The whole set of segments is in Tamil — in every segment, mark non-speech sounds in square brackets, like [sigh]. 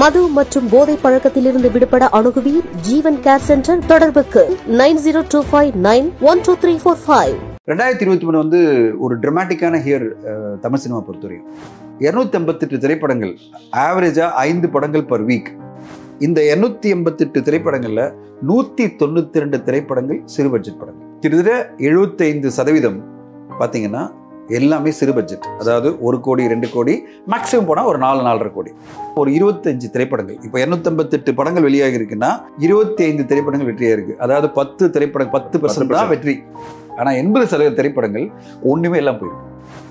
மது மற்றும் போதை பழக்கத்திலிருந்து விடுபட அணுகுவீர் ஜீவன் கேர் சென்டர் தொடர்புக்கு nine zero two five nine one two three four five ரெண்டாயிரத்தி இருபத்தி மூணு வந்து ஒரு ட்ரமாட்டிக்கான ஹியர் தமிழ் சினிமா பொறுத்தவரையும் இரநூத்தி ஐம்பத்தெட்டு திரைப்படங்கள் ஆவரேஜா ஐந்து படங்கள் பர் வீக் இந்த இரநூத்தி எண்பத்தெட்டு திரைப்படங்களில் நூற்றி தொண்ணூற்றி ரெண்டு திரைப்படங்கள் சிறு பட்ஜெட் படங்கள் கிட்டத்தட்ட எழுபத்தைந்து சதவீதம் பார்த்தீங்கன்னா எல்லாமே சிறு பட்ஜெட் அதாவது ஒரு கோடி ரெண்டு கோடி மேக்ஸிமம் போனால் ஒரு நாலு நாலரை கோடி ஒரு இருபத்தஞ்சு திரைப்படங்கள் இப்போ இரநூத்தம்பத்தெட்டு படங்கள் வெளியாகி இருக்குன்னா இருபத்தி ஐந்து திரைப்படங்கள் வெற்றியாக இருக்குது அதாவது பத்து திரைப்படம் பத்து பர்சன்ட் தான் வெற்றி ஆனால் எண்பது சதவீத திரைப்படங்கள் ஒன்றுமே எல்லாம் போயிடும்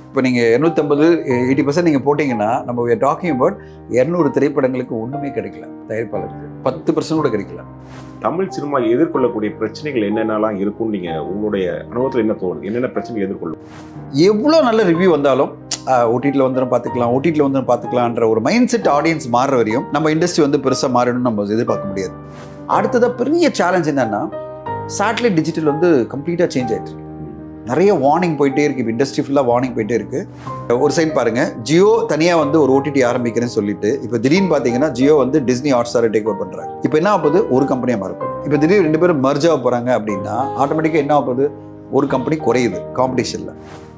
இப்போ நீங்கள் இரநூத்தம்பது எயிட்டி பர்சன்ட் நீங்கள் போட்டிங்கன்னா நம்ம டாக்கிங் அபவுட் இரநூறு திரைப்படங்களுக்கு ஒன்றுமே கிடைக்கல தயாரிப்பாளருக்கு பத்து பர்சன்ட் கூட கிடைக்கல தமிழ் சினிமா எதிர்கொள்ளக்கூடிய பிரச்சனைகள் என்னென்னலாம் இருக்கும் நீங்கள் உங்களுடைய அனுபவத்தில் என்ன தோணுது என்னென்ன பிரச்சனை எதிர்கொள்ளும் எவ்வளோ நல்ல ரிவ்யூ வந்தாலும் ஓடிடியில் வந்துடும் பார்த்துக்கலாம் ஓடிடியில் வந்துடும் பார்த்துக்கலான்ற ஒரு மைண்ட் செட் ஆடியன்ஸ் மாறுற வரையும் நம்ம இண்டஸ்ட்ரி வந்து பெருசாக மாறணும்னு நம்ம எதிர்பார்க்க முடியாது அடுத்ததாக பெரிய சேலஞ்ச் என்னென்னா சேட்டலைட் டிஜிட்டல் வந்து கம்ப்ளீட்டாக சேஞ்ச் ஆகிட்டு நிறைய வார்னிங் போயிட்டே இருக்குது இண்டஸ்ட்ரி ஃபுல்லாக வார்னிங் போயிட்டே இருக்குது ஒரு சைட் பாருங்கள் ஜியோ தனியாக வந்து ஒரு ஓடிடி ஆரம்பிக்கிறேன்னு சொல்லிட்டு இப்போ திடீர்னு பார்த்தீங்கன்னா ஜியோ வந்து டிஸ்னி ஹாட்ஸ்டாரை டேக் ஓவர் பண்ணுறாங்க இப்போ என்ன ஆகுது ஒரு கம்பெனியாக மாறும் இப்போ திடீர் ரெண்டு பேரும் மர்ஜாக போகிறாங்க அப்படின்னா ஆட்டோமேட்டிக்காக என்ன ஆகுது ஒரு கம்பெனி குறையுது காம்படிஷனில்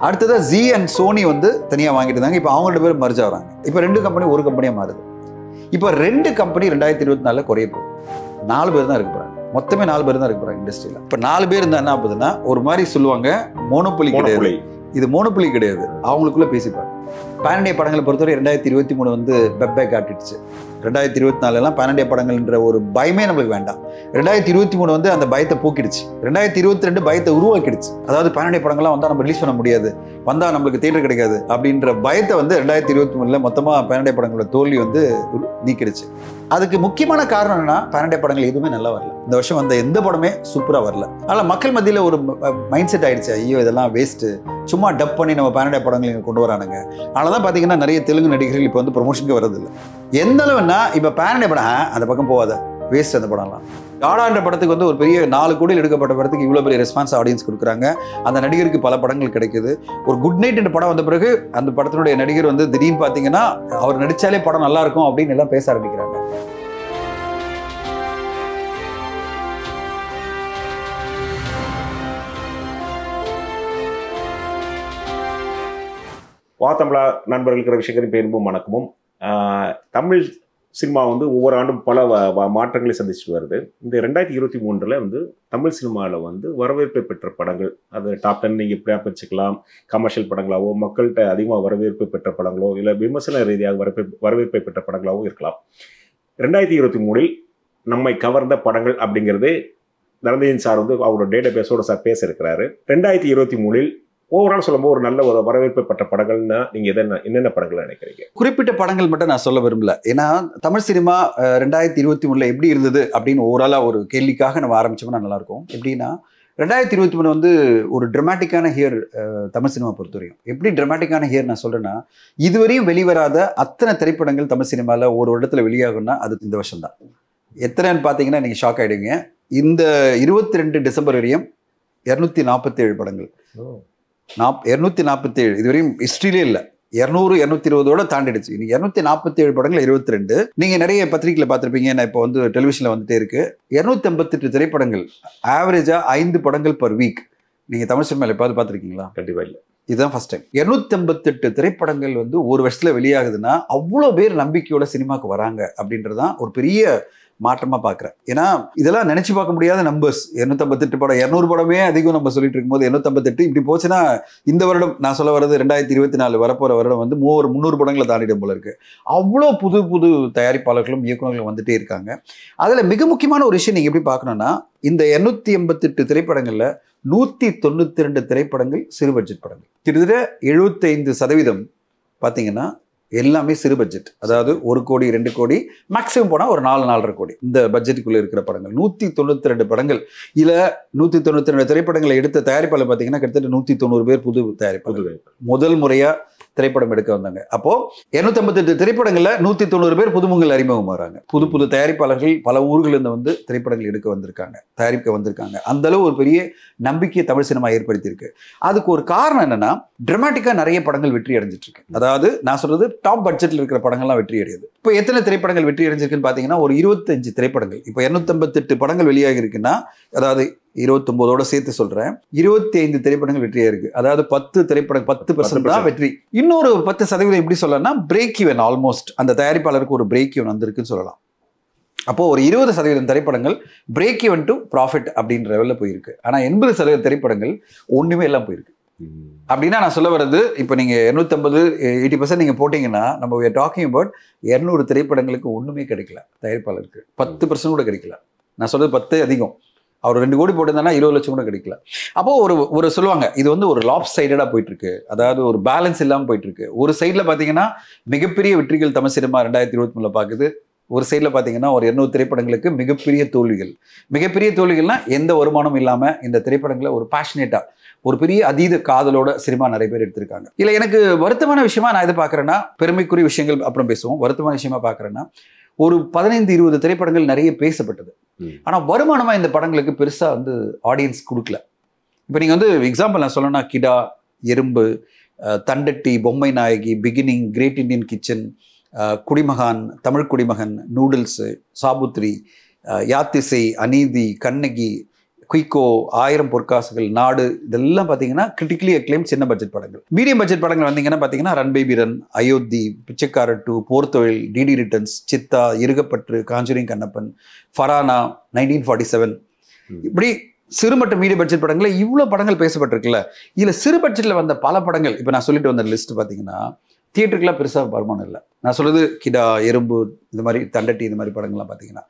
அடுத்ததாக ஜி அண்ட் சோனி வந்து தனியாக வாங்கிட்டு இருந்தாங்க இப்போ அவங்க ரெண்டு பேரும் மர்ஜ் ஆகிறாங்க இப்போ ரெண்டு கம்பெனி ஒரு கம்பெனியாக மாறுது இப்போ ரெண்டு கம்பெனி ரெண்டாயிரத்தி இருபத்தி நாலில் குறைய போகுது நாலு பேர் தான் இருக்க போகிறாங்க மொத்தமே நாலு பேர் தான் இருக்க போகிறாங்க இண்டஸ்ட்ரியில் நாலு பேர் இருந்தால் என்ன ஆகுதுன்னா ஒரு மாதிரி சொல்லுவாங்க மோனோபொலி கிடையாது இது மோனோபொலி கிடையாது அவங்களுக்குள்ள பேசிப்பாங்க பேன் படங்களை பொறுத்தவரை இரண்டாயிரத்தி இருபத்தி மூணு வந்து பெப்பே காட்டிடுச்சு ரெண்டாயிரத்தி இருபத்தி நாலுலாம் பன்னெண்டே படங்கள்ன்ற ஒரு பயமே நம்மளுக்கு வேண்டாம் ரெண்டாயிரத்தி இருபத்தி மூணு வந்து அந்த பயத்தை போக்கிடுச்சு ரெண்டாயிரத்தி இருபத்தி ரெண்டு பயத்தை உருவாக்கிடுச்சு அதாவது பன்னெண்டே படங்கள்லாம் வந்தால் நம்ம ரிலீஸ் பண்ண முடியாது வந்தால் நம்மளுக்கு தேட்டர் கிடைக்காது அப்படின்ற பயத்தை வந்து ரெண்டாயிரத்தி இருபத்தி மூணில் மொத்தமாக பன்னெண்டே படங்களோட தோல்வி வந்து நீக்கிடுச்சு அதுக்கு முக்கியமான காரணம் என்னன்னா பன்னெண்டே படங்கள் எதுவுமே நல்லா வரல இந்த வருஷம் வந்த எந்த படமே சூப்பராக வரல அதனால் மக்கள் மத்தியில் ஒரு மைண்ட் செட் ஆயிடுச்சு ஐயோ இதெல்லாம் வேஸ்ட்டு சும்மா டப் பண்ணி நம்ம பன்னெண்டே படங்கள் இங்கே கொண்டு வரானுங்க அதனால் தான் பார்த்தீங்கன்னா நிறைய தெலுங்கு நடிகர்கள் இப்போ வந்து ப்ரொமோஷனுக்கு வரதில்லை எந்த அளவு என்னன்னா இப்போ பேரண்டே படம் அந்த பக்கம் போகாத வேஸ்ட் அந்த படம்லாம் என்ற படத்துக்கு வந்து ஒரு பெரிய நாலு கோடியில் எடுக்கப்பட்ட படத்துக்கு இவ்வளோ பெரிய ரெஸ்பான்ஸ் ஆடியன்ஸ் கொடுக்குறாங்க அந்த நடிகருக்கு பல படங்கள் கிடைக்குது ஒரு குட் நைட் என்ற படம் வந்த பிறகு அந்த படத்தினுடைய நடிகர் வந்து திடீர்னு பார்த்தீங்கன்னா அவர் நடித்தாலே படம் நல்லா இருக்கும் அப்படின்னு எல்லாம் பேச ஆரம்பிக்கிறாங்க நண்பர்கள் இருக்கிற ரவிசங்கரின் பேரும்பும் வணக்கமும் தமிழ் சினிமா வந்து ஒவ்வொரு ஆண்டும் பல மாற்றங்களை சந்திச்சுட்டு வருது இந்த ரெண்டாயிரத்தி இருபத்தி மூன்றில் வந்து தமிழ் சினிமாவில் வந்து வரவேற்பை பெற்ற படங்கள் அது டாப் டென் நீங்கள் எப்படியா பிரிச்சுக்கலாம் கமர்ஷியல் படங்களாவோ மக்கள்கிட்ட அதிகமாக வரவேற்பு பெற்ற படங்களோ இல்லை விமர்சன ரீதியாக வரவேற்பை வரவேற்பை பெற்ற படங்களாகவோ இருக்கலாம் ரெண்டாயிரத்தி இருபத்தி மூணில் நம்மை கவர்ந்த படங்கள் அப்படிங்கிறது நரந்தயன் சார் வந்து அவரோட டேட்டா பேஸோட சார் பேசியிருக்கிறாரு ரெண்டாயிரத்தி இருபத்தி மூணில் ஓவரால் சொல்லும்போது ஒரு நல்ல ஒரு வரவேற்பு பெற்ற படங்கள்னா நீங்க எதை என்னென்ன படங்கள் நினைக்கிறீங்க குறிப்பிட்ட படங்கள் மட்டும் நான் சொல்ல விரும்பல ஏன்னா தமிழ் சினிமா ரெண்டாயிரத்தி இருபத்தி மூணுல எப்படி இருந்தது அப்படின்னு ஓவராலா ஒரு கேள்விக்காக நம்ம ஆரம்பிச்சோம்னா நல்லா இருக்கும் எப்படின்னா ரெண்டாயிரத்தி இருபத்தி மூணு வந்து ஒரு ட்ரமாட்டிக்கான ஹியர் தமிழ் சினிமா பொறுத்தவரையும் எப்படி ட்ரமாட்டிக்கான ஹியர் நான் சொல்கிறேன்னா இதுவரையும் வெளிவராத அத்தனை திரைப்படங்கள் தமிழ் சினிமாவில் ஒரு இடத்துல வெளியாகும்னா அது இந்த வருஷம் தான் எத்தனைன்னு பார்த்தீங்கன்னா நீங்கள் ஷாக் ஆகிடுங்க இந்த இருபத்தி ரெண்டு டிசம்பர் வரையும் இரநூத்தி நாற்பத்தி ஏழு படங்கள் நாப் இரநூத்தி நாற்பத்தி ஏழு இதுவரையும் ஹிஸ்ட்ரியிலே இல்லை இரநூறு இரநூத்தி இருபதோட தாண்டிடுச்சு இனி இரநூத்தி நாற்பத்தி ஏழு படங்கள் இருபத்தி ரெண்டு நீங்கள் நிறைய பத்திரிகையில் பார்த்துருப்பீங்க நான் இப்போ வந்து டெலிவிஷனில் வந்துட்டே இருக்கு இரநூத்தி ஐம்பத்தெட்டு திரைப்படங்கள் ஆவரேஜாக ஐந்து படங்கள் பர் வீக் நீங்கள் தமிழ் சினிமாவில் எப்பாவது பார்த்துருக்கீங்களா கண்டிப்பா இல்லை இதுதான் ஃபர்ஸ்ட் டைம் இரநூத்தி ஐம்பத்தெட்டு திரைப்படங்கள் வந்து ஒரு வருஷத்தில் வெளியாகுதுன்னா அவ்வளோ பேர் நம்பிக்கையோட சினிமாவுக்கு வராங்க அப்படின்றதான் ஒரு பெரிய மாற்றமாக பார்க்குறேன் ஏன்னா இதெல்லாம் நினச்சி பார்க்க முடியாத நம்பர்ஸ் இரநூத்தம்பத்தெட்டு படம் இரநூறு படமே அதிகம் நம்ம சொல்லிட்டு இருக்கும்போது இரநூத்தம்பத்தெட்டு இப்படி போச்சுன்னா இந்த வருடம் நான் சொல்ல வர்றது ரெண்டாயிரத்தி இருபத்தி நாலு வரப்போகிற வருடம் வந்து மூவர் முந்நூறு படங்களை தாண்டிடும் போல இருக்குது அவ்வளோ புது புது தயாரிப்பாளர்களும் இயக்குநர்களும் வந்துட்டே இருக்காங்க அதில் மிக முக்கியமான ஒரு விஷயம் நீங்கள் எப்படி பார்க்கணுன்னா இந்த இரநூத்தி எண்பத்தெட்டு திரைப்படங்களில் நூற்றி தொண்ணூற்றி ரெண்டு திரைப்படங்கள் சிறு பட்ஜெட் படங்கள் கிட்டத்தட்ட எழுபத்தைந்து சதவீதம் பார்த்தீங்கன்னா எல்லாமே சிறு பட்ஜெட் அதாவது ஒரு கோடி ரெண்டு கோடி மேக்ஸிமம் போனால் ஒரு நாலு நாலரை கோடி இந்த பட்ஜெட்டுக்குள்ளே இருக்கிற படங்கள் நூற்றி தொண்ணூற்றி ரெண்டு படங்கள் இல்லை நூற்றி தொண்ணூற்றி ரெண்டு திரைப்படங்களை எடுத்த தயாரிப்பாளர் பார்த்தீங்கன்னா கிட்டத்தட்ட நூற்றி தொண்ணூறு பேர் புது தயாரிப்பு முதல் முறையாக திரைப்படம் எடுக்க வந்தாங்க அப்போ இருநூத்தி திரைப்படங்கள்ல நூத்தி தொண்ணூறு பேர் புதுமுகங்கள் அறிமுகம் வராங்க புது புது தயாரிப்பாளர்கள் பல ஊர்களிலிருந்து வந்து திரைப்படங்கள் எடுக்க வந்திருக்காங்க தயாரிக்க வந்திருக்காங்க அந்த அளவு ஒரு பெரிய நம்பிக்கையை தமிழ் சினிமா ஏற்படுத்தியிருக்கு அதுக்கு ஒரு காரணம் என்னன்னா டிராமாட்டிக்கா நிறைய படங்கள் வெற்றி அடைஞ்சிட்டு இருக்கு அதாவது நான் சொல்றது டாப் பட்ஜெட்ல இருக்கிற படங்கள்லாம் வெற்றி அடையுது இப்போ எத்தனை திரைப்படங்கள் வெற்றி அடைஞ்சிருக்குன்னு பார்த்தீங்கன்னா ஒரு இருபத்தஞ்சு திரைப்படங்கள் இப்போ இரநூத்தம்பத்தெட்டு படங்கள் வெளியாகி இருக்குன்னா அதாவது இருபத்தொம்போதோட சேர்த்து சொல்கிறேன் இருபத்தி ஐந்து திரைப்படங்கள் வெற்றியாக இருக்குது அதாவது பத்து திரைப்படம் பத்து பர்சன்ட் தான் வெற்றி இன்னொரு பத்து சதவீதம் எப்படி சொல்லலன்னா பிரேக் ஈவன் ஆல்மோஸ்ட் அந்த தயாரிப்பாளருக்கு ஒரு பிரேக் ஈவன் வந்திருக்குன்னு சொல்லலாம் அப்போது ஒரு இருபது சதவீதம் திரைப்படங்கள் பிரேக் இவன் டு ப்ராஃபிட் அப்படின்ற லெவலில் போயிருக்கு ஆனால் எண்பது சதவீத திரைப்படங்கள் ஒன்றுமே எல்லாம் போயிருக்கு அப்படின்னா நான் சொல்ல வர்றது இப்போ நீங்கள் இரநூத்தம்பது எயிட்டி பர்சன்ட் நீங்கள் போட்டிங்கன்னா நம்ம டாக்கிங் அபவுட் இரநூறு திரைப்படங்களுக்கு ஒன்றுமே கிடைக்கல தயாரிப்பாளருக்கு பத்து பர்சன்ட் கூட கிடைக்கல நான் சொல்கிறது பத்து அதிகம் அவர் ரெண்டு கோடி போட்டிருந்தானா இருபது லட்சம் கூட கிடைக்கல அப்போது ஒரு ஒரு சொல்லுவாங்க இது வந்து ஒரு லாப் சைடடாக போயிட்டுருக்கு அதாவது ஒரு பேலன்ஸ் இல்லாமல் போயிட்டுருக்கு ஒரு சைடில் பார்த்தீங்கன்னா மிகப்பெரிய வெற்றிகள் தமிழ் சினிமா ரெண்டாயிரத்தி இருபத்தி மூணில் பார்க்குது ஒரு சைடில் பார்த்தீங்கன்னா ஒரு இரநூறு திரைப்படங்களுக்கு மிகப்பெரிய தோல்விகள் மிகப்பெரிய தோல்விகள்னால் எந்த வருமானம் இல்லாமல் இந்த திரைப்படங்களை ஒரு பேஷனேட்டாக ஒரு பெரிய அதீத காதலோட சினிமா நிறைய பேர் எடுத்திருக்காங்க இல்லை எனக்கு வருத்தமான விஷயமா நான் இதை பார்க்குறேன்னா பெருமைக்குரிய விஷயங்கள் அப்புறம் பேசுவோம் வருத்தமான விஷயமா பார்க்குறேன்னா ஒரு பதினைந்து இருபது திரைப்படங்கள் நிறைய பேசப்பட்டது ஆனால் வருமானமாக இந்த படங்களுக்கு பெருசாக வந்து ஆடியன்ஸ் கொடுக்கல இப்போ நீங்கள் வந்து எக்ஸாம்பிள் நான் சொல்லணும்னா கிடா Erumbu Thandatti Bommai Nayagi beginning great Indian kitchen Kudimahaan Tamil Kudimagan noodles சாபுத்ரி Yaathisai அநீதி கண்ணகி குயிக்கோ ஆயிரம் பொற்காசுகள் நாடு இதெல்லாம் பார்த்தீங்கன்னா கிரிட்டிக்கலி அக்ளைம் சின்ன பட்ஜெட் படங்கள் மீடியம் பட்ஜெட் படங்கள் வந்தீங்கன்னா பார்த்தீங்கன்னா run baby run Ayothi Pichaikkara two Por Thozhil DD returns Chithha Irugapatru conjuring Kannappan Farhana nineteen forty seven இப்படி சிறு மற்றும் மீடியம் பட்ஜெட் படங்களில் இவ்வளோ படங்கள் பேசப்பட்டிருக்குல்ல இதில் சிறு பட்ஜெட்டில் வந்த பல படங்கள் இப்போ நான் சொல்லிட்டு வந்த லிஸ்ட் பார்த்தீங்கன்னா தியேட்டருக்குலாம் பெருசாக வருமானம் இல்லை நான் சொல்கிறது கிடா எறும்பு இந்த மாதிரி தண்டட்டி இந்த மாதிரி படங்கள்லாம் பார்த்தீங்கன்னா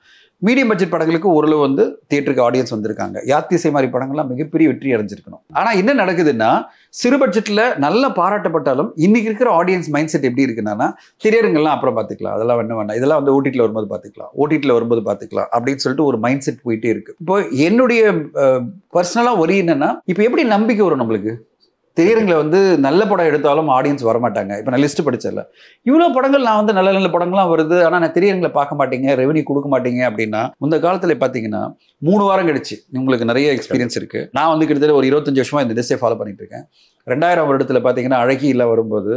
மீடியம் பட்ஜெட் படங்களுக்கு ஓரளவு வந்து தியேட்டருக்கு ஆடியன்ஸ் வந்திருக்காங்க யாத்திசை மாதிரி படங்கள்லாம் மிகப்பெரிய வெற்றி அடைஞ்சிருக்கணும் ஆனால் என்ன நடக்குதுன்னா சிறு பட்ஜெட்டில் நல்லா பாராட்டப்பட்டாலும் இன்றைக்கி இருக்கிற ஆடியன்ஸ் மைண்ட் செட் எப்படி இருக்குன்னா திரையரங்கள்லாம் அப்புறம் பார்த்துக்கலாம் அதெல்லாம் என்ன வேணாம் இதெல்லாம் வந்து ஓடிட்டியில் வரும்போது பார்த்துக்கலாம் ஓடிட்டியில் வரும்போது பார்த்துக்கலாம் அப்படின்னு சொல்லிட்டு ஒரு மைண்ட் செட் போயிட்டே இருக்குது இப்போ என்னுடைய பர்சனலாக ஒரி என்னென்னா இப்போ எப்படி நம்பிக்கை வரும் நம்மளுக்கு திரையரங்கில் வந்து நல்ல படம் எடுத்தாலும் ஆடியன்ஸ் வரமாட்டாங்க இப்போ நான் லிஸ்ட்டு படிச்சல இவ்வளோ படங்கள் நான் வந்து நல்ல நல்ல படங்கள்லாம் வருது ஆனால் நான் திரையரங்கில் பார்க்க மாட்டீங்க ரெவன்யூ கொடுக்க மாட்டீங்க அப்படின்னா இந்த காலத்தில் பார்த்தீங்கன்னா மூணு வாரம் கழிச்சு உங்களுக்கு நிறைய எக்ஸ்பீரியன்ஸ் இருக்குது நான் வந்து கிட்டத்தட்ட ஒரு இருபத்தஞ்சு வருஷமாக இந்த டிஸ்ஸை ஃபாலோ பண்ணிகிட்டு இருக்கேன் ரெண்டாயிரம் வருடத்தில் பார்த்தீங்கன்னா அழகி இல்லை வரும்போது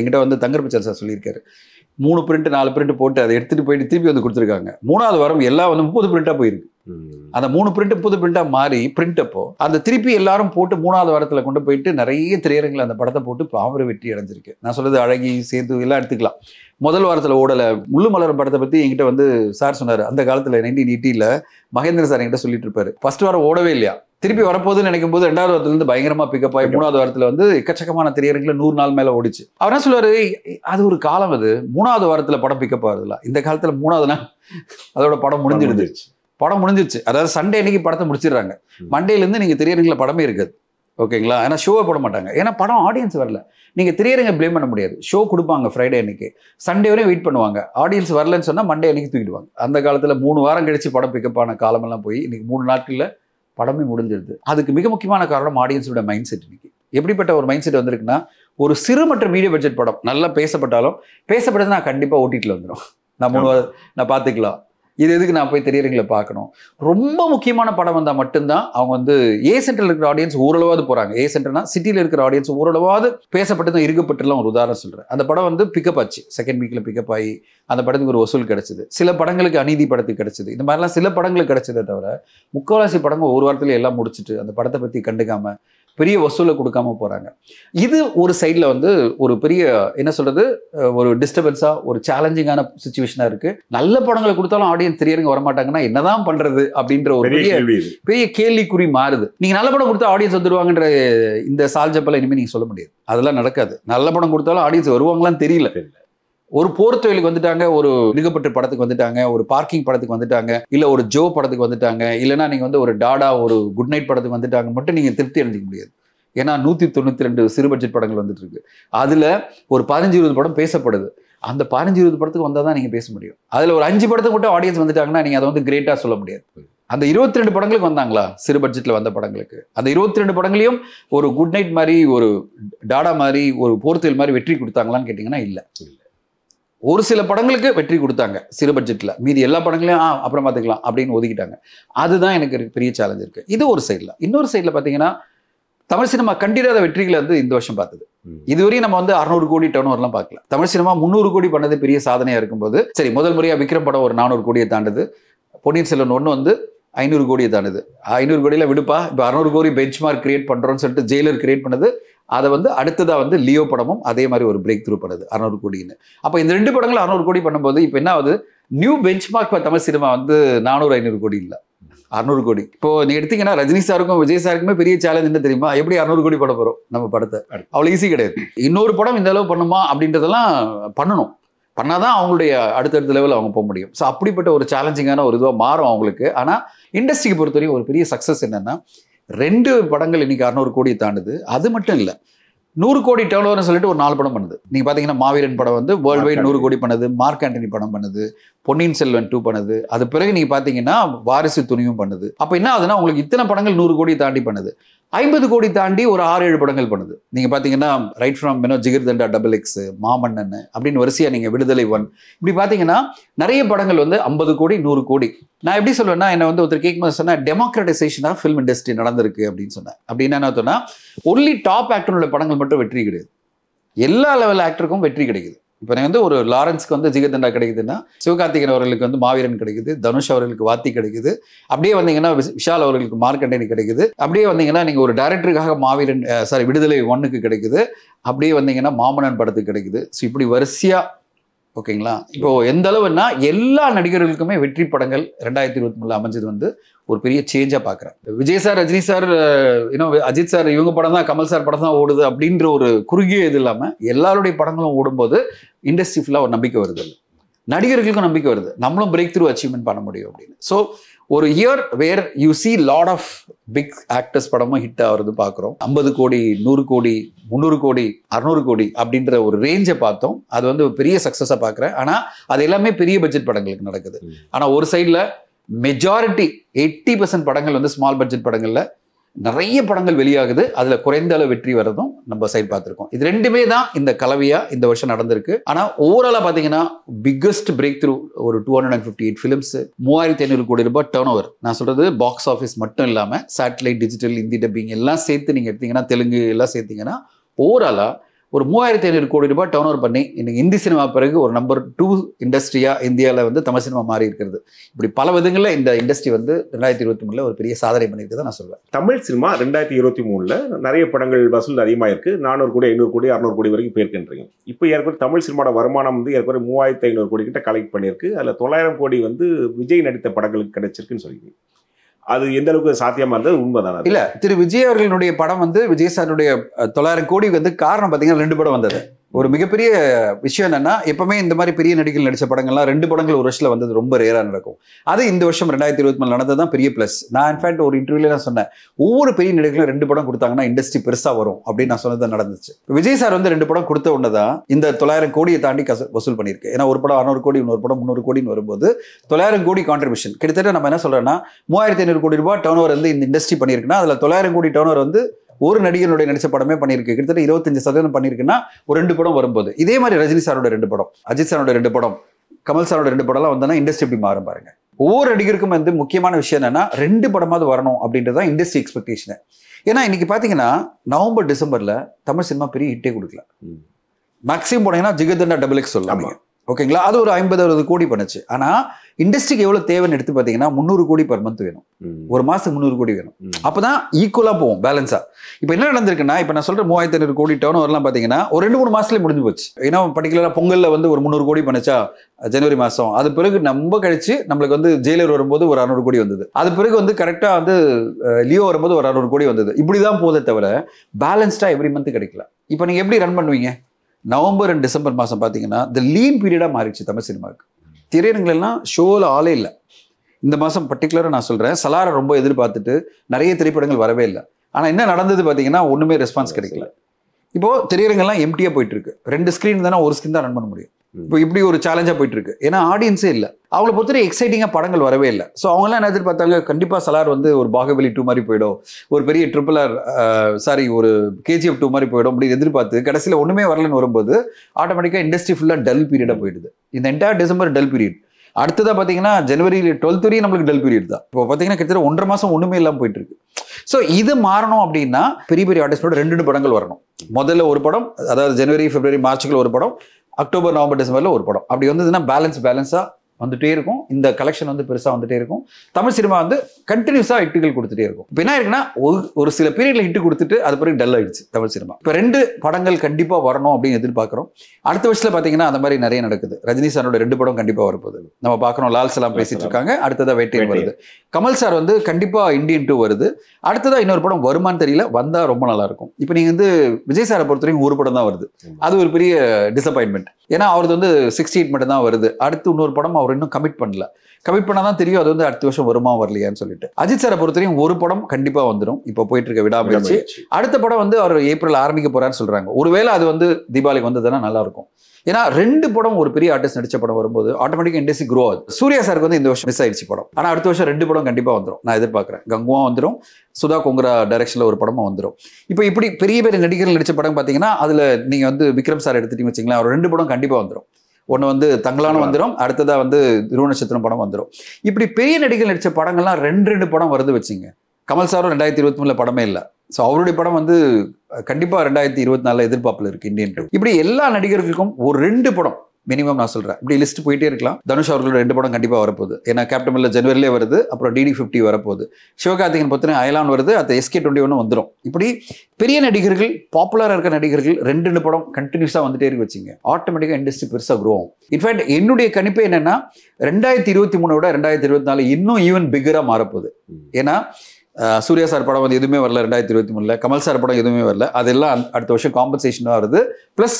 எங்கிட்ட வந்து தங்கர் பிச்சர் சார் சொல்லியிருக்காரு மூணு பிரிண்ட் நாலு பிரிண்ட் போட்டு அதை எடுத்துகிட்டு போயிட்டு திருப்பி வந்து கொடுத்துருக்காங்க மூணாவது வாரம் எல்லாம் வந்து முப்பது பிரிண்ட்டாக போயிருக்கு அந்த மூணு பிரிண்ட் புது பிரிண்டாக மாறி பிரிண்ட் அப்போ அந்த திருப்பி எல்லாரும் போட்டு மூணாவது வாரத்தில் கொண்டு போயிட்டு நிறைய திரையரங்கில் அந்த படத்தை போட்டு பாவர வெற்றி அடைஞ்சிருக்கு நான் சொல்றது அழகி சேர்ந்து எல்லாம் எடுத்துக்கலாம் முதல் வாரத்தில் ஓடல முள்ளு மலர் படத்தை பற்றி என்கிட்ட வந்து சார் சொன்னார் அந்த காலத்தில் நைன்டீன் எயிட்டியில் மகேந்திர சார் என்கிட்ட சொல்லிட்டு இருப்பாரு ஃபர்ஸ்ட் வாரம் ஓடவே இல்லையா திருப்பி வரப்போகுதுன்னு நினைக்கும் போது ரெண்டாவது வாரத்துலேருந்து பயங்கரமாக பிக்கப் ஆகி மூணாவது வாரத்தில் வந்து எக்கச்சக்கமான திரையரங்கில் நூறு நாள் மேலே ஓடிச்சு அவர் என்ன அது ஒரு காலம் அது மூணாவது வாரத்தில் படம் பிக்கப் ஆகுதுல இந்த காலத்தில் மூணாவது நாள் அதோட படம் முடிஞ்சிடுச்சு படம் முடிஞ்சிருச்சு அதாவது சண்டே அன்னைக்கு படத்தை முடிச்சிடுறாங்க மண்டேலேருந்து நீங்கள் திரையரங்கில் படமே இருக்காது ஓகேங்களா ஏன்னா ஷோவை போட மாட்டாங்க ஏன்னா படம் ஆடியன்ஸ் வரல நீங்கள் திரையரங்க ப்ளேம் பண்ண முடியாது ஷோ கொடுப்பாங்க ஃப்ரைடே அன்னைக்கு சண்டே வரையும் வெயிட் பண்ணுவாங்க ஆடியன்ஸ் வரலன்னு சொன்னால் மண்டே அன்னைக்கு தூக்கிடுவாங்க அந்த காலத்தில் மூணு வாரம் கழிச்சு படம் பிக்கப் ஆன காலமெல்லாம் போய் இன்னைக்கு மூணு நாட்களில் படமே முடிஞ்சிருது அதுக்கு மிக முக்கியமான காரணம் ஆடியன்ஸோட மைண்ட் செட் இன்னைக்கு எப்படிப்பட்ட ஒரு மைண்ட் செட் வந்திருக்குன்னா ஒரு சிறு மற்றும் மீடியா பட்ஜெட் படம் நல்லா பேசப்பட்டாலும் பேசப்பட்டது நான் கண்டிப்பாக ஓட்டிகிட்டு வந்துடும் நான் மூணு நான் பார்த்துக்கலாம் இது எதுக்கு நான் போய் தெரியறீங்களை பார்க்கணும் ரொம்ப முக்கியமான படம் வந்தால் மட்டும்தான் அவங்க வந்து ஏ சென்டரில் இருக்கிற ஆடியன்ஸ் ஓரளவாவது போகிறாங்க ஏ சென்டர்னா சிட்டியில் இருக்கிற ஆடியன்ஸ் ஓரளவாவது பேசப்பட்டு தான் இருக்கப்பட்டுலாம் ஒரு உதாரணம் சொல்கிறேன் அந்த படம் வந்து பிக்கப் ஆச்சு செகண்ட் வீக்கில் பிக்கப் ஆகி அந்த படத்துக்கு ஒரு வசூல் கிடச்சிது சில படங்களுக்கு அநீதி படத்துக்கு கிடச்சிது இந்த மாதிரிலாம் சில படங்களுக்கு கிடச்சதே தவிர முக்கால்வாசி படங்கள் ஒரு வாரத்தில் எல்லாம் முடிச்சுட்டு அந்த படத்தை பற்றி கண்டுக்காமல் பெரிய வசூலை கொடுக்காம போகிறாங்க இது ஒரு சைடில் வந்து ஒரு பெரிய என்ன சொல்கிறது ஒரு டிஸ்டர்பன்ஸாக ஒரு சேலஞ்சிங்கான சுச்சுவேஷனாக இருக்குது நல்ல படங்களை கொடுத்தாலும் ஆடியன்ஸ் தெரியறங்க வரமாட்டாங்கன்னா என்னதான் பண்ணுறது அப்படின்ற ஒரு பெரிய பெரிய கேள்விக்குறி மாறுது நீங்கள் நல்ல படம் கொடுத்தா ஆடியன்ஸ் வந்துடுவாங்கன்ற இந்த சால்ஜப்பெல்லாம் இனிமேல் நீங்கள் சொல்ல முடியாது அதெல்லாம் நடக்காது நல்ல படம் கொடுத்தாலும் ஆடியன்ஸ் வருவாங்களான்னு தெரியல ஒரு போர் தொழிலுக்கு வந்துட்டாங்க ஒரு இடுக்கப்பட்ட படத்துக்கு வந்துட்டாங்க ஒரு பார்க்கிங் படத்துக்கு வந்துட்டாங்க இல்ல ஒரு ஜோ படத்துக்கு வந்துட்டாங்க இல்லைன்னா நீங்க வந்து ஒரு டாடா ஒரு குட் நைட் படத்துக்கு வந்துட்டாங்க மட்டும் நீங்க திருப்தி அடைஞ்சிக்க முடியாது ஏன்னா நூற்றி தொண்ணூற்றி ரெண்டு சிறு பட்ஜெட் படங்கள் வந்துட்டு இருக்கு அதில் ஒரு பதினஞ்சு இருபது படம் பேசப்படுது அந்த பதினஞ்சு இருபது படத்துக்கு வந்தால் தான் நீங்கள் பேச முடியும் அதில் ஒரு அஞ்சு படத்துக்கு மட்டும் ஆடியன்ஸ் வந்துட்டாங்கன்னா நீங்கள் அதை வந்து கிரேட்டாக சொல்ல முடியாது அந்த இருபத்தி ரெண்டு படங்களுக்கு வந்தாங்களா சிறு பட்ஜெட்டில் வந்த படங்களுக்கு அந்த இருபத்தி ரெண்டு படங்களையும் ஒரு குட் நைட் மாதிரி ஒரு டாடா மாதிரி ஒரு போர்த்தல் மாதிரி வெற்றி கொடுத்தாங்களான்னு கேட்டிங்கன்னா இல்லை ஒரு சில படங்களுக்கு வெற்றி கொடுத்தாங்க சிறு பட்ஜெட்டில் மீதி எல்லா படங்களையும் ஆ அப்புறம் பார்த்துக்கலாம் அப்படின்னு ஒதுக்கிட்டாங்க அதுதான் எனக்கு பெரிய சேலஞ்ச் இருக்குது இது ஒரு சைடில் இன்னொரு சைடில் பார்த்தீங்கன்னா தமிழ் சினிமா கண்டிராத வெற்றிகளை வந்து இந்த வருஷம் பார்த்தது இதுவரையும் நம்ம வந்து அறுநூறு கோடி டர்ன் வரலாம் பார்க்கல தமிழ் சினிமா முந்நூறு கோடி பண்ணது பெரிய சாதனையாக இருக்கும்போது சரி முதல் முறையாக விக்ரம் படம் ஒரு நானூறு கோடியை தாண்டது பொன்னியின் செல்வன் ஒன்று வந்து ஐநூறு கோடியை தாண்டுது ஐநூறு கோடியில் விடுப்பா இப்போ அறநூறு கோடி பெஞ்ச் மார்க் கிரியேட் பண்ணுறோன்னு சொல்லிட்டு ஜெயிலர் கிரியேட் பண்ணது அதை வந்து அடுத்ததாக வந்து லியோ படமும் அதே மாதிரி ஒரு பிரேக் த்ரூ பண்ணுது அறநூறு கோடின்னு அப்போ இந்த ரெண்டு படங்கள் அறநூறு கோடி பண்ணும்போது இப்போ என்ன ஆகுது new benchmark for Tamil cinema வந்து நானூறு ஐநூறு கோடி இல்லை அறநூறு கோடி இப்போ நீ எடுத்தீங்கன்னா ரஜினி சாருக்கும் விஜய் சாருக்குமே பெரிய சேலஞ்ச் என்ன தெரியுமா எப்படி அறநூறு கோடி படம் போகிறோம் நம்ம படத்தை அவ்வளோ ஈஸி கிடையாது இன்னொரு படம் இந்த அளவு பண்ணுமா அப்படின்றதெல்லாம் பண்ணணும் பண்ணாதான் அவங்களுடைய அடுத்தடுத்த லெவலில் அவங்க போக முடியும் ஸோ அப்படிப்பட்ட ஒரு சேலஞ்சிங்கான ஒரு இதுவாக மாறும் அவங்களுக்கு ஆனால் இண்டஸ்ட்ரிக்கு பொறுத்தவரைக்கும் ஒரு பெரிய சக்ஸஸ் என்னென்னா ரெண்டு படங்கள் இன்னைக்கு அறநூறு கோடியை தாண்டுது அது மட்டும் இல்லை நூறு கோடி டேர்ன் சொல்லிட்டு ஒரு நாலு படம் பண்ணுது நீங்கள் பார்த்தீங்கன்னா மாவீரன் படம் வந்து வேர்ல்டு வைட் நூறு கோடி பண்ணுது மார்க் ஆண்டனி படம் பண்ணுது பொன்னியின் செல்வன் டூ பண்ணுது அது பிறகு நீங்கள் பார்த்தீங்கன்னா வாரிசு துணியும் பண்ணுது அப்போ என்ன ஆகுதுன்னா உங்களுக்கு இத்தனை படங்கள் நூறு கோடி தாண்டி பண்ணுது ஐம்பது கோடி தாண்டி ஒரு ஆறு ஏழு படங்கள் பண்ணுது நீங்கள் பார்த்தீங்கன்னா ரைட் ஃப்ரம் மெனோ Jigarthanda double X Maamannan அப்படின்னு வரிசையாக நீங்கள் விடுதலை ஒன் இப்படி பார்த்தீங்கன்னா நிறைய படங்கள் வந்து ஐம்பது கோடி நூறு கோடி நான் எப்படி சொல்லுவேன்னா என்னை வந்து ஒருத்தர் கேட்கும்போது சொன்னால் டெமோக்ரடைசேஷன் ஆஃப் ஃபிலிம் இண்டஸ்ட்ரி நடந்திருக்கு அப்படின்னு சொன்னேன் அப்படின்னு என்ன சொன்னால் ஒன்லி டாப் ஆக்டரோட படங்கள் மட்டும் வெற்றி கிடையாது எல்லா லெவல் ஆக்டருக்கும் வெற்றி கிடைக்குது இப்போ நீங்கள் வந்து ஒரு லாரன்ஸ்க்கு வந்து ஜிகதண்டா கிடைக்குதுன்னா சிவகார்த்திகன் அவர்களுக்கு வந்து மாவீரன் கிடைக்குது தனுஷ் அவர்களுக்கு வாத்தி கிடைக்குது அப்படியே வந்தீங்கன்னா விஷால் அவர்களுக்கு மார்க்கண்டனி கிடைக்குது அப்படியே வந்தீங்கன்னா நீங்கள் ஒரு டேரக்டருக்காக மாவீரன் சாரி விடுதலை ஒன்னுக்கு கிடைக்குது அப்படியே வந்தீங்கன்னா மாமனன் படத்துக்கு கிடைக்குது ஸோ இப்படி வரிசையாக ஓகேங்களா இப்போ எந்த அளவுன்னா எல்லா நடிகர்களுக்குமே வெற்றி படங்கள் ரெண்டாயிரத்தி இருபத்தி மூணுல அமைஞ்சது வந்து ஒரு பெரிய சேஞ்சாக பார்க்குறேன் விஜய் சார் ரஜினி சார் இன்னும் அஜித் சார் இவங்க படம் தான் கமல் சார் படம் தான் ஓடுது அப்படின்ற ஒரு குறுகிய இது இல்லாமல் எல்லாருடைய படங்களும் ஓடும்போது இண்டஸ்ட்ரி ஃபுல்லாக ஒரு நம்பிக்கை வருது நடிகர்களுக்கும் நம்பிக்கை வருது நம்மளும் பிரேக் த்ரூ அச்சீவ்மெண்ட் பண்ண முடியும் அப்படின்னு ஸோ ஒரு year where you see lot of big actors படமும் ஹிட் ஆகிறது பார்க்குறோம் ஐம்பது கோடி நூறு கோடி முந்நூறு கோடி அறநூறு கோடி அப்படின்ற ஒரு ரேஞ்சை பார்த்தோம் அது வந்து பெரிய சக்ஸஸாக பார்க்குறேன் ஆனால் அது எல்லாமே பெரிய பட்ஜெட் படங்களுக்கு நடக்குது ஆனால் ஒரு சைடில் மெஜாரிட்டி எயிட்டி பர்சன்ட் படங்கள் வந்து ஸ்மால் பட்ஜெட் படங்களில் நிறைய படங்கள் வெளியாகுது அதில் குறைந்த அளவு வெற்றி வர்றதும் நம்ம சைடு பார்த்துருக்கோம் இது ரெண்டுமே தான் இந்த கலவையாக இந்த வருஷம் நடந்திருக்கு ஆனால் ஓவராலாக பார்த்தீங்கன்னா பிக்கஸ்ட் பிரேக் த்ரூ ஒரு two hundred and fifty eight films மூவாயிரத்தி ஐநூறு கோடி ரூபாய் டர்ன் ஓவர் நான் சொல்கிறது பாக்ஸ் ஆஃபீஸ் மட்டும் இல்லாமல் சேட்டலைட் டிஜிட்டல் இந்தி டப்பிங் எல்லாம் சேர்த்து நீங்கள் எடுத்தீங்கன்னா தெலுங்கு எல்லாம் சேர்த்தீங்கன்னா ஓவராலாக ஒரு மூவாயிரத்தி ஐநூறு கோடி ரூபாய் டர்ன் ஓவர் பண்ணி இன்னைக்கு இந்தி சினிமா பிறகு ஒரு நம்பர் டூ இண்டஸ்ட்ரியாக இந்தியாவில் வந்து தமிழ் சினிமா மாறி இருக்கிறது இப்படி பல விதங்களில் இந்த இண்டஸ்ட்ரி வந்து ரெண்டாயிரத்தி இருபத்தி மூணில் ஒரு பெரிய சாதனை தான் நான் சொல்வேன் தமிழ் சினிமா ரெண்டாயிரத்தி இருபத்தி மூணில் நிறைய படங்கள் வசூல் அதிகமாக இருக்குது நானூறு கோடி ஐநூறு கோடி அறுநூறு கோடி வரைக்கும் போயிருக்கின்றீங்க இப்போ ஏற்கனவே தமிழ் சினிமாவோட வருமானம் வந்து ஏற்கனவே மூவாயிரத்தி ஐநூறு கோடி கிட்ட கலெக்ட் பண்ணியிருக்கு அதில் தொள்ளாயிரம் கோடி வந்து விஜய் நடித்த படங்களுக்கு கிடைச்சிருக்குன்னு சொல்லிக்கிறீங்க அது எந்த அளவுக்கு சாத்தியமா இருந்தது உண்மைதான் இல்ல திரு விஜய் அவர்களுடைய படம் வந்து விஜய் சாருடைய தொள்ளாயிரம் கோடி வந்து காரணம் பாத்தீங்கன்னா ரெண்டு படம் வந்தது ஒரு மிகப்பெரிய விஷயம் என்னன்னா எப்பவுமே இந்த மாதிரி பெரிய நடிகர்கள் நடித்த படங்கள்லாம் ரெண்டு படங்கள் ஒரு வருஷத்தில் வந்தது ரொம்ப ரேராக நடக்கும் அது இந்த வருஷம் ரெண்டாயிரத்தி இருபத்தி மூணு நடந்தது தான் பெரிய ப்ளஸ் நான் இன்ஃபேக்ட் ஒரு இன்டர்வியூல நான் சொன்னேன் ஒவ்வொரு பெரிய நடிகர்களும் ரெண்டு படம் கொடுத்தாங்கன்னா இண்டஸ்ட்ரி பெருசாக வரும் அப்படின்னு நான் சொன்னது நடந்துச்சு விஜய் சார் வந்து ரெண்டு படம் கொடுத்த உடனே தான் இந்த தொள்ளாயிரம் கோடியை தாண்டி கச வசூல் பண்ணியிருக்கு ஏன்னா ஒரு படம் அறுநூறு கோடி இன்னொரு படம் முந்நூறு கோடின்னு வரும்போது தொள்ளாயிரம் கோடி கான்ட்ரிபியூஷன் கிட்டத்தட்ட நம்ம என்ன சொல்கிறோன்னா மூவாயிரத்தி ஐநூறு கோடி ரூபாய் டேர்ன் ஓவர் வந்து இந்த இண்டஸ்ட்ரி பண்ணியிருக்குன்னா அதில் தொள்ளாயிரம் கோடி டேர்ன் ஓவர் வந்து ஒரு நடிகனுடைய நடிச்ச படமே பண்ணியிருக்கு கிட்டத்தட்ட இருபத்தஞ்சு சதவீதம் பண்ணியிருக்குன்னா ஒரு ரெண்டு படம் வரும்போது இதே மாதிரி ரஜினி சாரோட ரெண்டு படம் அஜித் சாரோட ரெண்டு படம் கமல் சாரோட ரெண்டு படம்லாம் வந்தோம்னா இண்டஸ்ட்ரி எப்படி மாறும் பாருங்க ஒவ்வொரு நடிகருக்கும் வந்து முக்கியமான விஷயம் என்னன்னா ரெண்டு படமாவது வரணும் அப்படின்றதான் இண்டஸ்ட்ரி எக்ஸ்பெக்டேஷனு ஏன்னா இன்னைக்கு பார்த்தீங்கன்னா நவம்பர் டிசம்பரில் தமிழ் சினிமா பெரிய ஹிட்டே கொடுக்கல மேக்ஸிமம் போனீங்கன்னா ஜிகதண்டா டபுள் எக்ஸ் சொல்லலாம் ஓகேங்களா அது ஒரு ஐம்பது அறுபது கோடி பண்ணுச்சு ஆனால் இண்டஸ்ட்ரிக்கு எவ்வளோ தேவைன்னு எடுத்து பார்த்தீங்கன்னா முன்னூறு கோடி பர் மந்த் வேணும் ஒரு மாதத்துக்கு முந்நூறு கோடி வேணும் அப்போ தான் ஈக்குவலாக போவோம் பேலன்ஸாக இப்போ என்ன நடந்திருக்குன்னா இப்போ நான் சொல்கிற மூவாயிரத்தி ஐநூறு கோடி டவுன் வரலாம் பார்த்தீங்கன்னா ஒரு ரெண்டு மூணு மாதத்துலேயே முடிஞ்சு போச்சு ஏன்னா பர்டிகுலராக பொங்கலில் வந்து ஒரு முன்னூறு கோடி பண்ணுச்சா ஜனவரி மாதம் அது பிறகு நம்ம கழிச்சு நம்மளுக்கு வந்து ஜெயிலர் வரும்போது ஒரு அறநூறு கோடி வந்தது அது பிறகு வந்து கரெக்டாக வந்து லியோ வரும்போது ஒரு அறநூறு கோடி வந்தது இப்படி தான் போதே தவிர பேலன்ஸ்டாக எவ்ரி மந்த் கிடைக்கல இப்போ நீங்கள் எப்படி ரன் பண்ணுவீங்க நவம்பர் அண்ட் டிசம்பர் மாதம் பார்த்தீங்கன்னா இந்த லீன் பீரியடாக மாறிடுச்சு தமிழ் சினிமாவுக்கு திரையரங்குகள் எல்லாம் ஷோவில் ஆளே இல்லை இந்த மாதம் பர்டிகுலராக நான் சொல்கிறேன் சலாரை ரொம்ப எதிர்பார்த்துட்டு நிறைய திரைப்படங்கள் வரவே இல்லை ஆனால் என்ன நடந்தது பார்த்தீங்கன்னா ஒன்றுமே ரெஸ்பான்ஸ் கிடைக்கல இப்போது திரையரங்கெல்லாம் எம்டியாக போயிட்டுருக்கு ரெண்டு ஸ்க்ரீன் தானே ஒரு ஸ்க்ரீன் தான் ரன் பண்ண முடியும் இப்போ இப்படி ஒரு சேலஞ்சாக போயிட்டு இருக்கு ஏன்னா ஆடியன்ஸே இல்லை அவங்கள பொறுத்தவரை எக்ஸைட்டிங்காக படங்கள் வரவே இல்லை ஸோ அவங்களாம் என்ன எதிர்பார்த்தாங்க கண்டிப்பாக சலார் வந்து ஒரு பாகுபலி டூ மாதிரி போயிடும் ஒரு பெரிய ட்ரிபிள் ஆர் சாரி ஒரு கேஜிஎஃப் டூ மாதிரி போயிடும் அப்படி எதிர்பார்த்து கடைசியில் ஒன்றுமே வரலன்னு வரும்போது ஆட்டோமேட்டிக்காக இண்டஸ்ட்ரி ஃபுல்லாக டல் பீரியடாக போயிடுது இந்த என்டையர் டிசம்பர் டல் பீரியட் அடுத்ததாக பார்த்தீங்கன்னா ஜனவரி டுவெல்த் வரையும் நம்மளுக்கு டல் பீரியட் தான் இப்போ பார்த்தீங்கன்னா கிட்டத்தட்ட ஒன்றரை மாதம் ஒன்றுமே இல்லாமல் போயிட்டு இருக்கு ஸோ இது மாறணும் அப்படின்னா பெரிய பெரிய ஆர்டிஸ்டோட ரெண்டு ரெண்டு படங்கள் வரணும் முதல்ல ஒரு படம் அதாவது ஜனவரி பிப்ரவரி மார்ச்சுக்குள்ள ஒரு படம் அக்டோபர் நவம்பர் டிசம்பரில் ஒரு படம் அப்படி வந்ததுன்னா பேலன்ஸ் பேலன்ஸாக வந்துட்டே இருக்கும் இந்த கலெக்ஷன் வந்து பெருசாக வந்துகிட்டே இருக்கும் தமிழ் சினிமா வந்து கண்டினியூஸாக ஹிட்டுகள் கொடுத்துட்டே இருக்கும் இப்போ என்ன இருக்குன்னா ஒரு ஒரு சில பீரியடில் ஹிட்டு கொடுத்துட்டு அது பிறகு டல் ஆகிடுச்சு தமிழ் சினிமா இப்போ ரெண்டு படங்கள் கண்டிப்பாக வரணும் அப்படின்னு எதிர்பார்க்குறோம் அடுத்த வருஷத்தில் பார்த்தீங்கன்னா அந்த மாதிரி நிறைய நடக்குது ரஜினி சாரோட ரெண்டு படம் கண்டிப்பாக வரப்போகுது நம்ம பார்க்குறோம் லால் சலாம் பேசிட்டு இருக்காங்க அடுத்ததாக வேட்டையில் வருது கமல் சார் வந்து கண்டிப்பாக இந்தியன் டூ வருது அடுத்ததாக இன்னொரு படம் வருமானு தெரியல வந்தால் ரொம்ப நல்லாயிருக்கும் இப்போ நீங்கள் வந்து விஜய் சாரை பொறுத்தவரைக்கும் ஒரு படம் தான் வருது அது ஒரு பெரிய டிசப்பாயின்மெண்ட் ஏன்னா அவரது வந்து சிக்ஸ்டி எயிட் மட்டும் தான் வருது அடுத்து இன்னொரு படம் அவர் இன்னும் கமிட் பண்ணல கமிட் பண்ணால் தான் தெரியும் அது வந்து அடுத்த வருஷம் வருமா வரலையான்னு சொல்லிட்டு அஜித் சாரை பொறுத்தவரையும் ஒரு படம் கண்டிப்பாக வந்துடும் இப்போ போயிட்டு இருக்க விடாமுயற்சி அடுத்த படம் வந்து அவர் ஏப்ரல் ஆரம்பிக்க போறான்னு சொல்றாங்க ஒருவேளை அது வந்து தீபாவளிக்கு வந்ததுன்னா நல்லா இருக்கும் ஏன்னா ரெண்டு படம் ஒரு பெரிய ஆர்டிஸ்ட் நடிச்ச படம் வரும்போது ஆட்டோமேட்டிக் இண்டஸ்ட்ரி க்ரோ ஆகுது சூர்யா சாருக்கு வந்து இந்த வருஷம் மிஸ் ஆயிடுச்சு படம் ஆனால் அடுத்த வருஷம் ரெண்டு படம் கண்டிப்பாக வந்துடும் நான் எதிர்பார்க்குறேன் கங்குவா வந்துடும் சுதா குங்குரா டைரக்ஷனில் ஒரு படமாக வந்துடும் இப்போ இப்படி பெரிய பெரிய நடிகர்கள் நடித்த படம் பார்த்தீங்கன்னா அதில் நீங்கள் வந்து விக்ரம் சார் எடுத்துட்டீங்க வச்சிங்களேன் அவர் ரெண்டு படம் கண்டிப்பாக வந்துடும் ஒன்று வந்து தங்களான வந்துடும் அடுத்ததாக வந்து துருவ நட்சத்திரம் படம் வந்துடும் இப்படி பெரிய நடிகர் நடித்த படங்கள்லாம் ரெண்டு ரெண்டு படம் வருது வச்சுங்க கமல் சாரும் ரெண்டாயிரத்தி இருபத்தி மூணில் படமே இல்லை ஸோ அவருடைய படம் வந்து கண்டிப்பாக ரெண்டாயிரத்தி இருபத்தி நாலில் எதிர்பார்ப்பில் இருக்குது இந்தியன் இப்படி எல்லா நடிகர்களுக்கும் ஒரு ரெண்டு படம் மினிமம் நான் சொல்கிறேன் இப்படி லிஸ்ட் போயிட்டே இருக்கலாம் தனுஷ் அவர்களோட ரெண்டு படம் கண்டிப்பாக வரப்போகுது ஏன்னா கேப்டமில் ஜனவரிலே வருது அப்புறம் டிடி ஃபிஃப்டி வரப்போகுது சிவகார்த்திகன் பற்றின அயலான் வருது அது எஸ்கே டுவெண்ட்டி ஒன்று வந்துடும் இப்படி பெரிய நடிகர்கள் பாப்புலராக இருக்க நடிகர்கள் ரெண்டு ரெண்டு படம் கண்டினியூஸாக வந்துட்டே இருக்கு வச்சுங்க ஆட்டோமேட்டிக்காக இண்டஸ்ட்ரி பெருசாக குரோ ஆகும் இன்ஃபேக்ட் என்னுடைய கணிப்பு என்னென்னா ரெண்டாயிரத்தி இருபத்தி மூணு விட ரெண்டாயிரத்தி இருபத்தி நாலு இன்னும் ஈவன் பிகராக மாறப்போகுது ஏன்னா சூர்யா சார் படம் வந்து எதுவுமே வரல ரெண்டாயிரத்தி இருபத்தி மூணில் கமல் சார் படம் எதுவுமே வரல அதெல்லாம் அடுத்த வருஷம் காம்பன்சேஷனாக வருது ப்ளஸ்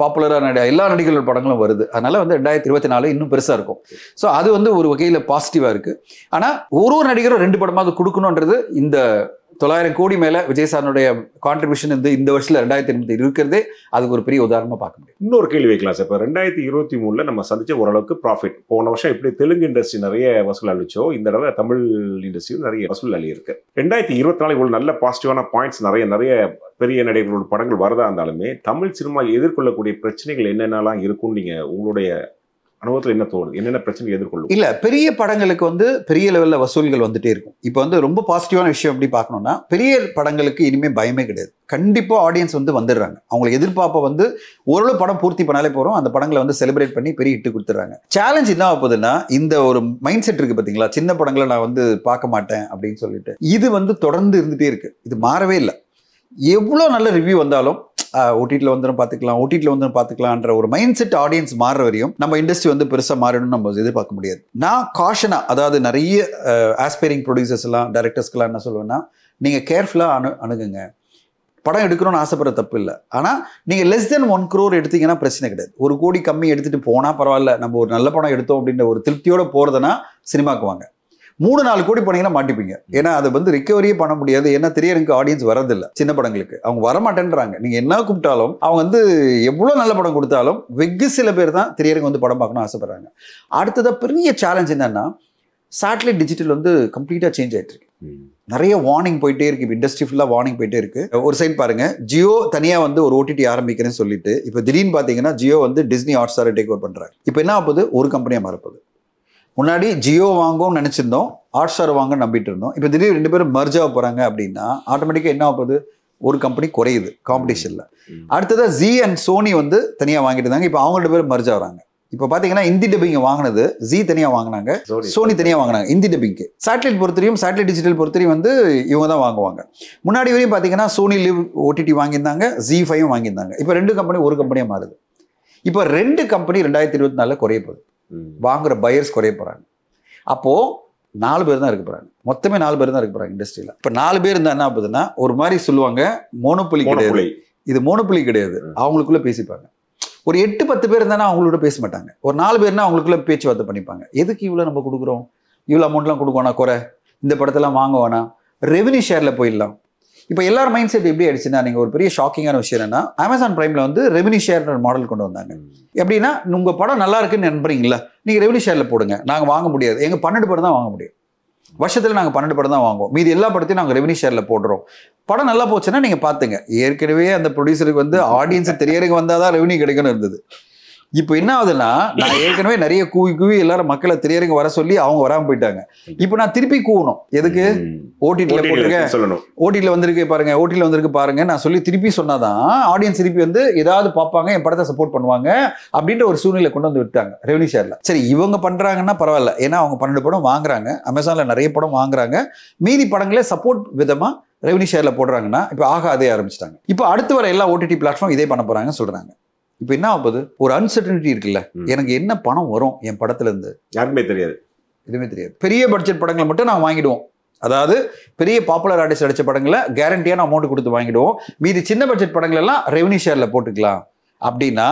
பாப்புலராக நடி எல்லா நடிகர்கள் படங்களும் வருது அதனால் வந்து ரெண்டாயிரத்தி இருபத்தி நாலு இன்னும் பெருசாக இருக்கும் ஸோ அது வந்து ஒரு வகையில் பாசிட்டிவாக இருக்குது ஆனால் ஒரு ஒரு நடிகரும் ரெண்டு படமாக கொடுக்கணுன்றது இந்த தொள்ளாயிரம் கோடி மேலே விஜய் கான்ட்ரிபியூஷன் வந்து இந்த வருஷத்தில் ரெண்டாயிரத்தி இருபத்தி இருக்கிறதே அதுக்கு ஒரு பெரிய உதாரணமாக பார்க்க முடியும் இன்னொரு கேள்வி வைக்கலாம் சார் இப்போ ரெண்டாயிரத்தி இருபத்தி மூணில் நம்ம சந்திச்ச ஓரளவுக்கு ப்ராஃபிட் போன வருஷம் எப்படி தெலுங்கு இண்டஸ்ட்ரி நிறைய வசூல் அழிச்சோ இந்த தடவை தமிழ் இண்டஸ்ட்ரியும் நிறைய வசூல் அழி இருக்கு ரெண்டாயிரத்தி இருபத்தி நாலு இவ்வளோ நல்ல பாசிட்டிவான பாயிண்ட்ஸ் நிறைய நிறைய பெரிய நடிகர்களோட படங்கள் வரதா இருந்தாலுமே தமிழ் சினிமா எதிர்கொள்ளக்கூடிய பிரச்சனைகள் என்னென்னலாம் இருக்கும்னு நீங்கள் உங்களுடைய அனுபவத்தில் என்ன தோணுது என்னென்ன பிரச்சனை எதிர்கொள்ளும் இல்லை பெரிய படங்களுக்கு வந்து பெரிய லெவலில் வசூல்கள் வந்துட்டே இருக்கும் இப்போ வந்து ரொம்ப பாசிட்டிவான விஷயம் எப்படி பார்க்கணும்னா பெரிய படங்களுக்கு இனிமேல் பயமே கிடையாது கண்டிப்பாக ஆடியன்ஸ் வந்து வந்துடுறாங்க அவங்களுக்கு எதிர்பார்ப்ப வந்து ஓரளவு படம் பூர்த்தி பண்ணாலே போகிறோம் அந்த படங்களை வந்து செலிப்ரேட் பண்ணி பெரிய இட்டு கொடுத்துட்றாங்க சேலஞ்ச் என்ன ஆகுதுன்னா இந்த ஒரு மைண்ட் செட் இருக்குது பாத்தீங்களா சின்ன படங்களை நான் வந்து பார்க்க மாட்டேன் அப்படின்னு சொல்லிட்டு இது வந்து தொடர்ந்து இருந்துகிட்டே இருக்குது இது மாறவே இல்லை எவ்வளோ நல்ல ரிவ்யூ வந்தாலும் ஓடிடியில் வந்துடும் பார்த்துக்கலாம் ஓடிடியில் வந்துடும் பார்த்துக்கலான்ற ஒரு மைண்ட் செட் ஆடியன்ஸ் மாறுற வரையும் நம்ம இண்டஸ்ட்ரி வந்து பெருசாக மாறணும்னு நம்ம எதிர்பார்க்க முடியாது நான் காஷனாக அதாவது நிறைய ஆஸ்பைரிங் ப்ரொடியூசர்ஸ் எல்லாம் என்ன சொல்லுவேன்னா நீங்கள் கேர்ஃபுல்லாக அணு அணுகுங்க படம் எடுக்கணும்னு ஆசைப்படுற தப்பு இல்லை ஆனால் நீங்கள் லெஸ் தென் ஒன் க்ரோர் எடுத்தீங்கன்னா பிரச்சனை கிடையாது ஒரு கோடி கம்மி எடுத்துகிட்டு போனால் பரவாயில்ல நம்ம ஒரு நல்ல படம் எடுத்தோம் அப்படின்ற ஒரு திருப்தியோடு போகிறதுனா சினிமாக்குவாங்க மூணு நாலு கோடி போனீங்கன்னா மாட்டிப்பீங்க ஏன்னா அது வந்து ரிக்கவரியே பண்ண முடியாது ஏன்னா எனக்கு ஆடியன்ஸ் வரதில்லை சின்ன படங்களுக்கு அவங்க வரமாட்டேன்றாங்க நீங்கள் என்ன கூப்பிட்டாலும் அவங்க வந்து எவ்வளோ நல்ல படம் கொடுத்தாலும் வெகு சில பேர் தான் திரையரங்கு வந்து படம் பார்க்கணும் ஆசைப்படுறாங்க அடுத்ததாக பெரிய சேலஞ்ச் என்னன்னா சேட்டலைட் டிஜிட்டல் வந்து கம்ப்ளீட்டாக சேஞ்ச் ஆகிட்டு இருக்கு நிறைய வார்னிங் போயிட்டே இருக்கு இப்போ இண்டஸ்ட்ரி ஃபுல்லாக வார்னிங் போயிட்டே இருக்கு ஒரு சைட் பாருங்க ஜியோ தனியாக வந்து ஒரு ஓடிடி ஆரம்பிக்கிறேன்னு சொல்லிட்டு இப்போ திடீர்னு பார்த்தீங்கன்னா ஜியோ வந்து டிஸ்னி ஹாட்ஸ்டாரை டேக் ஓவர் பண்ணுறாங்க இப்போ என்ன ஆகுது ஒரு கம்பெனியாக மறப்போது முன்னாடி ஜியோ வாங்கும்னு நினச்சிருந்தோம் ஹாட்ஸ்டார் வாங்க நம்பிட்டு இருந்தோம் இப்போ திடீர் ரெண்டு பேரும் மர்ஜ் ஆக போகிறாங்க அப்படின்னா ஆட்டோமேட்டிக்காக என்ன ஆகுது ஒரு கம்பெனி குறையுது காம்படிஷனில் அடுத்ததாக ஜி அண்ட் சோனி வந்து தனியாக வாங்கிட்டு இருந்தாங்க இப்போ அவங்க ரெண்டு பேரும் மர்ஜ் ஆகிறாங்க இப்போ பார்த்தீங்கன்னா இந்தி டப்பிங் வாங்கினது ஜி தனியாக வாங்கினாங்க சோனி தனியாக வாங்கினாங்க இந்தி டப்பிங்க்கு சேட்டலைட் பொறுத்தரையும் சேட்டலைட் டிஜிட்டல் பொறுத்தரையும் வந்து இவங்க தான் வாங்குவாங்க முன்னாடி வரையும் பார்த்தீங்கன்னா சோனி லிவ் ஓடிடி வாங்கியிருந்தாங்க ஜி ஃபைவ் வாங்கியிருந்தாங்க இப்போ ரெண்டு கம்பெனி ஒரு கம்பெனியாக மாறுது இப்போ ரெண்டு கம்பெனி ரெண்டாயிரத்தி இருபத்தி நாலில் குறைய போகுது வாங்குற பயர்ஸ் குறைய போகிறாங்க அப்போது நாலு பேர் தான் இருக்க போகிறாங்க மொத்தமே நாலு பேர் தான் இருக்க போகிறாங்க இண்டஸ்ட்ரியில் இப்போ நாலு பேர் இருந்தால் என்ன ஆகுதுன்னா ஒரு மாதிரி சொல்லுவாங்க மோனப்புலி கிடையாது இது மோனப்புலி கிடையாது அவங்களுக்குள்ளே பேசிப்பாங்க ஒரு எட்டு பத்து பேர் இருந்தாலும் அவங்களோட பேச மாட்டாங்க ஒரு நாலு பேர்னா அவங்களுக்குள்ள பேச்சுவார்த்தை பண்ணிப்பாங்க எதுக்கு இவ்வளோ நம்ம கொடுக்குறோம் இவ்வளோ அமௌண்ட்லாம் கொடுக்கணும் குறை இந்த படத்தெல்லாம் வாங்க வேணாம் ரெவன்யூ ஷேரில் போயிடலாம் இப்போ எல்லார் மைண்ட் செட் எப்படி ஆயிடுச்சுன்னா நீங்கள் ஒரு பெரிய ஷாக்கிங்கான விஷயம் என்னன்னா அமேசான் பிரைமில் வந்து ரெவன்யூ ஷேர்ன்ற மாடல் கொண்டு வந்தாங்க எப்படின்னா உங்கள் படம் நல்லா இருக்குன்னு நம்புறீங்களா நீங்கள் ரெவன்யூ ஷேரில் போடுங்க நாங்கள் வாங்க முடியாது எங்கள் பன்னெண்டு படம் தான் வாங்க முடியும் வருஷத்தில் நாங்கள் பன்னெண்டு படம் தான் வாங்குவோம் மீதி எல்லா படத்தையும் நாங்கள் ரெவன்யூ ஷேரில் போடுறோம் படம் நல்லா போச்சுன்னா நீங்கள் பார்த்துங்க ஏற்கனவே அந்த ப்ரொடியூசருக்கு வந்து ஆடியன்ஸை தெரியறதுக்கு வந்தால் தான் ரெவன்யூ கிடைக்கணும் இருந்தது இப்போ என்ன ஆகுதுன்னா நான் [laughs] ஏற்கனவே நிறைய கூவி கூவி எல்லாரும் மக்களை திரையரங்க வர சொல்லி அவங்க வராம போயிட்டாங்க இப்போ நான் திருப்பி கூவணும் எதுக்கு ஓடிடில போட்டிருக்கேன் சொல்லணும் ஓடிடியில் வந்திருக்கு பாருங்க ஓடிடியில் வந்திருக்கு பாருங்க நான் சொல்லி திருப்பி சொன்னாதான் ஆடியன்ஸ் திருப்பி வந்து ஏதாவது பார்ப்பாங்க என் படத்தை சப்போர்ட் பண்ணுவாங்க அப்படின்ற ஒரு சூழ்நிலை கொண்டு வந்து விட்டாங்க ரெவன்யூ ஷேர்ல சரி இவங்க பண்றாங்கன்னா பரவாயில்ல ஏன்னா அவங்க பன்னெண்டு படம் வாங்குறாங்க அமேசான்ல நிறைய படம் வாங்குறாங்க மீதி படங்களே சப்போர்ட் விதமா ரெவன்யூ ஷேர்ல போடுறாங்கன்னா இப்போ ஆக அதே ஆரம்பிச்சிட்டாங்க இப்போ அடுத்து வர எல்லா ஓடிடி பிளாட்ஃபார்ம் இதே பண்ண போறாங்கன்னு சொல்றாங்க இப்போ என்ன ஆகுது ஒரு அன்சர்டனிட்டி இருக்குல்ல எனக்கு என்ன பணம் வரும் என் படத்துல இருந்து யாருக்குமே தெரியாது எதுவுமே தெரியாது பெரிய பட்ஜெட் படங்களை மட்டும் நாங்கள் வாங்கிடுவோம் அதாவது பெரிய பாப்புலர் ஆர்டிஸ்ட் அடித்த படங்களை கேரண்டியான அமௌண்ட் கொடுத்து வாங்கிடுவோம் மீதி சின்ன பட்ஜெட் படங்கள் எல்லாம் ரெவன்யூ ஷேரில் போட்டுக்கலாம் அப்படின்னா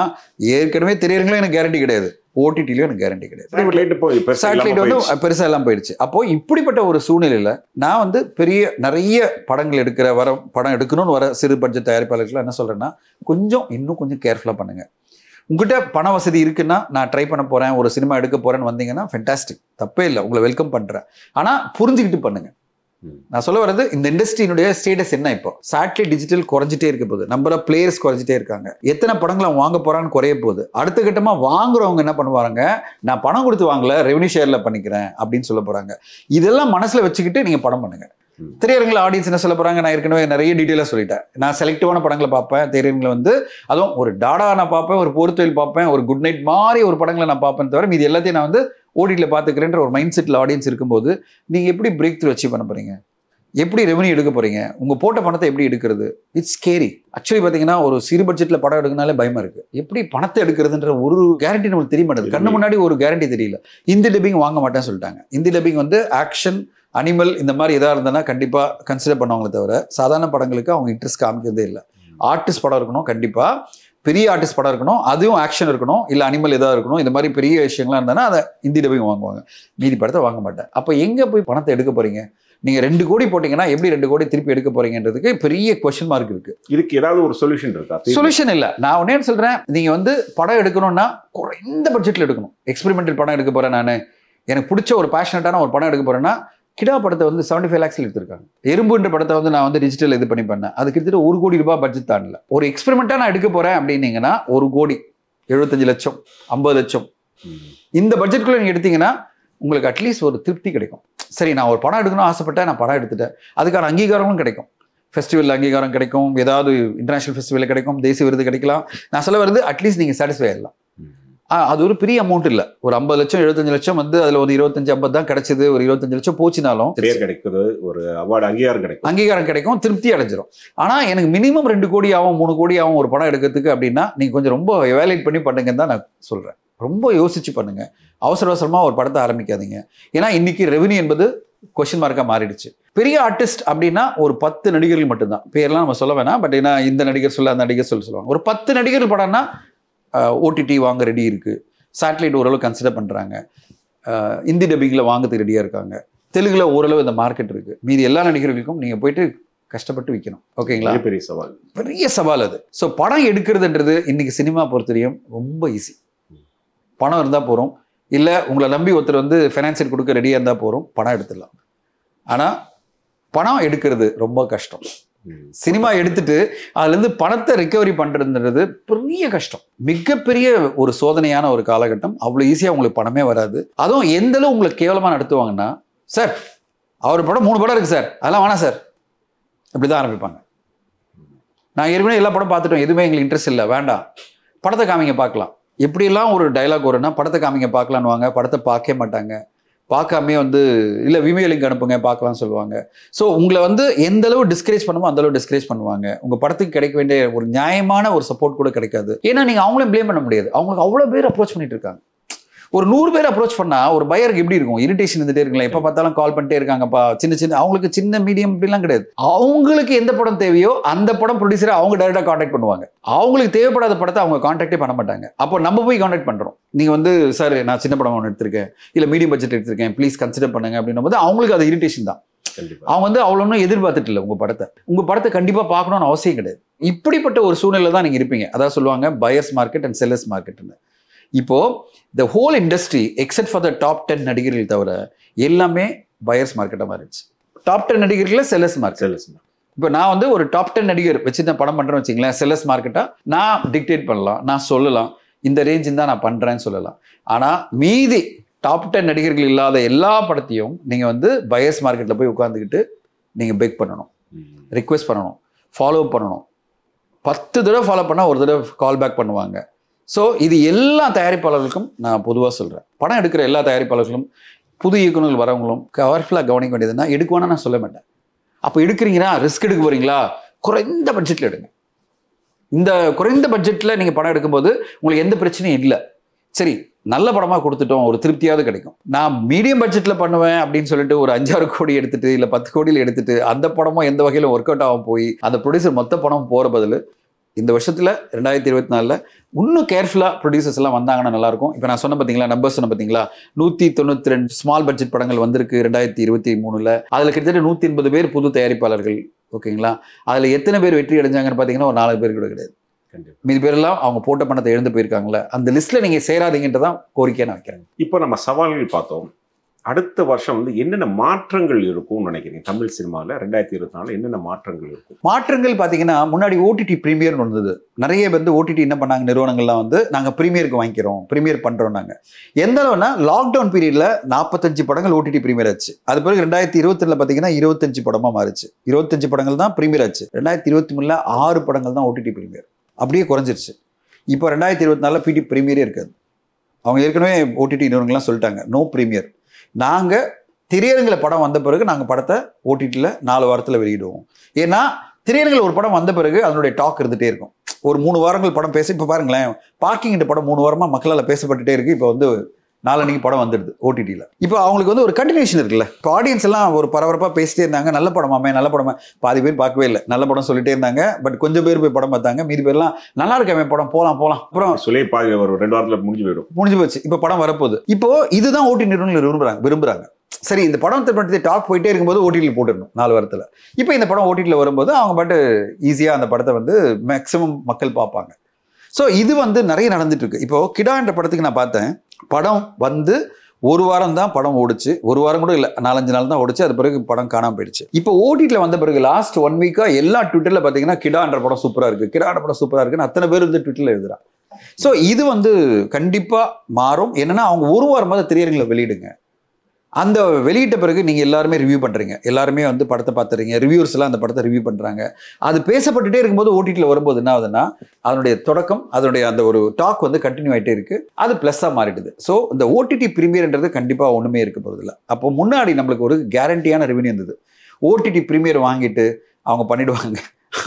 ஏற்கனவே தெரியறவங்களும் எனக்கு கேரண்டி கிடையாது ஓடிடிலையும் எனக்கு கேரண்டி கிடையாது சேட்டலைட் வந்து பெருசாக எல்லாம் போயிடுச்சு அப்போ இப்படிப்பட்ட ஒரு சூழ்நிலையில் நான் வந்து பெரிய நிறைய படங்கள் எடுக்கிற வர படம் எடுக்கணும்னு வர சிறு பட்ஜெட் தயாரிப்பாளர்கள் என்ன சொல்கிறேன்னா கொஞ்சம் இன்னும் கொஞ்சம் கேர்ஃபுல்லாக பண்ணுங்கள் உங்ககிட்ட பண வசதி இருக்குன்னா நான் ட்ரை பண்ண போகிறேன் ஒரு சினிமா எடுக்க போகிறேன்னு வந்தீங்கன்னா ஃபென்டாஸ்டிக் தப்பே இல்லை உங்களை வெல்கம் பண்ணுறேன் ஆனால் புரிஞ்சுக்கிட்டு பண்ணுங்கள் நான் சொல்ல வர்றது இந்த இண்டஸ்ட்ரியினுடைய ஸ்டேட்டஸ் என்ன இப்போ சேட்டலைட் டிஜிட்டல் குறைஞ்சிட்டே இருக்க போகுது ஆஃப் பிளேயர்ஸ் குறைஞ்சிட்டே இருக்காங்க எத்தனை படங்களை அவங்க வாங்க போறான்னு குறைய போகுது அடுத்த கட்டமா வாங்குறவங்க என்ன பண்ணுவாங்க நான் பணம் கொடுத்து வாங்கல ரெவன்யூ ஷேர்ல பண்ணிக்கிறேன் அப்படின்னு சொல்ல போறாங்க இதெல்லாம் மனசுல வச்சுக்கிட்டு நீங்க படம் பண்ணுங்க திரையரங்கில் ஆடியன்ஸ் என்ன சொல்ல போறாங்க நான் ஏற்கனவே நிறைய டீட்டெயிலாக சொல்லிட்டேன் நான் செலக்டிவான படங்களை பார்ப்பேன் திரையரங்கில் வந்து அதுவும் ஒரு டாடா நான் பார்ப்பேன் ஒரு போர்த்தொழில் பார்ப்பேன் ஒரு குட் நைட் மாதிரி ஒரு படங்களை நான் பார்ப்பேன் தவிர இது எல்லாத்தையும் நான் வந்து ஓடிட்டில் பார்த்துக்கிறேன்ற ஒரு மைண்ட் செட்டில் ஆடியன்ஸ் இருக்கும்போது நீங்கள் எப்படி பிரேக் த்ரூ அச்சீவ் பண்ண போகிறீங்க எப்படி ரெவன்யூ எடுக்க போகிறீங்க உங்கள் போட்ட பணத்தை எப்படி எடுக்கிறது இட்ஸ் கேரி ஆக்சுவலி பார்த்தீங்கன்னா ஒரு சிறு பட்ஜெட்டில் படம் எடுக்கனாலே பயமாக இருக்குது எப்படி பணத்தை எடுக்கிறதுன்ற ஒரு கேரண்டி நம்மளுக்கு தெரிய மாட்டேது கண்ணு முன்னாடி ஒரு கேரண்டி தெரியல இந்த டப்பிங் வாங்க மாட்டேன்னு சொல்லிட்டாங்க இந்தி டப்பிங் வந்து ஆக்ஷன் அனிமல் இந்த மாதிரி எதாக இருந்தனா கண்டிப்பாக கன்சிடர் பண்ணுவாங்களே தவிர சாதாரண படங்களுக்கு அவங்க இன்ட்ரெஸ்ட் காமிக்கிறதே இல்லை ஆர்டிஸ்ட் படம் இருக்கணும் கண்டிப்பாக பெரிய ஆர்டிஸ்ட் படம் இருக்கணும் அதுவும் ஆக்ஷன் இருக்கணும் இல்லை அனிமல் எதாவது இருக்கணும் இந்த மாதிரி பெரிய விஷயங்கள்லாம் இருந்தானா அதை இந்தி டபிங் வாங்குவாங்க மீதி படத்தை வாங்க மாட்டேன் அப்போ எங்கே போய் பணத்தை எடுக்க போகிறீங்க நீங்கள் ரெண்டு கோடி போட்டிங்கன்னா எப்படி ரெண்டு கோடி திருப்பி எடுக்க போறீங்கன்றதுக்கு பெரிய கொஷின் மார்க் இருக்குது இதுக்கு ஏதாவது ஒரு சொல்யூஷன் இருக்கா சொல்யூஷன் இல்லை நான் உடனே சொல்கிறேன் நீங்கள் வந்து படம் எடுக்கணும்னா குறைந்த பட்ஜெட்டில் எடுக்கணும் எக்ஸ்பெரிமெண்டல் படம் எடுக்க போகிறேன் நான் எனக்கு பிடிச்ச ஒரு பேஷனட்டான ஒரு படம் எடுக்க போகிறேன்னா கிடா படத்தை வந்து செவன்டி ஃபைவ் லேக்ஸில் எடுத்திருக்காங்க எறும்புன்ற படத்தை வந்து நான் வந்து டிஜிட்டல் இது பண்ணி பண்ணேன் அது கிட்டத்தட்ட ஒரு கோடி ரூபாய் பட்ஜெட் இல்லை ஒரு எக்ஸ்பெரிமெண்ட்டாக நான் எடுக்க போகிறேன் அப்படின்னீங்கன்னா ஒரு கோடி எழுபத்தஞ்சு லட்சம் ஐம்பது லட்சம் இந்த பட்ஜெட்குள்ளே நீங்கள் எடுத்தீங்கன்னா உங்களுக்கு அட்லீஸ்ட் ஒரு திருப்தி கிடைக்கும் சரி நான் ஒரு படம் எடுக்கணும்னு ஆசைப்பட்டேன் நான் படம் எடுத்துட்டேன் அதுக்கான அங்கீகாரமும் கிடைக்கும் ஃபெஸ்டிவலில் அங்கீகாரம் கிடைக்கும் ஏதாவது இன்டர்நேஷ்னல் ஃபெஸ்டிவலில் கிடைக்கும் தேசிய விருது கிடைக்கலாம் நான் சொல்ல வருது அட்லீஸ்ட் நீங்கள் சாட்டிஸ்ஃபை ஆகிடலாம் அது ஒரு பெரிய அமௌண்ட் இல்லை ஒரு ஐம்பது லட்சம் எழுபத்தஞ்சு லட்சம் வந்து அதுல ஒரு இருபத்தஞ்சு ஐம்பது தான் கிடைச்சது ஒரு இருபத்தஞ்சு லட்சம் போச்சுனாலும் கிடைக்குது ஒரு அவார்டு அங்கீகாரம் கிடைக்கும் அங்கீகாரம் கிடைக்கும் திருப்தி அடைஞ்சிரும் ஆனா எனக்கு மினிமம் ரெண்டு கோடி ஆகும் மூணு கோடி ஆகும் ஒரு படம் எடுக்கிறதுக்கு அப்படின்னா நீங்க கொஞ்சம் ரொம்ப எவாலுவேட் பண்ணி பண்ணுங்கன்னு தான் நான் சொல்றேன் ரொம்ப யோசிச்சு பண்ணுங்க அவசர அவசரமா ஒரு படத்தை ஆரம்பிக்காதீங்க ஏன்னா இன்னைக்கு ரெவன்யூ என்பது கொஷின் மார்க்காக மாறிடுச்சு பெரிய ஆர்டிஸ்ட் அப்படின்னா ஒரு பத்து நடிகர்கள் மட்டும்தான் பேர்லாம் நம்ம சொல்ல வேணாம் பட் ஏன்னா இந்த நடிகர் சொல்ல அந்த நடிகர் சொல்லி சொல்லுவாங்க ஒரு பத்து நடிகர்கள் படம்னா ஓடிடி வாங்க ரெடி இருக்குது சேட்டலைட் ஓரளவு கன்சிடர் பண்ணுறாங்க இந்தி டப்பிங்கில் வாங்கிறதுக்கு ரெடியாக இருக்காங்க தெலுங்கில் ஓரளவு இந்த மார்க்கெட் இருக்குது மீதி எல்லா நடிகர்களுக்கும் நீங்கள் போயிட்டு கஷ்டப்பட்டு விற்கணும் ஓகேங்களா பெரிய சவால் பெரிய சவால் அது ஸோ படம் எடுக்கிறதுன்றது இன்னைக்கு சினிமா பொறுத்தவரையும் ரொம்ப ஈஸி பணம் இருந்தால் போகிறோம் இல்லை உங்களை நம்பி ஒருத்தர் வந்து ஃபைனான்சியல் கொடுக்க ரெடியாக இருந்தால் போகிறோம் பணம் எடுத்துடலாம் ஆனால் பணம் எடுக்கிறது ரொம்ப கஷ்டம் சினிமா எடுத்துட்டு அதுலேருந்து பணத்தை ரிக்கவரி பண்ணுறதுன்றது பெரிய கஷ்டம் மிகப்பெரிய ஒரு சோதனையான ஒரு காலகட்டம் அவ்வளோ ஈஸியாக உங்களுக்கு பணமே வராது அதுவும் எந்த அளவு உங்களுக்கு கேவலமாக நடத்துவாங்கன்னா சார் அவர் படம் மூணு படம் இருக்குது சார் அதெல்லாம் வேணாம் சார் அப்படிதான் ஆரம்பிப்பாங்க நான் ஏற்கனவே எல்லா படம் பார்த்துட்டோம் எதுவுமே எங்களுக்கு இன்ட்ரெஸ்ட் இல்லை வேண்டாம் படத்தை காமிங்க பார்க்கலாம் எப்படிலாம் ஒரு டைலாக் வரும்னா படத்தை காமிங்க பார்க்கலான்னு வாங்க படத்தை பார்க்கவே மாட்டாங்க பார்க்காமே வந்து இல்லை விமியோ லிங்க் அனுப்புங்க பார்க்கலாம் சொல்லுவாங்க ஸோ உங்களை வந்து எந்த அளவு டிஸ்கரேஜ் பண்ணுமோ அந்த அளவு டிஸ்கரேஜ் பண்ணுவாங்க உங்கள் படத்துக்கு கிடைக்க வேண்டிய ஒரு நியாயமான ஒரு சப்போர்ட் கூட கிடைக்காது ஏன்னா நீங்கள் அவங்களும் ப்ளேம் பண்ண முடியாது அவங்களுக்கு அவ்வளோ பேர் அப்ரோச் பண்ணிட்டு இருக்காங்க ஒரு நூறு பேர் அப்ரோச் பண்ணால் ஒரு பயருக்கு எப்படி இருக்கும் இரிட்டேஷன் இருந்துகிட்டே இருக்கலாம் எப்போ பார்த்தாலும் கால் பண்ணிட்டே இருக்காங்கப்பா சின்ன சின்ன அவங்களுக்கு சின்ன மீடியம் அப்படிலாம் கிடையாது அவங்களுக்கு எந்த படம் தேவையோ அந்த படம் ப்ரொடியூசரை அவங்க டேரெக்டாக காண்டாக்ட் பண்ணுவாங்க அவங்களுக்கு தேவைப்படாத படத்தை அவங்க காண்டாக்டே பண்ண மாட்டாங்க அப்போ நம்ம போய் காண்டாக்ட் பண்ணுறோம் நீங்கள் வந்து சார் நான் சின்ன படம் ஒன்று எடுத்திருக்கேன் இல்லை மீடியம் பட்ஜெட் எடுத்திருக்கேன் ப்ளீஸ் கன்சிடர் பண்ணுங்க அப்படின்னும் போது அவங்களுக்கு அது இரிட்டேஷன் தான் அவங்க வந்து அவ்வளோன்னு எதிர்பார்த்துட்டு இல்லை உங்கள் படத்தை உங்கள் படத்தை கண்டிப்பாக பார்க்கணும்னு அவசியம் கிடையாது இப்படிப்பட்ட ஒரு சூழ்நிலை தான் நீங்கள் இருப்பீங்க அதாவது சொல்லுவாங்க பயர்ஸ் மார்க்கெட் அண்ட் செல்லர்ஸ் மார்க்கெட்னு இப்போது the whole industry except for the top ten நடிகர்கள் தவிர எல்லாமே பயர்ஸ் மார்க்கெட்டாக மாறிடுச்சு டாப் டென் நடிகர்களில் செல்லஸ் மார்க் செல்லஸ் மார்க் இப்போ நான் வந்து ஒரு டாப் டென் நடிகர் வச்சு தான் படம் பண்ணுறேன் வச்சிங்களேன் செல்லஸ் மார்க்கெட்டாக நான் டிக்டேட் பண்ணலாம் நான் சொல்லலாம் இந்த ரேஞ்சு தான் நான் பண்ணுறேன்னு சொல்லலாம் ஆனால் மீதி டாப் டென் நடிகர்கள் இல்லாத எல்லா படத்தையும் நீங்கள் வந்து பயர்ஸ் மார்க்கெட்டில் போய் உட்காந்துக்கிட்டு நீங்கள் பேக் பண்ணணும் ரிக்வெஸ்ட் பண்ணணும் ஃபாலோ பண்ணணும் பத்து தடவை ஃபாலோ பண்ணால் ஒரு தடவை கால் பேக் பண்ணுவாங்க ஸோ இது எல்லா தயாரிப்பாளர்களுக்கும் நான் பொதுவாக சொல்கிறேன் படம் எடுக்கிற எல்லா தயாரிப்பாளர்களும் புது இயக்குநர்கள் வரவங்களும் கவர்ஃபுல்லாக கவனிக்க வேண்டியதுன்னா எடுக்குவானா நான் சொல்ல மாட்டேன் அப்போ எடுக்கிறீங்களா ரிஸ்க் எடுக்க போகிறீங்களா குறைந்த பட்ஜெட்டில் எடுங்க இந்த குறைந்த பட்ஜெட்டில் நீங்கள் படம் எடுக்கும்போது உங்களுக்கு எந்த பிரச்சனையும் இல்லை சரி நல்ல படமாக கொடுத்துட்டோம் ஒரு திருப்தியாவது கிடைக்கும் நான் மீடியம் பட்ஜெட்டில் பண்ணுவேன் அப்படின்னு சொல்லிட்டு ஒரு அஞ்சாறு கோடி எடுத்துட்டு இல்லை பத்து கோடியில் எடுத்துட்டு அந்த படமும் எந்த வகையிலும் ஒர்க் அவுட் ஆகும் போய் அந்த ப்ரொடியூசர் மொத்த படம் போகிற பதில் இந்த வருஷத்தில் ரெண்டாயிரத்தி இருபத்தி நாலில் இன்னும் கேர்ஃபுல்லாக ப்ரொடியூசர்ஸ் எல்லாம் வந்தாங்கன்னா நல்லாயிருக்கும் இப்போ நான் சொன்ன பார்த்தீங்களா நம்பர் சொன்ன பார்த்தீங்களா நூற்றி தொண்ணூற்றி ரெண்டு ஸ்மால் பட்ஜெட் படங்கள் வந்திருக்கு ரெண்டாயிரத்தி இருபத்தி மூணில் அதில் கிட்டத்தட்ட நூற்றி எண்பது பேர் புது தயாரிப்பாளர்கள் ஓகேங்களா அதில் எத்தனை பேர் வெற்றி அடைஞ்சாங்கன்னு பார்த்தீங்கன்னா ஒரு நாலு பேர் கூட கிடையாது மீதி பேரெல்லாம் அவங்க போட்ட பணத்தை எழுந்து போயிருக்காங்களே அந்த லிஸ்ட்டில் நீங்கள் சேராதீங்கன்றதான் கோரிக்கையை நான் வைக்கிறேன் இப்போ நம்ம சவால்கள் பார்த்தோம் அடுத்த வருஷம் வந்து என்னென்ன மாற்றங்கள் இருக்கும்னு நினைக்கிறீங்க தமிழ் சினிமாவில் ரெண்டாயிரத்தி இருபத்தி நாலு என்னென்ன மாற்றங்கள் இருக்கும் மாற்றங்கள் பார்த்தீங்கன்னா முன்னாடி ஓடிடி ப்ரீமியர்னு வந்தது நிறைய வந்து ஓடிடி என்ன பண்ணாங்க நிறுவனங்கள்லாம் வந்து நாங்கள் ப்ரீமியருக்கு வாங்கிக்கிறோம் ப்ரீமியர் பண்ணுறோம் நாங்கள் எந்த அளவுனா லாக்டவுன் பீரியடில் நாற்பத்தஞ்சு படங்கள் ஓடிடி ப்ரீமியர் ஆச்சு அது பிறகு ரெண்டாயிரத்தி இருபத்தில பார்த்தீங்கன்னா இருபத்தஞ்சு படமாக மாறிச்சு இருபத்தஞ்சு படங்கள் தான் ப்ரீமியர் ஆச்சு ரெண்டாயிரத்தி இருபத்தி மூணில் ஆறு படங்கள் தான் ஓடிடி ப்ரீமியர் அப்படியே குறைஞ்சிருச்சு இப்போ ரெண்டாயிரத்தி இருபத்தி நாலில் பிடி ப்ரீமியரே இருக்காது அவங்க ஏற்கனவே ஓடிடி நிறுவனங்கள்லாம் சொல்லிட்டாங்க நோ ப்ரீமியர் நாங்கள் திரையரங்கில் படம் வந்த பிறகு நாங்கள் படத்தை ஓடிடியில் நாலு வாரத்தில் வெளியிடுவோம் ஏன்னா திரையரங்கில் ஒரு படம் வந்த பிறகு அதனுடைய டாக் இருந்துகிட்டே இருக்கும் ஒரு மூணு வாரங்கள் படம் பேச இப்போ பாருங்களேன் பார்க்கிங்கிட்ட படம் மூணு வாரமாக மக்களால் பேசப்பட்டுட்டே இருக்குது இப்போ வந்து நாலனைக்கு படம் வந்துடுது ஓடிடியில் இப்போ அவங்களுக்கு வந்து ஒரு கண்டினியூஷன் இருக்குல்ல இப்போ ஆடியன்ஸ் எல்லாம் ஒரு பரபரப்பாக பேசிட்டே இருந்தாங்க நல்ல படமாமே நல்ல படமே பாதி பேர் பார்க்கவே இல்லை நல்ல படம் சொல்லிட்டே இருந்தாங்க பட் கொஞ்சம் பேர் போய் படம் பார்த்தாங்க மீதி பேர்லாம் நல்லா இருக்காமே படம் போகலாம் போகலாம் அப்புறம் சொல்லி பாதி ஒரு ரெண்டு வாரத்தில் முடிஞ்சு போயிடும் முடிஞ்சு போச்சு இப்போ படம் வரப்போகுது இப்போ இதுதான் ஓடி நிறுவனங்கள் விரும்புகிறாங்க விரும்புகிறாங்க சரி இந்த படம் பற்றி டாக் போயிட்டே இருக்கும்போது ஓடிடியில் போட்டுடணும் நாலு வாரத்தில் இப்போ இந்த படம் ஓடிடியில் வரும்போது அவங்க பாட்டு ஈஸியாக அந்த படத்தை வந்து மேக்ஸிமம் மக்கள் பார்ப்பாங்க ஸோ இது வந்து நிறைய நடந்துட்டு இருக்கு இப்போ கிடா என்ற படத்துக்கு நான் பார்த்தேன் படம் வந்து ஒரு வாரம் தான் படம் ஓடிச்சு ஒரு வாரம் கூட இல்லை நாலஞ்சு நாள் தான் ஓடிச்சு அது பிறகு படம் காணாமல் போயிடுச்சு இப்போ ஓடிட்டில் வந்த பிறகு லாஸ்ட் ஒன் வீக்காக எல்லா ட்விட்டரில் பார்த்தீங்கன்னா கிடான்ற படம் சூப்பராக இருக்குது கிடான்ற படம் சூப்பராக இருக்குன்னு அத்தனை பேர் வந்து ட்விட்டரில் எழுதுறான் ஸோ இது வந்து கண்டிப்பாக மாறும் என்னன்னா அவங்க ஒரு வாரமாக திரையரங்களை வெளியிடுங்க அந்த வெளியிட்ட பிறகு நீங்கள் எல்லாருமே ரிவ்யூ பண்ணுறீங்க எல்லாருமே வந்து படத்தை பார்த்துறீங்க ரிவ்யூர்ஸ்லாம் அந்த படத்தை ரிவ்யூ பண்ணுறாங்க அது பேசப்பட்டுட்டே இருக்கும்போது ஓடிடியில் வரும்போது என்ன ஆகுதுன்னா அதனுடைய தொடக்கம் அதனுடைய அந்த ஒரு டாக் வந்து கண்டினியூ ஆகிட்டே இருக்குது அது ப்ளஸ்ஸாக மாறிடுது ஸோ இந்த ஓடிடி ப்ரீமியர்ன்றது கண்டிப்பாக ஒன்றுமே இருக்க போகிறதில்ல அப்போ முன்னாடி நம்மளுக்கு ஒரு கேரண்டியான ரெவன்யூ இருந்தது ஓடிடி ப்ரீமியர் வாங்கிட்டு அவங்க பண்ணிடுவாங்க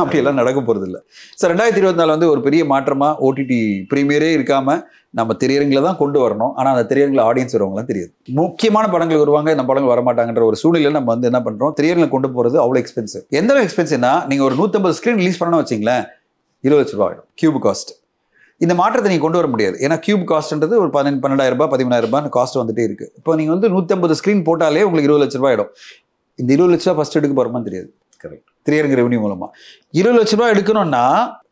அப்படியெல்லாம் நடக்க போகிறது இல்லை சார் ரெண்டாயிரத்தி இருபத்தி நாலு வந்து ஒரு பெரிய மாற்றமாக ஓடிடி ப்ரீமியரே இருக்காமல் நம்ம திரையரங்களை தான் கொண்டு வரணும் ஆனால் அந்த திரையரங்கில் ஆடியன்ஸ் வருவாங்களாம் தெரியாது முக்கியமான படங்கள் வருவாங்க இந்த படங்கள் வரமாட்டாங்கன்ற ஒரு சூழ்நிலையில் நம்ம வந்து என்ன பண்ணுறோம் திரையரங்களை கொண்டு போகிறது அவ்வளோ எக்ஸ்பென்சிவ் எந்த எக்ஸ்பென்சிவ்னா நீங்கள் ஒரு நூற்றம்பது ஸ்க்ரீன் ரிலீஸ் பண்ணணும் வச்சிங்களேன் இருபது லட்ச ரூபா ஆகிடும் கியூப் காஸ்ட் இந்த மாற்றத்தை நீங்கள் கொண்டு வர முடியாது ஏன்னா கியூப் காஸ்ட்ன்றது ஒரு பதினெண்டு பன்னெண்டாயிரம் ரூபாய் பதிமூணாயிரம் காஸ்ட் வந்துட்டே இருக்குது இப்போ நீங்கள் வந்து நூற்றம்பது ஸ்க்ரீன் போட்டாலே உங்களுக்கு இருபது லட்ச ரூபாய் ஆகிடும் இந்த இருபது லட்ச ரூபா ஃபஸ்ட் எடுக்க போகிறோமான்னு தெரியாது கரெக்ட் த்ரீ இயருக்கு ரெவன்யூ மூலமாக இருபது லட்ச ரூபா எடுக்கணும்னா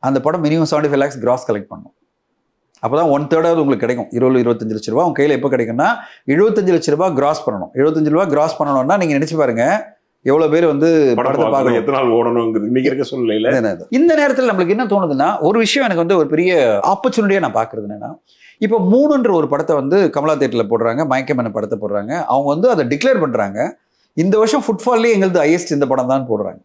அந்த படம் minimum seventy five lakhs gross collect பண்ணும் அப்போ தான் ஒன் தேர்டாவது உங்களுக்கு கிடைக்கும் இருபது இருபத்தஞ்சு லட்ச ரூபா உங்கள் கையில் எப்போ கிடைக்கும்னா எழுபத்தஞ்சு லட்ச ரூபா கிராஸ் பண்ணணும் எழுபத்தஞ்சு ரூபா கிராஸ் பண்ணணும்னா நீங்கள் நினச்சி பாருங்க எவ்வளோ பேர் வந்து படத்தை பார்க்க எத்தனை ஓடணுங்கிறது இருக்க சூழ்நிலையில் இந்த நேரத்தில் நம்மளுக்கு என்ன தோணுதுன்னா ஒரு விஷயம் எனக்கு வந்து ஒரு பெரிய ஆப்பர்ச்சுனிட்டியாக நான் பார்க்குறது என்னன்னா இப்போ மூணுன்ற ஒரு படத்தை வந்து கமலா தேட்டரில் போடுறாங்க மயக்கமன படத்தை போடுறாங்க அவங்க வந்து அதை டிக்ளேர் பண்ணுறாங்க இந்த வருஷம் ஃபுட்ஃபால்லே எங்களுக்கு ஹையஸ்ட் இந்த படம் தான் போடுறாங்க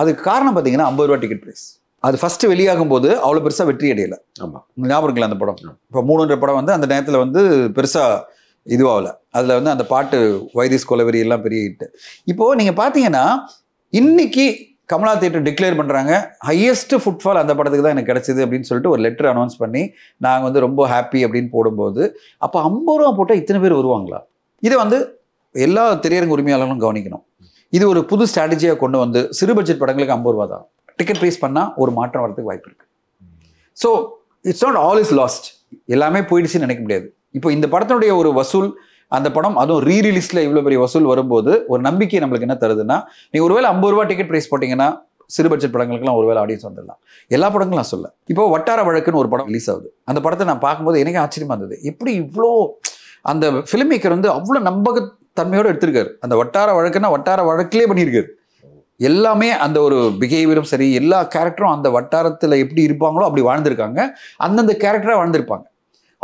அதுக்கு காரணம் பார்த்தீங்கன்னா ஐம்பது ரூபா டிக்கெட் ப்ரைஸ் அது ஃபஸ்ட்டு வெளியாகும் போது அவ்வளோ பெருசாக வெற்றி அடையலை ஆமாம் ஞாபகம் அந்த படம் இப்போ மூணுன்ற படம் வந்து அந்த நேரத்தில் வந்து பெருசாக இதுவாகல அதில் வந்து அந்த பாட்டு வைதிஸ் கொலவெறி எல்லாம் பெரிய ஹிட்டு இப்போது நீங்கள் பார்த்தீங்கன்னா இன்னைக்கு கமலா தேட்டர் டிக்ளேர் பண்ணுறாங்க ஹையஸ்ட் ஃபுட்ஃபால் அந்த படத்துக்கு தான் எனக்கு கிடச்சிது அப்படின்னு சொல்லிட்டு ஒரு லெட்டர் அனௌன்ஸ் பண்ணி நாங்கள் வந்து ரொம்ப ஹாப்பி அப்படின்னு போடும்போது அப்போ ஐம்பது ரூபா போட்டால் இத்தனை பேர் வருவாங்களா இதை வந்து எல்லா திரையரங்கு உரிமையாளர்களும் கவனிக்கணும் இது ஒரு புது ஸ்ட்ராட்டஜியாக கொண்டு வந்து சிறு பட்ஜெட் படங்களுக்கு ஐம்பது ரூபா தான் டிக்கெட் ப்ரைஸ் பண்ணால் ஒரு மாற்றம் வரதுக்கு வாய்ப்பு இருக்குது so it's not all is lost எல்லாமே போயிடுச்சுன்னு நினைக்க முடியாது இப்போ இந்த படத்தினுடைய ஒரு வசூல் அந்த படம் அதுவும் ரீ ரிலீஸில் இவ்வளோ பெரிய வசூல் வரும்போது ஒரு நம்பிக்கை நம்மளுக்கு என்ன தருதுன்னா நீங்கள் ஒருவேளை ஐம்பது ரூபா டிக்கெட் ப்ரைஸ் போட்டிங்கன்னா சிறு பட்ஜெட் படங்களுக்குலாம் ஒருவேளை ஆடியன்ஸ் வந்துடலாம் எல்லா படங்களும் நான் சொல்ல இப்போ வட்டார வழக்குன்னு ஒரு படம் ரிலீஸ் ஆகுது அந்த படத்தை நான் பார்க்கும்போது எனக்கு ஆச்சரியமாக இருந்தது எப்படி இவ்வளோ அந்த ஃபிலிம் மேக்கர் வந்து அவ்வளோ நம்பகத்தன்மையோடு எடுத்திருக்காரு அந்த வட்டார வழக்குன்னா வட்டார வழக்கிலே பண்ணியிருக்காரு எல்லாமே அந்த ஒரு பிஹேவியரும் சரி எல்லா கேரக்டரும் அந்த வட்டாரத்தில் எப்படி இருப்பாங்களோ அப்படி வாழ்ந்திருக்காங்க அந்தந்த கேரக்டராக வாழ்ந்திருப்பாங்க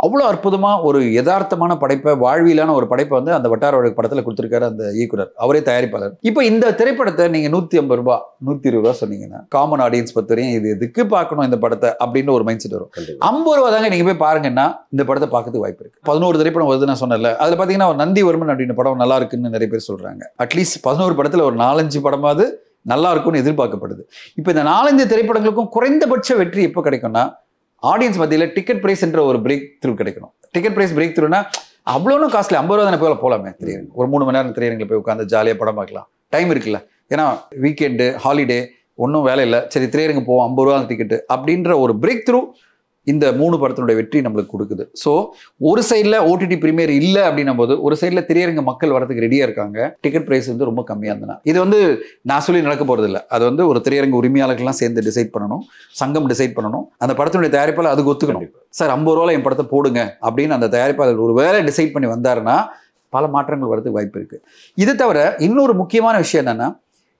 அவ்வளோ அற்புதமாக ஒரு யதார்த்தமான படைப்பை வாழ்வியலான ஒரு படைப்பை வந்து அந்த வட்டார வழக்கு படத்தில் கொடுத்துருக்காரு அந்த இயக்குனர் அவரே தயாரிப்பாளர் இப்போ இந்த திரைப்படத்தை நீங்கள் நூற்றி ஐம்பது ரூபா நூற்றி இருபது ரூபா சொன்னீங்கன்னா காமன் ஆடியன்ஸ் பொறுத்தவரையும் வரையும் இது எதுக்கு பார்க்கணும் இந்த படத்தை அப்படின்னு ஒரு மைண்ட் செட் வரும் ஐம்பது ரூபா தாங்க நீங்கள் போய் பாருங்கன்னா இந்த படத்தை பார்க்கறதுக்கு வாய்ப்பு இருக்குது பதினோரு திரைப்படம் வருது நான் சொன்னேன்ல அதில் பார்த்தீங்கன்னா ஒரு நந்திவர்மன் அப்படின்னு படம் நல்லா இருக்குன்னு நிறைய பேர் சொல்கிறாங்க அட்லீஸ்ட் பதினோரு படத்தில் ஒரு நாலஞ்சு படமாவது நல்லா இருக்கும்னு எதிர்பார்க்கப்படுது இப்போ இந்த நாலஞ்சு திரைப்படங்களுக்கும் குறைந்தபட்ச வெற்றி எப்போ கிடைக்கும்னா ஆடியன்ஸ் மத்தியில் டிக்கெட் ப்ரைஸ் என்ற ஒரு பிரேக் த்ரூ கிடைக்கணும் டிக்கெட் ப்ரைஸ் பிரேக் த்ரூனா அவ்வளோன்னு காஸ்ட்லி ஐம்பது ரூபா தானே போய் போகலாமே தெரியுங்க ஒரு மூணு மணி நேரம் தெரியுங்களை போய் உட்காந்து ஜாலியாக படம் பார்க்கலாம் டைம் இருக்குல்ல ஏன்னா வீக்கெண்டு ஹாலிடே ஒன்றும் வேலை இல்லை சரி திரையரங்கு போவோம் ஐம்பது ரூபா அந்த டிக்கெட்டு அப்படின்ற ஒரு பிரேக் த்ரூ இந்த மூணு படத்தினுடைய வெற்றி நம்மளுக்கு கொடுக்குது ஸோ ஒரு சைடில் ஓடிடி ப்ரீமியர் இல்லை அப்படின்னும் போது ஒரு சைடில் திரையரங்க மக்கள் வரதுக்கு ரெடியாக இருக்காங்க டிக்கெட் ப்ரைஸ் வந்து ரொம்ப கம்மியாக இருந்தனா இது வந்து நான் சொல்லி நடக்க போகிறது இல்லை அது வந்து ஒரு திரையரங்க உரிமையாளர்கள்லாம் சேர்ந்து டிசைட் பண்ணணும் சங்கம் டிசைட் பண்ணணும் அந்த படத்தினுடைய தயாரிப்பால் அதுக்கு ஒத்துக்கணும் சார் ஐம்பது ரூபாய் என் படத்தை போடுங்க அப்படின்னு அந்த தயாரிப்பாளர் ஒரு வேலை டிசைட் பண்ணி வந்தாருன்னா பல மாற்றங்கள் வரதுக்கு வாய்ப்பு இருக்குது இது தவிர இன்னொரு முக்கியமான விஷயம் என்னென்னா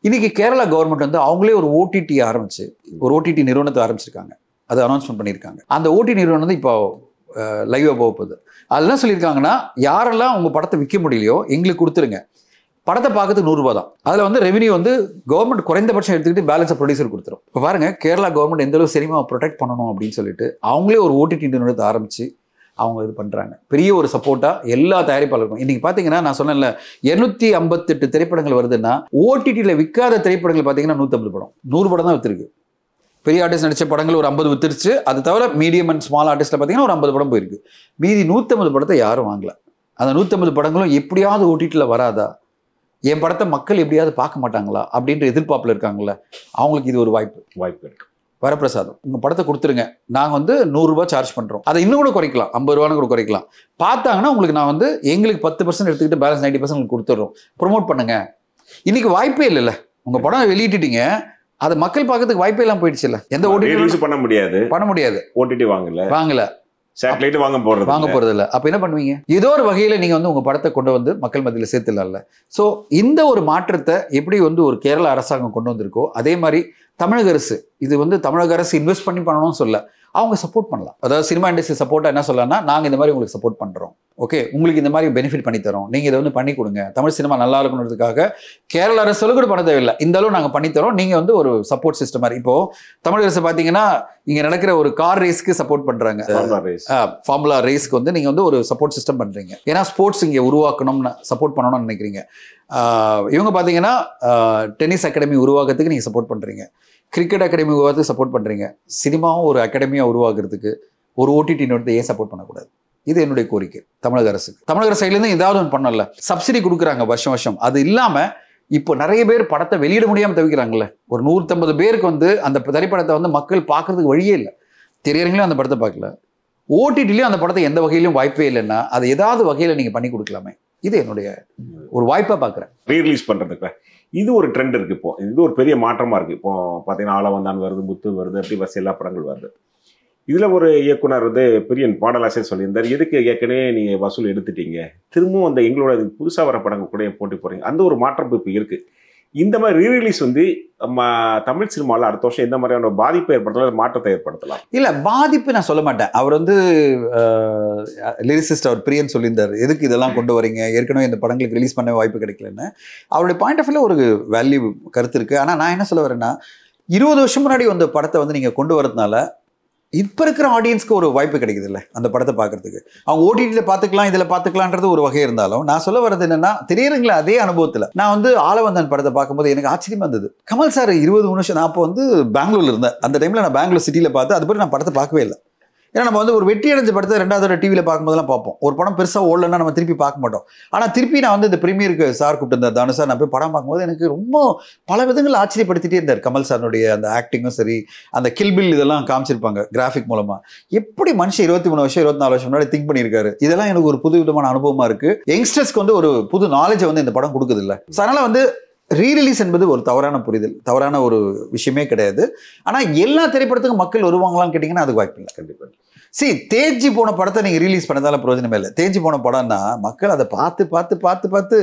இன்றைக்கி கேரளா கவர்மெண்ட் வந்து அவங்களே ஒரு ஓடிடி ஆரம்பிச்சு ஒரு ஓடிடி நிறுவனத்தை ஆரம்பிச்சிருக்காங்க அது அனௌன்ஸ்மெண்ட் பண்ணியிருக்காங்க அந்த ஓடி நிறுவனம் வந்து இப்போ லைவாக போக போகுது அதில் என்ன சொல்லியிருக்காங்கன்னா யாரெல்லாம் உங்கள் படத்தை விற்க முடியலையோ எங்களுக்கு கொடுத்துருங்க படத்தை பார்க்கறதுக்கு நூறுரூவா தான் அதில் வந்து ரெவன்யூ வந்து கவர்மெண்ட் குறைந்தபட்சம் எடுத்துக்கிட்டு பேலன்ஸை ப்ரொடியூசர் கொடுத்துரும் இப்போ பாருங்கள் கேரளா கவர்மெண்ட் எந்தளவு சினிமாவை ப்ரொடெக்ட் பண்ணணும் அப்படின்னு சொல்லிட்டு அவங்களே ஒரு ஓடிடி நிறுவனத்தை ஆரம்பித்து அவங்க இது பண்ணுறாங்க பெரிய ஒரு சப்போர்ட்டாக எல்லா தயாரிப்பாளருக்கும் இன்றைக்கி பார்த்தீங்கன்னா நான் சொன்னேன்ல எண்ணூற்றி ஐம்பத்தெட்டு திரைப்படங்கள் வருதுன்னா ஓடிடியில் விற்காத திரைப்படங்கள் பார்த்தீங்கன்னா நூற்றம்பது படம் நூறு படம் தான் விற்றுருக்கு பெரிய ஆர்டிஸ்ட் நடித்த படங்கள் ஒரு ஐம்பது வித்துருச்சு அது தவிர மீடியம் அண்ட் ஸ்மால் ஆர்டிஸ்ட்டில் பார்த்தீங்கன்னா ஒரு ஐம்பது படம் போயிருக்கு மீதி நூற்றம்பது படத்தை யாரும் வாங்கல அந்த நூற்றம்பது படங்களும் எப்படியாவது ஓட்டிட்டில் வராதா என் படத்தை மக்கள் எப்படியாவது பார்க்க மாட்டாங்களா அப்படின்ற எதிர்பார்ப்பில் இருக்காங்களா அவங்களுக்கு இது ஒரு வாய்ப்பு வாய்ப்பு கிடைக்கும் வரப்பிரசாதம் உங்கள் படத்தை கொடுத்துருங்க நாங்கள் வந்து நூறுரூவா சார்ஜ் பண்ணுறோம் அதை இன்னும் கூட குறைக்கலாம் ஐம்பது ரூபான்னு கூட குறைக்கலாம் பார்த்தாங்கன்னா உங்களுக்கு நான் வந்து எங்களுக்கு பத்து பர்சன்ட் எடுத்துக்கிட்டு பேலன்ஸ் நைன்ட்டி பர்சன்ட் கொடுத்துட்றோம் ப்ரொமோட் பண்ணுங்கள் இன்றைக்கி வாய்ப்பே இல்லைல்ல உங்கள் படம் வெளியிட்டுட்டீங்க அது மக்கள் பார்க்கறதுக்கு வாய்ப்பே எல்லாம் போயிடுச்சுல்ல எந்த ஓடிடி பண்ண முடியாது பண்ண முடியாது ஓடிடி வாங்கல வாங்கல சேட்டலைட் வாங்க போறது வாங்க போறது இல்ல அப்ப என்ன பண்ணுவீங்க ஏதோ ஒரு வகையில நீங்க வந்து உங்க படத்தை கொண்டு வந்து மக்கள் மத்தியில சேர்த்துலாம்ல சோ இந்த ஒரு மாற்றத்தை எப்படி வந்து ஒரு கேரள அரசாங்கம் கொண்டு வந்திருக்கோ அதே மாதிரி தமிழக அரசு இது வந்து தமிழக அரசு இன்வெஸ்ட் பண்ணி பண்ணணும்னு சொல்ல அவங்க சப்போர்ட் பண்ணலாம் அதாவது சினிமா இண்டஸ்ட்ரி சப்போர்ட்டாக என்ன சொல்லலாம் நாங்கள் இந்த மாதிரி உங்களுக்கு சப்போர்ட் பண்ணுறோம் ஓகே உங்களுக்கு இந்த மாதிரி பெனிஃபிட் பண்ணி தரோம் நீங்கள் இதை வந்து பண்ணி கொடுங்க தமிழ் சினிமா நல்லா இருக்கணுன்றதுக்காக கேரள அரசு கூட பண்ண தேவையில்லை இந்த அளவு நாங்கள் பண்ணித்தரோம் நீங்கள் வந்து ஒரு சப்போர்ட் சிஸ்டம் மாதிரி இப்போது தமிழ் அரசு பார்த்தீங்கன்னா இங்கே நடக்கிற ஒரு கார் ரேஸ்க்கு சப்போர்ட் பண்ணுறாங்க ஃபார்முலா ரேஸ்க்கு வந்து நீங்கள் வந்து ஒரு சப்போர்ட் சிஸ்டம் பண்ணுறீங்க ஏன்னா ஸ்போர்ட்ஸ் இங்கே உருவாக்கணும்னு சப்போர்ட் பண்ணணும்னு நினைக்கிறீங்க இவங்க பார்த்தீங்கன்னா டென்னிஸ் அகாடமி உருவாக்கத்துக்கு நீங்கள் சப்போர்ட் பண்ணுறீங்க கிரிக்கெட் அகாடமி உருவாக்க சப்போர்ட் பண்ணுறீங்க சினிமாவும் ஒரு அகாடமியாக உருவாக்குறதுக்கு ஒரு ஓடிடி நிறுவனத்தை ஏன் சப்போர்ட் பண்ணக்கூடாது இது என்னுடைய கோரிக்கை தமிழக அரசு தமிழக சைட்லேருந்து ஏதாவது ஒன்று பண்ணல சப்சிடி கொடுக்குறாங்க வருஷம் வருஷம் அது இல்லாமல் இப்போ நிறைய பேர் படத்தை வெளியிட முடியாமல் தவிக்கிறாங்கல்ல ஒரு நூற்றம்பது பேருக்கு வந்து அந்த திரைப்படத்தை வந்து மக்கள் பார்க்கறதுக்கு வழியே இல்லை திரையரங்களும் அந்த படத்தை பார்க்கல ஓடிடிலையும் அந்த படத்தை எந்த வகையிலும் வாய்ப்பே இல்லைன்னா அதை ஏதாவது வகையில் நீங்கள் பண்ணி கொடுக்கலாமே இது என்னுடைய ஒரு வாய்ப்பாக பார்க்குறேன் ரீரிலீஸ் பண்ணுறதுக்கு இது ஒரு ட்ரெண்ட் இருக்குது இப்போ இது ஒரு பெரிய மாற்றமாக இருக்குது இப்போ பார்த்தீங்கன்னா ஆலவந்தான் வருது முத்து வருது அப்படி வசதி எல்லா படங்கள் வருது இதில் ஒரு இயக்குனர் வந்து பெரிய பாடலாசை சொல்லியிருந்தார் எதுக்கு ஏற்கனவே நீங்கள் வசூல் எடுத்துட்டீங்க திரும்பவும் அந்த எங்களோட புதுசாக வர படங்கள் கூட போட்டி போகிறீங்க அந்த ஒரு மாற்றம் இப்போ இருக்குது இந்த மாதிரி ரீரிலீஸ் வந்து தமிழ் சினிமாவில் அடுத்த வருஷம் எந்த மாதிரியான பாதிப்பை ஏற்படுத்தலாம் மாற்றத்தை ஏற்படுத்தலாம் இல்லை பாதிப்பு நான் சொல்ல மாட்டேன் அவர் வந்து லிரிசிஸ்ட் அவர் பிரியன் சொல்லியிருந்தார் எதுக்கு இதெல்லாம் கொண்டு வரீங்க ஏற்கனவே இந்த படங்களுக்கு ரிலீஸ் பண்ண வாய்ப்பு கிடைக்கலன்னு அவருடைய பாயிண்ட் ஆஃப் வியூவில் ஒரு வேல்யூ கருத்து இருக்குது ஆனால் நான் என்ன சொல்ல வரேன்னா இருபது வருஷம் முன்னாடி வந்த படத்தை வந்து நீங்கள் கொண்டு வரதுனால இப்போ இருக்கிற ஆடியன்ஸ்க்கு ஒரு வாய்ப்பு கிடைக்குது இல்லை அந்த படத்தை பார்க்கறதுக்கு அவங்க ஓடிடியில் பார்த்துக்கலாம் இதில் பார்த்துக்கலான்றது ஒரு வகை இருந்தாலும் நான் சொல்ல வர்றது என்னன்னா தெரியுறீங்களா அதே அனுபவத்தில் நான் வந்து ஆலவந்தன் படத்தை பார்க்கும்போது எனக்கு ஆச்சரியமாக இருந்தது கமல் சார் இருபது நிமிஷம் நான் அப்போ வந்து பெங்களூரில் இருந்தேன் அந்த டைமில் நான் பெங்களூர் சிட்டியில் பார்த்து அதுபோல் நான் படத்தை பார்க்கவே இல்லை ஏன்னா நம்ம வந்து ஒரு வெற்றி அடைஞ்ச படத்தை ரெண்டாவது டிவியில் பார்க்கும்போதெல்லாம் பார்ப்போம் ஒரு படம் பெருசாக ஓடலன்னா நம்ம திருப்பி பார்க்க மாட்டோம் ஆனால் திருப்பி நான் வந்து இந்த பிரீமியருக்கு சார் கூப்பிட்டு தானு சார் நான் போய் படம் பார்க்கும்போது எனக்கு ரொம்ப பல விதங்கள் ஆச்சரியப்படுத்திட்டே இருந்தார் கமல் சாருடைய அந்த ஆக்டிங்கும் சரி அந்த கில்பில் இதெல்லாம் காமிச்சிருப்பாங்க கிராஃபிக் மூலமாக எப்படி மனுஷன் இருபத்தி மூணு வருஷம் இருபத்தி நாலு வருஷம் முன்னாடி திங்க் பண்ணியிருக்காரு இதெல்லாம் எனக்கு ஒரு புது விதமான அனுபவமாக இருக்குது யங்ஸ்டர்ஸ்க்கு வந்து ஒரு புது நாலேஜை வந்து இந்த படம் கொடுக்குது இல்லை அதனால் வந்து ரீரிலீஸ் என்பது ஒரு தவறான புரிதல் தவறான ஒரு விஷயமே கிடையாது ஆனால் எல்லா திரைப்படத்துக்கும் மக்கள் வருவாங்களான்னு கேட்டிங்கன்னா அது வாய்ப்பு இல்லை கண்டிப்பாக சரி தேஞ்சி போன படத்தை நீங்கள் ரிலீஸ் பண்ணதால பிரயோஜனமே இல்லை தேஞ்சி போன படம்னா மக்கள் அதை பார்த்து பார்த்து பார்த்து பார்த்து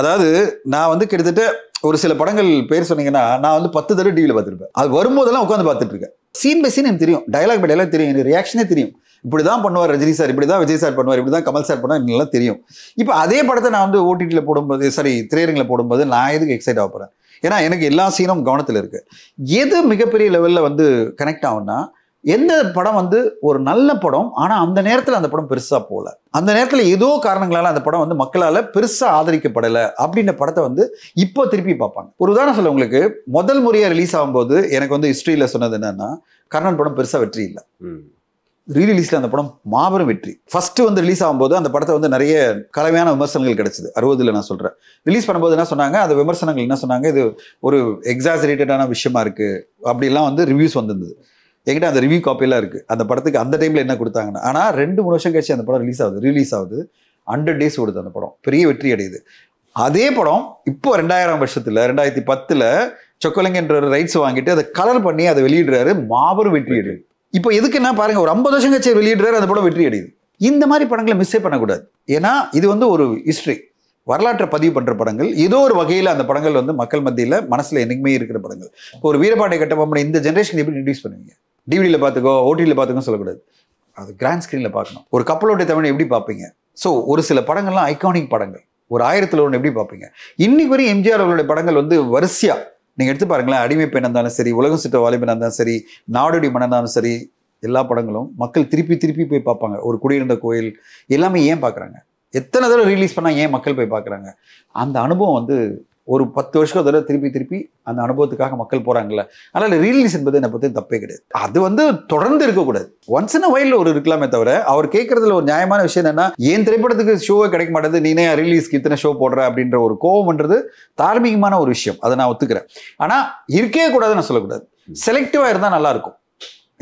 அதாவது நான் வந்து கிட்டத்தட்ட ஒரு சில படங்கள் பேர் சொன்னீங்கன்னா நான் வந்து பத்து தடவை டிவியில் பார்த்துருப்பேன் அது வரும்போதெல்லாம் உட்காந்து பார்த்துட்டு இருக்கேன் சீன் பை சீன் எனக்கு தெரியும் டைலாக் பை டைலாக் தெரியும் எனக்கு ரியாக்ஷனே தெரியும் இப்படி தான் பண்ணுவார் ரஜினி சார் இப்படி தான் விஜய் சார் பண்ணுவார் இப்படி தான் கமல் சார் பண்ணுவார் நல்லா தெரியும் இப்போ அதே படத்தை நான் வந்து ஓடிடியில் போடும்போது சாரி திரையரங்கில் போடும்போது நான் எதுக்கு எக்ஸைட் ஆகப்படுறேன் ஏன்னா எனக்கு எல்லா சீனும் கவனத்தில் இருக்குது எது மிகப்பெரிய லெவலில் வந்து கனெக்ட் ஆகும்னா எந்த படம் வந்து ஒரு நல்ல படம் ஆனால் அந்த நேரத்தில் அந்த படம் பெருசாக போகல அந்த நேரத்தில் ஏதோ காரணங்களால் அந்த படம் வந்து மக்களால் பெருசாக ஆதரிக்கப்படலை அப்படின்ற படத்தை வந்து இப்போ திருப்பி பார்ப்பாங்க ஒரு உதாரணம் சொல்ல உங்களுக்கு முதல் முறையாக ரிலீஸ் ஆகும்போது எனக்கு வந்து ஹிஸ்ட்ரியில் சொன்னது என்னன்னா கர்ணன் படம் பெருசாக வெற்றி இல்லை ரீரிலீஸில் அந்த படம் மாபெரும் வெற்றி ஃபஸ்ட்டு வந்து ரிலீஸ் ஆகும்போது அந்த படத்தை வந்து நிறைய கலவையான விமர்சனங்கள் கிடைச்சிது அறுபதில் நான் சொல்கிறேன் ரிலீஸ் பண்ணும்போது என்ன சொன்னாங்க அந்த விமர்சனங்கள் என்ன சொன்னாங்க இது ஒரு எக்ஸாசரேட்டடான விஷயமா இருக்குது அப்படிலாம் வந்து ரிவ்யூஸ் வந்திருந்தது எங்கிட்ட அந்த ரிவ்யூ காப்பியெல்லாம் இருக்குது அந்த படத்துக்கு அந்த டைமில் என்ன கொடுத்தாங்கன்னா ஆனால் ரெண்டு மூணு வருஷம் கழிச்சு அந்த படம் ரிலீஸ் ஆகுது ரிலீஸ் ஆகுது ஹண்ட்ரட் டேஸ் ஓடுது அந்த படம் பெரிய வெற்றி அடையுது அதே படம் இப்போ ரெண்டாயிரம் வருஷத்தில் ரெண்டாயிரத்தி பத்தில் சொக்கலிங்கன்ற ரைட்ஸ் வாங்கிட்டு அதை கலர் பண்ணி அதை வெளியிடுறாரு மாபெரும் வெற்றி அடையுது இப்போ எதுக்கு என்ன பாருங்க ஒரு ஐம்பது வருஷம் கழிச்சு வெளியிடுறாரு அந்த படம் வெற்றி அடையுது இந்த மாதிரி படங்களை மிஸ்ஸே பண்ணக்கூடாது ஏன்னா இது வந்து ஒரு ஹிஸ்ட்ரி வரலாற்றை பதிவு பண்ணுற படங்கள் ஏதோ ஒரு வகையில் அந்த படங்கள் வந்து மக்கள் மத்தியில் மனசில் என்னைக்குமே இருக்கிற படங்கள் இப்போ ஒரு வீரபாண்டிய கட்டபொம்மனை இந்த ஜென்ரேஷன் எப்படி இன்ட்ரடியூஸ் பண்ணுவீங்க டிவிடியில் பார்த்துக்கோ ஓடிடியில் பார்த்துக்கோ சொல்லக்கூடாது அது கிராண்ட் ஸ்க்ரீனில் பார்க்கணும் ஒரு கப்பலோடைய தமிழ் எப்படி பார்ப்பீங்க ஸோ ஒரு சில படங்கள்லாம் ஐகானிக் படங்கள் ஒரு ஆயிரத்தில் ஒன்று எப்படி பார்ப்பீங்க இன்னைக்கு வரையும் எம்ஜிஆர் அவர்களுடைய படங்கள் வந்து வரிசையாக நீங்கள் எடுத்து பாருங்களேன் அடிமை பெண்ணாக இருந்தாலும் சரி உலகம் சுற்ற வாலிபன் இருந்தாலும் சரி நாடோடி மனந்தாலும் சரி எல்லா படங்களும் மக்கள் திருப்பி திருப்பி போய் பார்ப்பாங்க ஒரு குடியிருந்த கோயில் எல்லாமே ஏன் பார்க்குறாங்க எத்தனை தடவை ரிலீஸ் பண்ணால் ஏன் மக்கள் போய் பார்க்குறாங்க அந்த அனுபவம் வந்து ஒரு பத்து வருஷம் அதில் திருப்பி திருப்பி அந்த அனுபவத்துக்காக மக்கள் போகிறாங்கல்ல அதனால் ரீலீஸ் என்பது என்னை பற்றி தப்பே கிடையாது அது வந்து தொடர்ந்து இருக்கக்கூடாது ஒன்ஸ் இன் வயலில் ஒரு இருக்கலாமே தவிர அவர் கேட்குறதுல ஒரு நியாயமான விஷயம் என்னென்னா என் திரைப்படத்துக்கு ஷோவே கிடைக்க மாட்டேது நீனே ரீலீஸ்க்கு இத்தனை ஷோ போடுற அப்படின்ற ஒரு கோவம்ன்றது தார்மீகமான ஒரு விஷயம் அதை நான் ஒத்துக்கிறேன் ஆனால் இருக்கே கூடாதுன்னு நான் சொல்லக்கூடாது செலக்டிவாக இருந்தால் நல்லாயிருக்கும்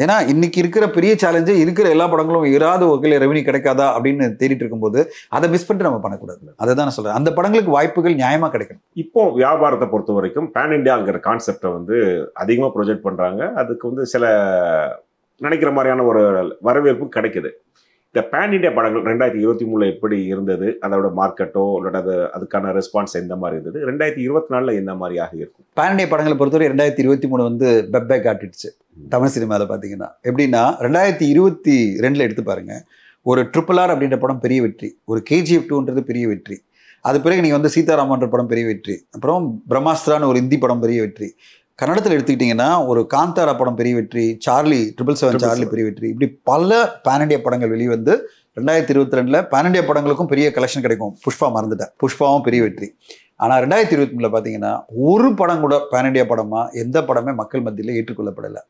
ஏன்னா இன்னைக்கு இருக்கிற பெரிய சேலஞ்சு இருக்கிற எல்லா படங்களும் இராத வகையில் ரெவன்யூ கிடைக்காதா அப்படின்னு தேடிட்டு இருக்கும்போது அதை மிஸ் பண்ணிட்டு நம்ம பண்ணக்கூடாது அதை தான் நான் சொல்றேன் அந்த படங்களுக்கு வாய்ப்புகள் நியாயமா கிடைக்கணும் இப்போ வியாபாரத்தை பொறுத்த வரைக்கும் பேன் இண்டியாங்கிற கான்செப்டை வந்து அதிகமாக ப்ரொஜெக்ட் பண்றாங்க அதுக்கு வந்து சில நினைக்கிற மாதிரியான ஒரு வரவேற்பு கிடைக்குது இந்த பேன் இண்டியா படங்கள் ரெண்டாயிரத்தி இருபத்தி மூணுல எப்படி இருந்தது அதோட மார்க்கெட்டோ அல்லது அதுக்கான ரெஸ்பான்ஸ் எந்த மாதிரி இருந்தது ரெண்டாயிரத்தி இருபத்தி நாலில் எந்த மாதிரியாக இருக்கும் பேன் இண்டியா படங்களை பொறுத்தவரை ரெண்டாயிரத்தி இருபத்தி மூணு வந்து பெப்பே காட்டிடுச்சு தமிழ் சினிமாவில் பார்த்தீங்கன்னா எப்படின்னா ரெண்டாயிரத்தி இருபத்தி ரெண்டில் எடுத்து பாருங்கள் ஒரு ட்ரிபிள் ஆர் அப்படின்ற படம் பெரிய வெற்றி ஒரு கேஜிஎஃப் டூன்றது பெரிய வெற்றி அது பிறகு நீங்கள் வந்து சீதாராமன்ற படம் பெரிய வெற்றி அப்புறம் பிரம்மாஸ்திரான்னு ஒரு இந்தி படம் பெரிய வெற்றி கன்னடத்தில் எடுத்துக்கிட்டிங்கன்னா ஒரு காந்தாரா படம் பெரிய வெற்றி சார்லி ட்ரிபிள் செவன் சார்லி பெரிய வெற்றி இப்படி பல பேன் படங்கள் வெளிவந்து ரெண்டாயிரத்தி இருபத்தி ரெண்டில் பேனண்டியா படங்களுக்கும் பெரிய கலெக்ஷன் கிடைக்கும் புஷ்பா மறந்துட்டேன் புஷ்பாவும் பெரிய வெற்றி ஆனால் ரெண்டாயிரத்தி இருபத்தி மூணில் பார்த்தீங்கன்னா ஒரு படம் கூட பேனண்டியா படமாக எந்த படமே மக்கள் மத்தியில் ஏற்றுக்கொள்ளப்படலை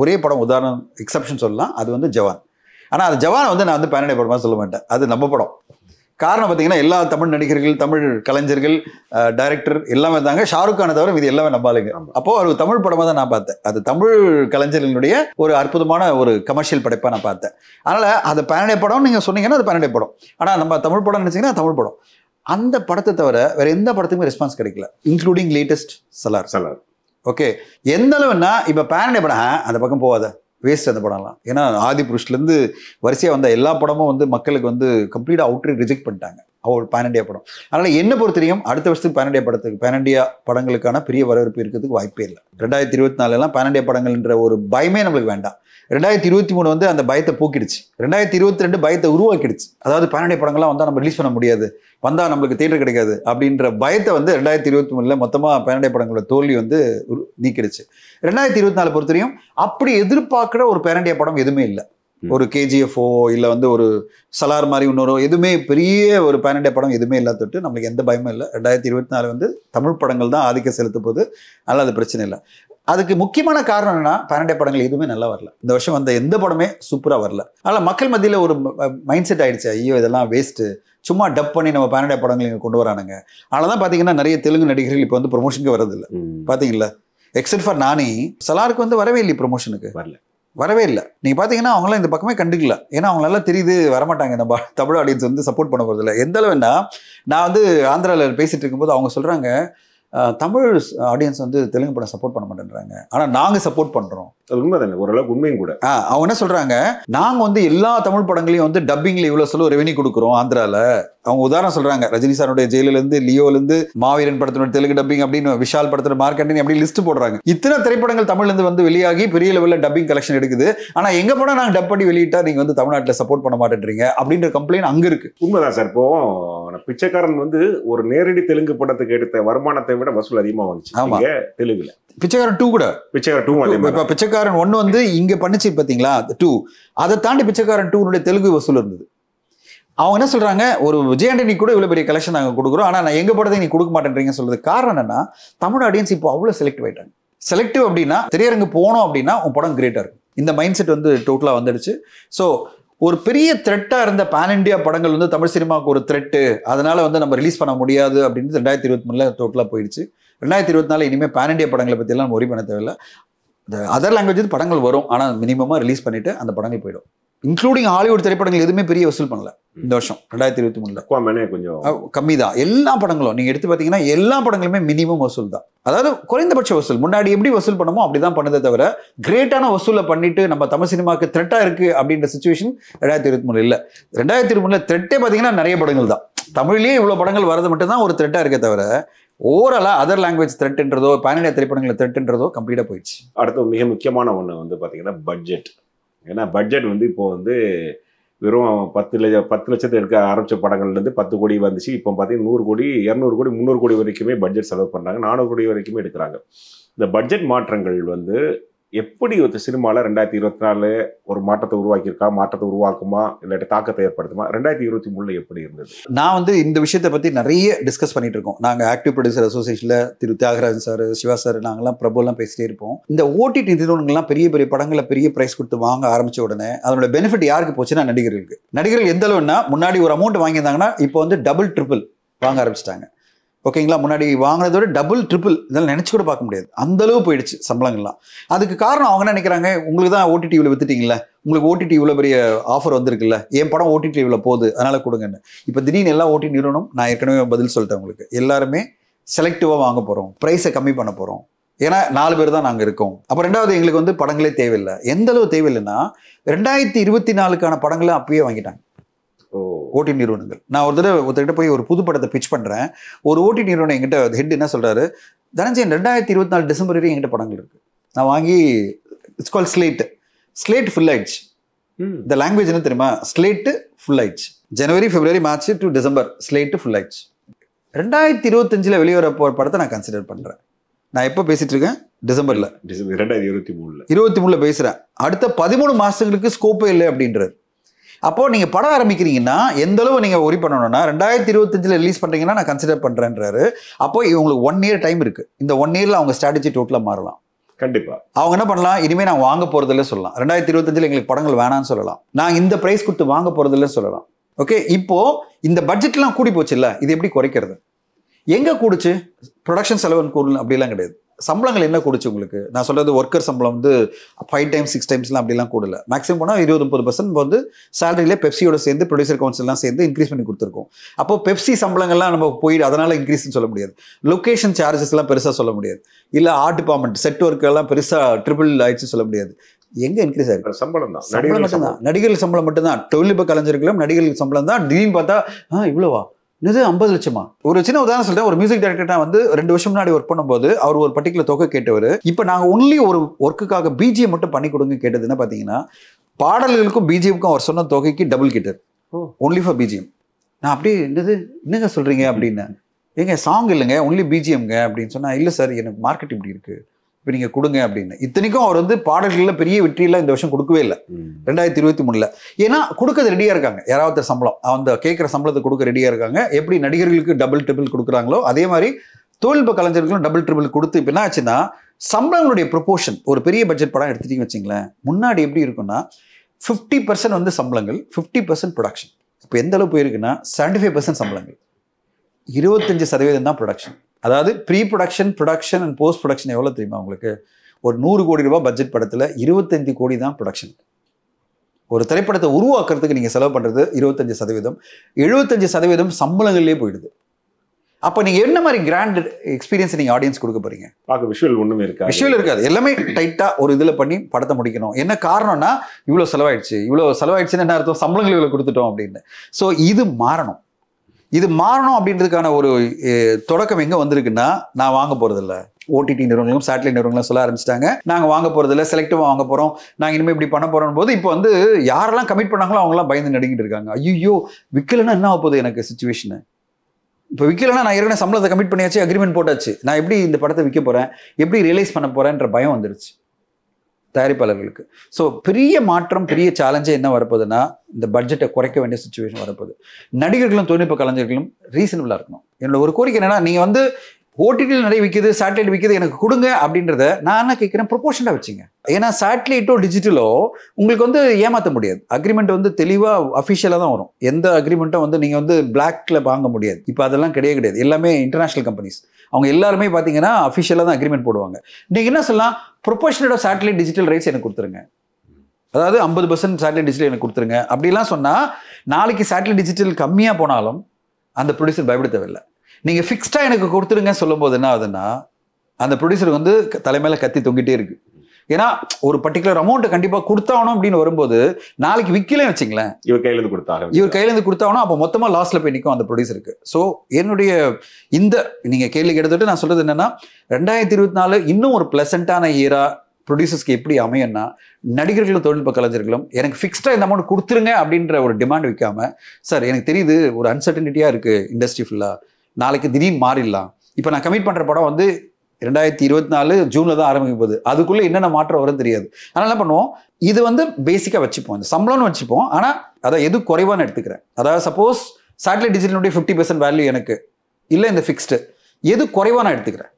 ஒரே படம் உதாரணம் எக்ஸப்ஷன் சொல்லலாம் அது வந்து ஜவான் ஆனால் அது ஜவான் வந்து நான் வந்து பன்னெண்டு படமாக சொல்ல மாட்டேன் அது நம்ம படம் காரணம் பார்த்தீங்கன்னா எல்லா தமிழ் நடிகர்கள் தமிழ் கலைஞர்கள் டைரக்டர் எல்லாமே இருந்தாங்க ஷாருக் கானை தவிர இது எல்லாமே நம்பாளுங்க அப்போ ஒரு தமிழ் படமாக தான் நான் பார்த்தேன் அது தமிழ் கலைஞர்களுடைய ஒரு அற்புதமான ஒரு கமர்ஷியல் படைப்பாக நான் பார்த்தேன் அதனால் அது பன்னெண்டே படம்னு நீங்கள் சொன்னீங்கன்னா அது பன்னெண்டே படம் ஆனால் நம்ம தமிழ் படம் நினச்சிங்கன்னா தமிழ் படம் அந்த படத்தை தவிர வேறு எந்த படத்துக்குமே ரெஸ்பான்ஸ் கிடைக்கல including latest Salaar Salaar okay எந்த அளவுன்னா இப்போ பேரண்டே படம் அந்த பக்கம் போகாத வேஸ்ட் அந்த படம்லாம் ஏன்னா ஆதி புருஷ்லேருந்து வரிசையாக வந்த எல்லா படமும் வந்து மக்களுக்கு வந்து கம்ப்ளீட்டாக அவுட்ரி ரிஜெக்ட் பண்ணிட்டாங்க அவள் பேனண்டியா படம் அதனால் என்ன பொறுத்தவரையும் அடுத்த வருஷத்துக்கு பேனண்டியா படத்துக்கு பேனண்டியா படங்களுக்கான பெரிய வரவேற்பு இருக்கிறதுக்கு வாய்ப்பே இல்லை ரெண்டாயிரத்தி இருபத்தி நாலுலாம் பேனண்டியா படங்கள்ன்ற ஒரு பயமே நம்மளுக்கு வேண்டாம் ரெண்டாயிரத்தி இருபத்தி மூணு வந்து அந்த பயத்தை போக்கிடுச்சு ரெண்டாயிரத்தி இருபத்தி ரெண்டு பயத்தை உருவாக்கிடுச்சு அதாவது பன்னெண்டு படங்கள்லாம் வந்தால் நம்ம ரிலீஸ் பண்ண முடியாது வந்தால் நம்மளுக்கு தேட்டர் கிடைக்காது அப்படின்ற பயத்தை வந்து ரெண்டாயிரத்தி இருபத்தி மூணில் மொத்தமாக பன்னெண்டு படங்களோட தோல்வி வந்து நீக்கிடுச்சு ரெண்டாயிரத்தி இருபத்தி நாலு பொறுத்தவரையும் அப்படி எதிர்பார்க்குற ஒரு பேரண்டிய படம் எதுவுமே இல்லை ஒரு கேஜிஎஃப்ஓ இல்லை வந்து ஒரு சலார் மாதிரி இன்னொரு எதுவுமே பெரிய ஒரு பேனடே படம் எதுவுமே இல்லாத தொட்டு நம்மளுக்கு எந்த பயமும் இல்லை ரெண்டாயிரத்தி இருபத்தி நாலு வந்து தமிழ் படங்கள் தான் ஆதிக்க செலுத்த போது அதனால் அது பிரச்சனை இல்லை அதுக்கு முக்கியமான காரணம் என்னன்னா பேனடே படங்கள் எதுவுமே நல்லா வரல இந்த வருஷம் வந்த எந்த படமே சூப்பராக வரல ஆனால் மக்கள் மத்தியில் ஒரு மைண்ட் செட் ஆகிடுச்சு ஐயோ இதெல்லாம் வேஸ்ட்டு சும்மா டப் பண்ணி நம்ம பேனடே படங்கள் இங்கே கொண்டு வரானுங்க அதனால தான் பார்த்தீங்கன்னா நிறைய தெலுங்கு நடிகர்கள் இப்போ வந்து ப்ரொமோஷனுக்கு வரதில்லை பார்த்தீங்களா எக்ஸப்ட் ஃபார் நானி சலாருக்கு வந்து வரவே இல்லை ப்ரொமோஷனுக்கு வரல வரவே இல்லை நீங்கள் பார்த்தீங்கன்னா அவங்களாம் இந்த பக்கமே கண்டுக்கல ஏன்னா அவங்களால தெரியுது வரமாட்டாங்க இந்த தமிழ் ஆடியன்ஸ் வந்து சப்போர்ட் பண்ண போகிறதில்ல எந்த அளவுன்னா நான் வந்து ஆந்திராவில் பேசிகிட்டு இருக்கும்போது அவங்க சொல்கிறாங்க தமிழ் ஆடியன்ஸ் வந்து தெலுங்கு படம் சப்போர்ட் பண்ண மாட்டேன்றாங்க ஆனால் நாங்கள் சப்போர்ட் பண்ணுறோம் உண்மை ஓரளவுக்கு உண்மையும் கூட ஆ அவங்க என்ன சொல்கிறாங்க நாங்கள் வந்து எல்லா தமிழ் படங்களையும் வந்து டப்பிங்கில் இவ்வளோ சொல்ல ரெவன்யூ கொடுக்குறோம் ஆந்திராவில் அவங்க உதாரணம் சொல்றாங்க ரஜினி சாரோடைய ஜெயிலிருந்து லியோலேருந்து மாவீரன் படத்தினோட தெலுங்கு டப்பிங் அப்படின்னு விஷால் படத்தின மார்க்கண்டி அப்படி லிஸ்ட் போடுறாங்க இத்தனை திரைப்படங்கள் தமிழ்லேருந்து வந்து வெளியாகி பெரிய லெவலில் டப்பிங் கலெக்ஷன் எடுக்குது ஆனால் எங்க படம் நாங்கள் டப் பண்ணி வெளியிட்டா நீங்கள் வந்து தமிழ்நாட்டில் சப்போர்ட் பண்ண மாட்டேன்றீங்க அப்படின்ற கம்ப்ளைண்ட் அங்கே இருக்கு உண்மைதான் சார் இப்போ பிச்சைக்காரன் வந்து ஒரு நேரடி தெலுங்கு படத்துக்கு எடுத்த வருமானத்தை விட வசூல் அதிகமாக வந்துச்சு ஆமா தெலுங்குல பிச்சைக்காரன் டூ கூட பிச்சைக்காரன் டூ இப்போ பிச்சைக்காரன் ஒன்று வந்து இங்கே பண்ணிச்சு பார்த்தீங்களா டூ அதை தாண்டி பிச்சைக்காரன் டூனுடைய தெலுங்கு வசூல் இருந்தது அவங்க என்ன சொல்கிறாங்க ஒரு நீ கூட இவ்வளோ பெரிய கலெக்ஷன் நாங்கள் கொடுக்குறோம் ஆனால் நான் எங்கள் படத்தை நீ கொடுக்க மாட்டேன்றீங்க சொல்கிறது காரணம் என்னன்னா தமிழ் ஆடியன்ஸ் இப்போ அவ்வளோ செலக்டிவ் ஆகிட்டாங்க செலக்டிவ் அப்படின்னா திரையரங்கு போனோம் அப்படின்னா உன் படம் கிரேட்டாக இருக்கும் இந்த மைண்ட் செட் வந்து டோட்டலாக வந்துடுச்சு ஸோ ஒரு பெரிய த்ரெட்டாக இருந்த பேன் இண்டியா படங்கள் வந்து தமிழ் சினிமாவுக்கு ஒரு த்ரெட்டு அதனால் வந்து நம்ம ரிலீஸ் பண்ண முடியாது அப்படின்னு ரெண்டாயிரத்தி இருபத்தி மூணில் டோட்டலாக போயிடுச்சு ரெண்டாயிரத்தி இருபத்தி நாலு இனிமேல் பேன் இண்டியா படங்களை பற்றியெல்லாம் ஒரி பண்ண தேவையில்லை அதர் லாங்குவேஜ் படங்கள் வரும் ஆனால் மினிமமாக ரிலீஸ் பண்ணிவிட்டு அந்த படங்கள் போயிடும் இன்க்ளூடிங் ஹாலிவுட் திரைப்படங்கள் எதுவுமே பெரிய வசூல் பண்ணல இந்த வருஷம் ரெண்டாயிரத்தி இருபத்தி மூணுல கொஞ்சம் கம்மி தான் எல்லா படங்களும் நீங்க எடுத்து பாத்தீங்கன்னா எல்லா படங்களுமே மினிமம் வசூல் தான் அதாவது குறைந்தபட்ச வசூல் முன்னாடி எப்படி வசூல் பண்ணமோ அப்படிதான் பண்ணதே தவிர கிரேட்டான வசூலை பண்ணிட்டு நம்ம தமிழ் சினிமாக்கு த்ரெட்டா இருக்கு அப்படின்ற சுச்சுவேஷன் ரெண்டாயிரத்தி இருபத்தி மூணு இல்ல ரெண்டாயிரத்தி இருபத்தி மூணுல த்ரெட்டே பாத்தீங்கன்னா நிறைய படங்கள் தான் தமிழ்லேயே இவ்வளோ படங்கள் வரது மட்டும்தான் ஒரு த்ரெட்டாக இருக்கே தவிர ஓவராலாக அதர் லாங்குவேஜ் த்ரெட்ன்றதோ பயனடைய திரைப்படங்களில் த்ரெட்ன்றதோ கம்ப்ளீட்டா போயிடுச்சு அடுத்து மிக முக்கியமான ஒன்று வந்து பாத்தீங்கன்னா பட்ஜெட் ஏன்னா பட்ஜெட் வந்து இப்போ வந்து வெறும் பத்து லட்ச பத்து லட்சத்தில் இருக்க ஆரம்பித்த படங்கள்லேருந்து பத்து கோடி வந்துச்சு இப்போ பார்த்தீங்கன்னா நூறு கோடி இரநூறு கோடி முந்நூறு கோடி வரைக்குமே பட்ஜெட் செலவு பண்ணுறாங்க நானூறு கோடி வரைக்குமே எடுக்கிறாங்க இந்த பட்ஜெட் மாற்றங்கள் வந்து எப்படி ஒரு சினிமாவில் ரெண்டாயிரத்தி இருபத்தி நாலு ஒரு மாற்றத்தை உருவாக்கியிருக்கா மாற்றத்தை உருவாக்குமா இல்லாட்டி தாக்கத்தை ஏற்படுத்துமா ரெண்டாயிரத்தி இருபத்தி மூணுல எப்படி இருந்தது நான் வந்து இந்த விஷயத்தை பற்றி நிறைய டிஸ்கஸ் பண்ணிட்டு இருக்கோம் நாங்கள் ஆக்டிவ் ப்ரொடியூசர் அசோசியேஷனில் திரு தியாகராஜன் சார் சிவா சார் நாங்கள்லாம் பிரபுலாம் பேசிட்டே இருப்போம் இந்த ஓடிடி நிறுவனங்கள்லாம் பெரிய பெரிய படங்களை பெரிய ப்ரைஸ் கொடுத்து வாங்க ஆரம்பிச்ச உடனே அதனோட பெனிஃபிட் யாருக்கு போச்சுன்னா நடிகர்களுக்கு நடிகர்கள் எந்த அளவுன்னா முன்னாடி ஒரு அமௌண்ட் வாங்கியிருந்தாங்கன்னா இப்போ வந்து டபுள் ட்ரிபிள் வாங்க ஆரம்பிச்சிட்டாங்க ஓகேங்களா முன்னாடி வாங்கினதோட விட டபுள் ட்ரிபிள் இதெல்லாம் நினச்சி கூட பார்க்க முடியாது அந்தளவு போயிடுச்சு சம்பளங்கள்லாம் அதுக்கு காரணம் அவங்க என்ன நினைக்கிறாங்க உங்களுக்கு தான் ஓடிடி இவ்வளோ வித்துட்டிங்களே உங்களுக்கு ஓடிடி இவ்வளோ பெரிய ஆஃபர் வந்திருக்குல்ல என் படம் ஓடிடி இவ்வளோ போகுது அதனால் கொடுங்கன்னு இப்போ திடீர்னு எல்லாம் ஓடிடி நிறுவனம் நான் ஏற்கனவே பதில் சொல்லிட்டேன் உங்களுக்கு எல்லாருமே செலக்டிவாக வாங்க போகிறோம் ப்ரைஸை கம்மி பண்ண போகிறோம் ஏன்னா நாலு பேர் தான் நாங்கள் இருக்கோம் அப்போ ரெண்டாவது எங்களுக்கு வந்து படங்களே தேவையில்லை எந்த அளவு தேவையில்லைன்னா ரெண்டாயிரத்தி இருபத்தி நாலுக்கான படங்களை அப்பயே வாங்கிட்டாங்க ஓடி நிறுவனங்கள் நான் ஒரு தடவை ஒருத்தர்கிட்ட போய் ஒரு புது படத்தை பிச் பண்ணுறேன் ஒரு ஓடி நிறுவனம் எங்கிட்ட ஹெட் என்ன சொல்கிறாரு தனஞ்சயன் ரெண்டாயிரத்தி இருபத்தி நாலு டிசம்பர் வரையும் எங்கிட்ட படங்கள் இருக்குது நான் வாங்கி it's call slate slate full ஆயிடுச்சு இந்த லாங்குவேஜ் என்ன தெரியுமா ஸ்லேட்டு ஃபுல் ஆயிடுச்சு January February March to December slate full ஆயிடுச்சு ரெண்டாயிரத்தி இருபத்தஞ்சில் வெளிவர போகிற படத்தை நான் கன்சிடர் பண்ணுறேன் நான் எப்போ பேசிகிட்டு இருக்கேன் டிசம்பரில் டிசம்பர் ரெண்டாயிரத்தி இருபத்தி மூணில் இருபத்தி மூணில் பேசுகிறேன் அடுத்த பதிமூணு மாசங்களுக்கு ஸ்கோப்பே இல்லை அப்படின்றார் அப்போது நீங்கள் படம் ஆரம்பிக்கிறீங்கன்னா எந்த அளவு நீங்கள் ஒரி பண்ணணும்னா ரெண்டாயிரத்தி இருபத்தஞ்சில் ரிலீஸ் பண்ணுறீங்கன்னா நான் கன்சிடர் பண்ணுறேன்றாரு அப்போ இவங்களுக்கு ஒன் இயர் டைம் இருக்குது இந்த ஒன் இயரில் அவங்க ஸ்ட்ராட்டஜி டோட்டலாக மாறலாம் கண்டிப்பா அவங்க என்ன பண்ணலாம் இனிமே நான் வாங்க போறதில்ல சொல்லலாம் ரெண்டாயிரத்தி இருபத்தஞ்சில் எங்களுக்கு படங்கள் வேணாம்னு சொல்லலாம் நான் இந்த பிரைஸ் கொடுத்து வாங்க போறதில்ல சொல்லலாம் ஓகே இப்போ இந்த பட்ஜெட்லாம் கூடி போச்சு இல்லை இது எப்படி குறைக்கிறது எங்கே கூடுச்சு ப்ரொடக்ஷன் செலவு கூடல அப்படிலாம் கிடையாது சம்பளங்கள் என்ன கொடுச்சு உங்களுக்கு நான் சொல்கிறது ஒர்க்கர் சம்பளம் வந்து ஃபைவ் டைம்ஸ் சிக்ஸ் டைம்ஸ்லாம் அப்படிலாம் கூடல மேக்ஸிமம் போனால் இருபது முப்பது பர்சன்ட் வந்து சேலரியில் பெப்சியோட சேர்ந்து ப்ரொடியூசர் கவுன்சில்லாம் சேர்ந்து இன்க்ரீஸ் பண்ணி கொடுத்துருக்கோம் அப்போ பெப்சி சம்பளங்கள்லாம் நம்ம போய் அதனால் இன்க்ரீஸ்னு சொல்ல முடியாது லொக்கேஷன் சார்ஜஸ்லாம் பெருசாக சொல்ல முடியாது இல்லை ஆர்ட் டிபார்ட்மெண்ட் செட் ஒர்க்கெல்லாம் பெருசாக ட்ரிபிள் ஆயிடுச்சுன்னு சொல்ல முடியாது எங்க இன்க்ரீஸ் ஆயிருக்கு சம்பளம் தான் நடிகர்கள் சம்பளம் மட்டும்தான் தொழில்நுட்ப கலைஞர்களும் நடிகர்கள் சம்பளம் தான் திடீர்னு பார்த்தா இவ்வளவா இது ஐம்பது லட்சமா ஒரு சின்ன உதாரணம் சொல்லிட்டேன் ஒரு மியூசிக் டைரக்டர்னா வந்து ரெண்டு வருஷம் முன்னாடி ஒர்க் பண்ணும்போது அவர் ஒரு பர்டிகுலர் தொகை கேட்டவர் இப்போ நாங்கள் ஒன்லி ஒரு ஒர்க்குக்காக பிஜிஎம் மட்டும் பண்ணி கொடுங்க கேட்டது என்ன பார்த்தீங்கன்னா பாடல்களுக்கும் பிஜிஎம்க்கும் அவர் சொன்ன தொகைக்கு டபுள் கிட்டர் ஒன்லி ஃபார் பிஜிஎம் நான் அப்படியே என்னது என்னங்க சொல்கிறீங்க அப்படின்னு எங்க சாங் இல்லைங்க ஒன்லி பிஜிஎம்ங்க அப்படின்னு சொன்னால் இல்லை சார் எனக்கு மார்க்கெட் இப்படி இருக்குது இப்போ நீங்கள் கொடுங்க அப்படின்னு இத்தனைக்கும் அவர் வந்து பாடல்களில் பெரிய வெற்றியெல்லாம் இந்த வருஷம் கொடுக்கவே இல்லை ரெண்டாயிரத்தி இருபத்தி மூணில் ஏன்னா கொடுக்கறது ரெடியாக இருக்காங்க யாராவது சம்பளம் அந்த கேட்குற சம்பளத்தை கொடுக்க ரெடியாக இருக்காங்க எப்படி நடிகர்களுக்கு டபுள் ட்ரிபிள் கொடுக்குறாங்களோ அதே மாதிரி தொழில்நுட்ப கலைஞர்களும் டபுள் ட்ரிபிள் கொடுத்து இப்போ என்ன ஆச்சுன்னா சம்பளங்களுடைய ப்ரொபோஷன் ஒரு பெரிய பட்ஜெட் படம் எடுத்துட்டிங்க வச்சிங்களேன் முன்னாடி எப்படி இருக்குன்னா ஃபிஃப்டி பர்சன்ட் வந்து சம்பளங்கள் ஃபிஃப்டி பர்சன்ட் ப்ரொடக்ஷன் இப்போ எந்த அளவு போயிருக்குன்னா செவன்டி ஃபைவ் பர்சன்ட் சம்பளங்கள் இருபத்தஞ்சு சதவீதம் தான் ப்ரொடக்ஷன் அதாவது pre production production and post production எவ்வளோ தெரியுமா உங்களுக்கு ஒரு நூறு கோடி ரூபாய் பட்ஜெட் படத்தில் இருபத்தஞ்சு கோடி தான் ப்ரொடக்ஷன் ஒரு திரைப்படத்தை உருவாக்குறதுக்கு நீங்கள் செலவு பண்ணுறது இருபத்தஞ்சு சதவீதம் எழுபத்தஞ்சி சதவீதம் சம்பளங்கள்லேயே போயிடுது அப்போ நீங்கள் என்ன மாதிரி கிராண்ட் எக்ஸ்பீரியன்ஸ் நீங்கள் ஆடியன்ஸ் கொடுக்க போறீங்க பார்க்க விஷுவல் ஒன்றுமே இருக்காது விஷுவல் இருக்காது எல்லாமே டைட்டாக ஒரு இதில் பண்ணி படத்தை முடிக்கணும் என்ன காரணம்னா இவ்வளோ செலவாயிடுச்சு இவ்வளோ செலவாயிடுச்சுன்னு என்ன அர்த்தம் சம்பளங்கள் இவ்வளோ கொடுத்துட்டோம் அப்படின்னு ஸோ இது மாறணும் இது மாறணும் அப்படின்றதுக்கான ஒரு தொடக்கம் எங்கே வந்திருக்குன்னா நான் வாங்க போகிறதில்ல ஓடிடி நிறுவனங்களும் சேட்டலைட் நிறுவனங்களும் சொல்ல ஆரம்பிச்சிட்டாங்க நாங்கள் வாங்க போகிறதில்ல செலக்டிவாக வாங்க போகிறோம் நாங்கள் இனிமேல் இப்படி பண்ண போகிறோம் போது இப்போ வந்து யாரெல்லாம் கமிட் பண்ணாங்களோ அவங்களாம் பயந்து நடுங்கிட்டு இருக்காங்க ஐயோ விற்கலன்னா என்ன ஆக போகுது எனக்கு சுச்சுவேஷனு இப்போ விற்கலன்னா நான் ஏற்கனவே சம்பளத்தை கமிட் பண்ணியாச்சு அக்ரிமெண்ட் போட்டாச்சு நான் எப்படி இந்த படத்தை விற்க போகிறேன் எப்படி ரியலைஸ் பண்ண போகிறேன்ற பயம் வந்துருச்சு தயாரிப்பாளர்களுக்கு ஸோ பெரிய மாற்றம் பெரிய சேலஞ்சு என்ன வரப்போகுதுன்னா இந்த பட்ஜெட்டை குறைக்க வேண்டிய சுச்சுவேஷன் வரப்போகுது நடிகர்களும் தொழில்நுட்ப கலைஞர்களும் ரீசனபிளாக இருக்கணும் என்னோட ஒரு கோரிக்கை என்னன்னா நீங்கள் வந்து ஓடிடியில் நிறைய விற்கிது சேட்டலைட் விற்கிது எனக்கு கொடுங்க அப்படின்றத நான் என்ன கேட்குறேன் ப்ரொபோஷனாக வச்சுங்க ஏன்னா சேட்டலைட்டோ டிஜிட்டலோ உங்களுக்கு வந்து ஏமாற்ற முடியாது அக்ரிமெண்ட் வந்து தெளிவாக அஃபிஷியலாக தான் வரும் எந்த அக்ரிமெண்ட்டும் வந்து நீங்கள் வந்து பிளாக்ல வாங்க முடியாது இப்போ அதெல்லாம் கிடையாது கிடையாது எல்லாமே இன்டர்நேஷனல் கம்பெனிஸ் அவங்க எல்லாருமே பார்த்தீங்கன்னா அஃபிஷியலாக தான் அக்ரிமெண்ட் போடுவாங்க நீங்கள் என்ன சொல்லலாம் proportionate of satellite digital rights எனக்கு கொடுத்துருங்க அதாவது ஐம்பது பர்சன்ட் சேட்டலைட் டிஜிட்டல் எனக்கு கொடுத்துருங்க அப்படிலாம் சொன்னால் நாளைக்கு சேட்டலைட் டிஜிட்டல் கம்மியாக போனாலும் அந்த ப்ரொடியூசர் பயப்படுத்தவில்லை நீங்கள் ஃபிக்ஸ்டாக எனக்கு கொடுத்துருங்க சொல்லும் போது என்ன ஆகுதுன்னா அந்த ப்ரொடியூசர் வந்து தலைமையில் கத்தி தொங்கிட்டே இருக்குது ஏன்னா ஒரு பர்டிகுலர் அமௌண்ட் கண்டிப்பா கொடுத்தாவணும் அப்படின்னு வரும்போது நாளைக்கு விக்கலே வச்சுங்களேன் இவர் கையில இருந்து கொடுத்தாங்க இவர் கையில இருந்து அப்போ மொத்தமா லாஸ்ட்ல போய் நிற்கும் அந்த ப்ரொடியூசருக்கு ஸோ என்னுடைய இந்த நீங்க கேள்வி எடுத்துட்டு நான் சொல்றது என்னன்னா ரெண்டாயிரத்தி இருபத்தி நாலு இன்னும் ஒரு பிளசண்டான இயரா ப்ரொடியூசர்ஸ்க்கு எப்படி அமையன்னா நடிகர்களும் தொழில்நுட்ப கலைஞர்களும் எனக்கு ஃபிக்ஸ்டாக இந்த அமௌண்ட் கொடுத்துருங்க அப்படின்ற ஒரு டிமாண்ட் வைக்காம சார் எனக்கு தெரியுது ஒரு அன்சர்டனிட்டியாக இருக்குது இண்டஸ்ட்ரி ஃபுல்லாக நாளைக்கு திடீர்னு மாறிடலாம் இப்போ நான் கமிட் பண்ணுற படம் வந்து ரெண்டாயிரத்தி இருபத்தி நாலு ஜூனில் தான் ஆரம்பிக்கும் போது அதுக்குள்ளே என்னென்ன மாற்றம் வரும்னு தெரியாது ஆனால் என்ன பண்ணுவோம் இது வந்து பேசிக்காக வச்சுப்போம் இந்த சம்பளம்னு வச்சுப்போம் ஆனால் அதை எது குறைவானு எடுத்துக்கிறேன் அதாவது சப்போஸ் சேட்டலைட் டிஜிட்டலுடைய ஃபிஃப்டி பர்சன்ட் வேல்யூ எனக்கு இல்லை இந்த ஃபிக்ஸ்டு எது குறைவாக நான் எடுத்துக்கிறேன்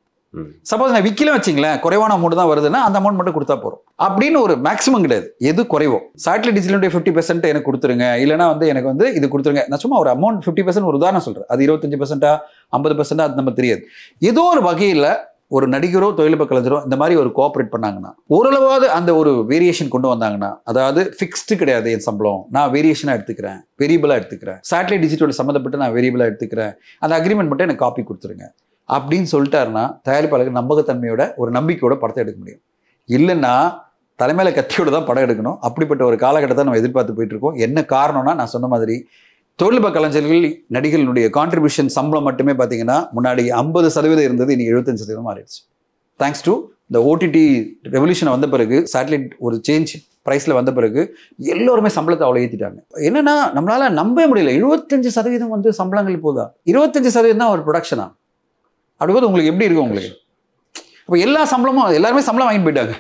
சப்போஸ் நான் விக்கில வச்சிங்களேன் குறைவான அமௌண்ட் தான் வருதுன்னா அந்த அமௌண்ட் மட்டும் கொடுத்தா போகிறோம் அப்படின்னு ஒரு மேக்ஸிமம் கிடையாது எது குறைவோ சேட்டலைட் டிஜிட்டலுடைய ஃபிஃப்டி பெர்சென்ட் எனக்கு கொடுத்துருங்க இல்லைனா வந்து எனக்கு வந்து இது கொடுத்துருங்க நான் சும்மா ஒரு அமௌண்ட் ஃபிஃப்டி பர்சன்ட் ஒரு உதாரணம் சொல்கிறேன் அது இருபத்தஞ்சு பர்சென்ட்டாக ஐம்பது பர்சன்டா அது நம்ம தெரியாது ஏதோ ஒரு வகையில் ஒரு நடிகரோ தொழிலப்ப கலைஞரோ இந்த மாதிரி ஒரு கோஆப்ரேட் பண்ணாங்கன்னா ஓரளவாவது அந்த ஒரு வேரியேஷன் கொண்டு வந்தாங்கன்னா அதாவது ஃபிக்ஸ்டு கிடையாது என் சம்பளம் நான் வேரியேஷனாக எடுத்துக்கிறேன் வேரியபிளாக எடுத்துக்கிறேன் சேட்டலைட் டிஜிட்டல் சம்மந்தப்பட்டு நான் வேரியபிளாக எடுத்துக்கிறேன் அந்த அக்ரிமெண்ட் மட்டும் எனக்கு காப்பி கொடுத்துருங்க அப்படின்னு சொல்லிட்டாருன்னா தயாரிப்பாளர் நம்பகத்தன்மையோட ஒரு நம்பிக்கையோட படத்தை எடுக்க முடியும் இல்லைன்னா தலைமையில கத்தியோட தான் படம் எடுக்கணும் அப்படிப்பட்ட ஒரு காலகட்டத்தை நம்ம எதிர்பார்த்து போயிட்டு இருக்கோம் என்ன காரணம்னா நான் சொன்ன மாதிரி தொழில்நுட்ப கலைஞர்கள் நடிகர்களுடைய கான்ட்ரிபியூஷன் சம்பளம் மட்டுமே பார்த்தீங்கன்னா முன்னாடி ஐம்பது சதவீதம் இருந்தது இனி எழுபத்தஞ்சு சதவீதம் மாறிடுச்சு தேங்க்ஸ் டு இந்த ஓடிடி ரெவல்யூஷனை வந்த பிறகு சேட்டலைட் ஒரு சேஞ்ச் ப்ரைஸில் வந்த பிறகு எல்லோருமே சம்பளத்தை அவ்வளோ ஏற்றிட்டாங்க என்னென்னா நம்மளால் நம்பவே முடியல எழுபத்தஞ்சு சதவீதம் வந்து சம்பளங்கள் போதா இருபத்தஞ்சு சதவீதம் தான் ஒரு ப்ரொடக்ஷனா அப்படிம்போது உங்களுக்கு எப்படி இருக்கும் உங்களுக்கு இப்போ எல்லா சம்பளமும் எல்லாருமே சம்பளம் வாங்கிட்டு போயிட்டாங்க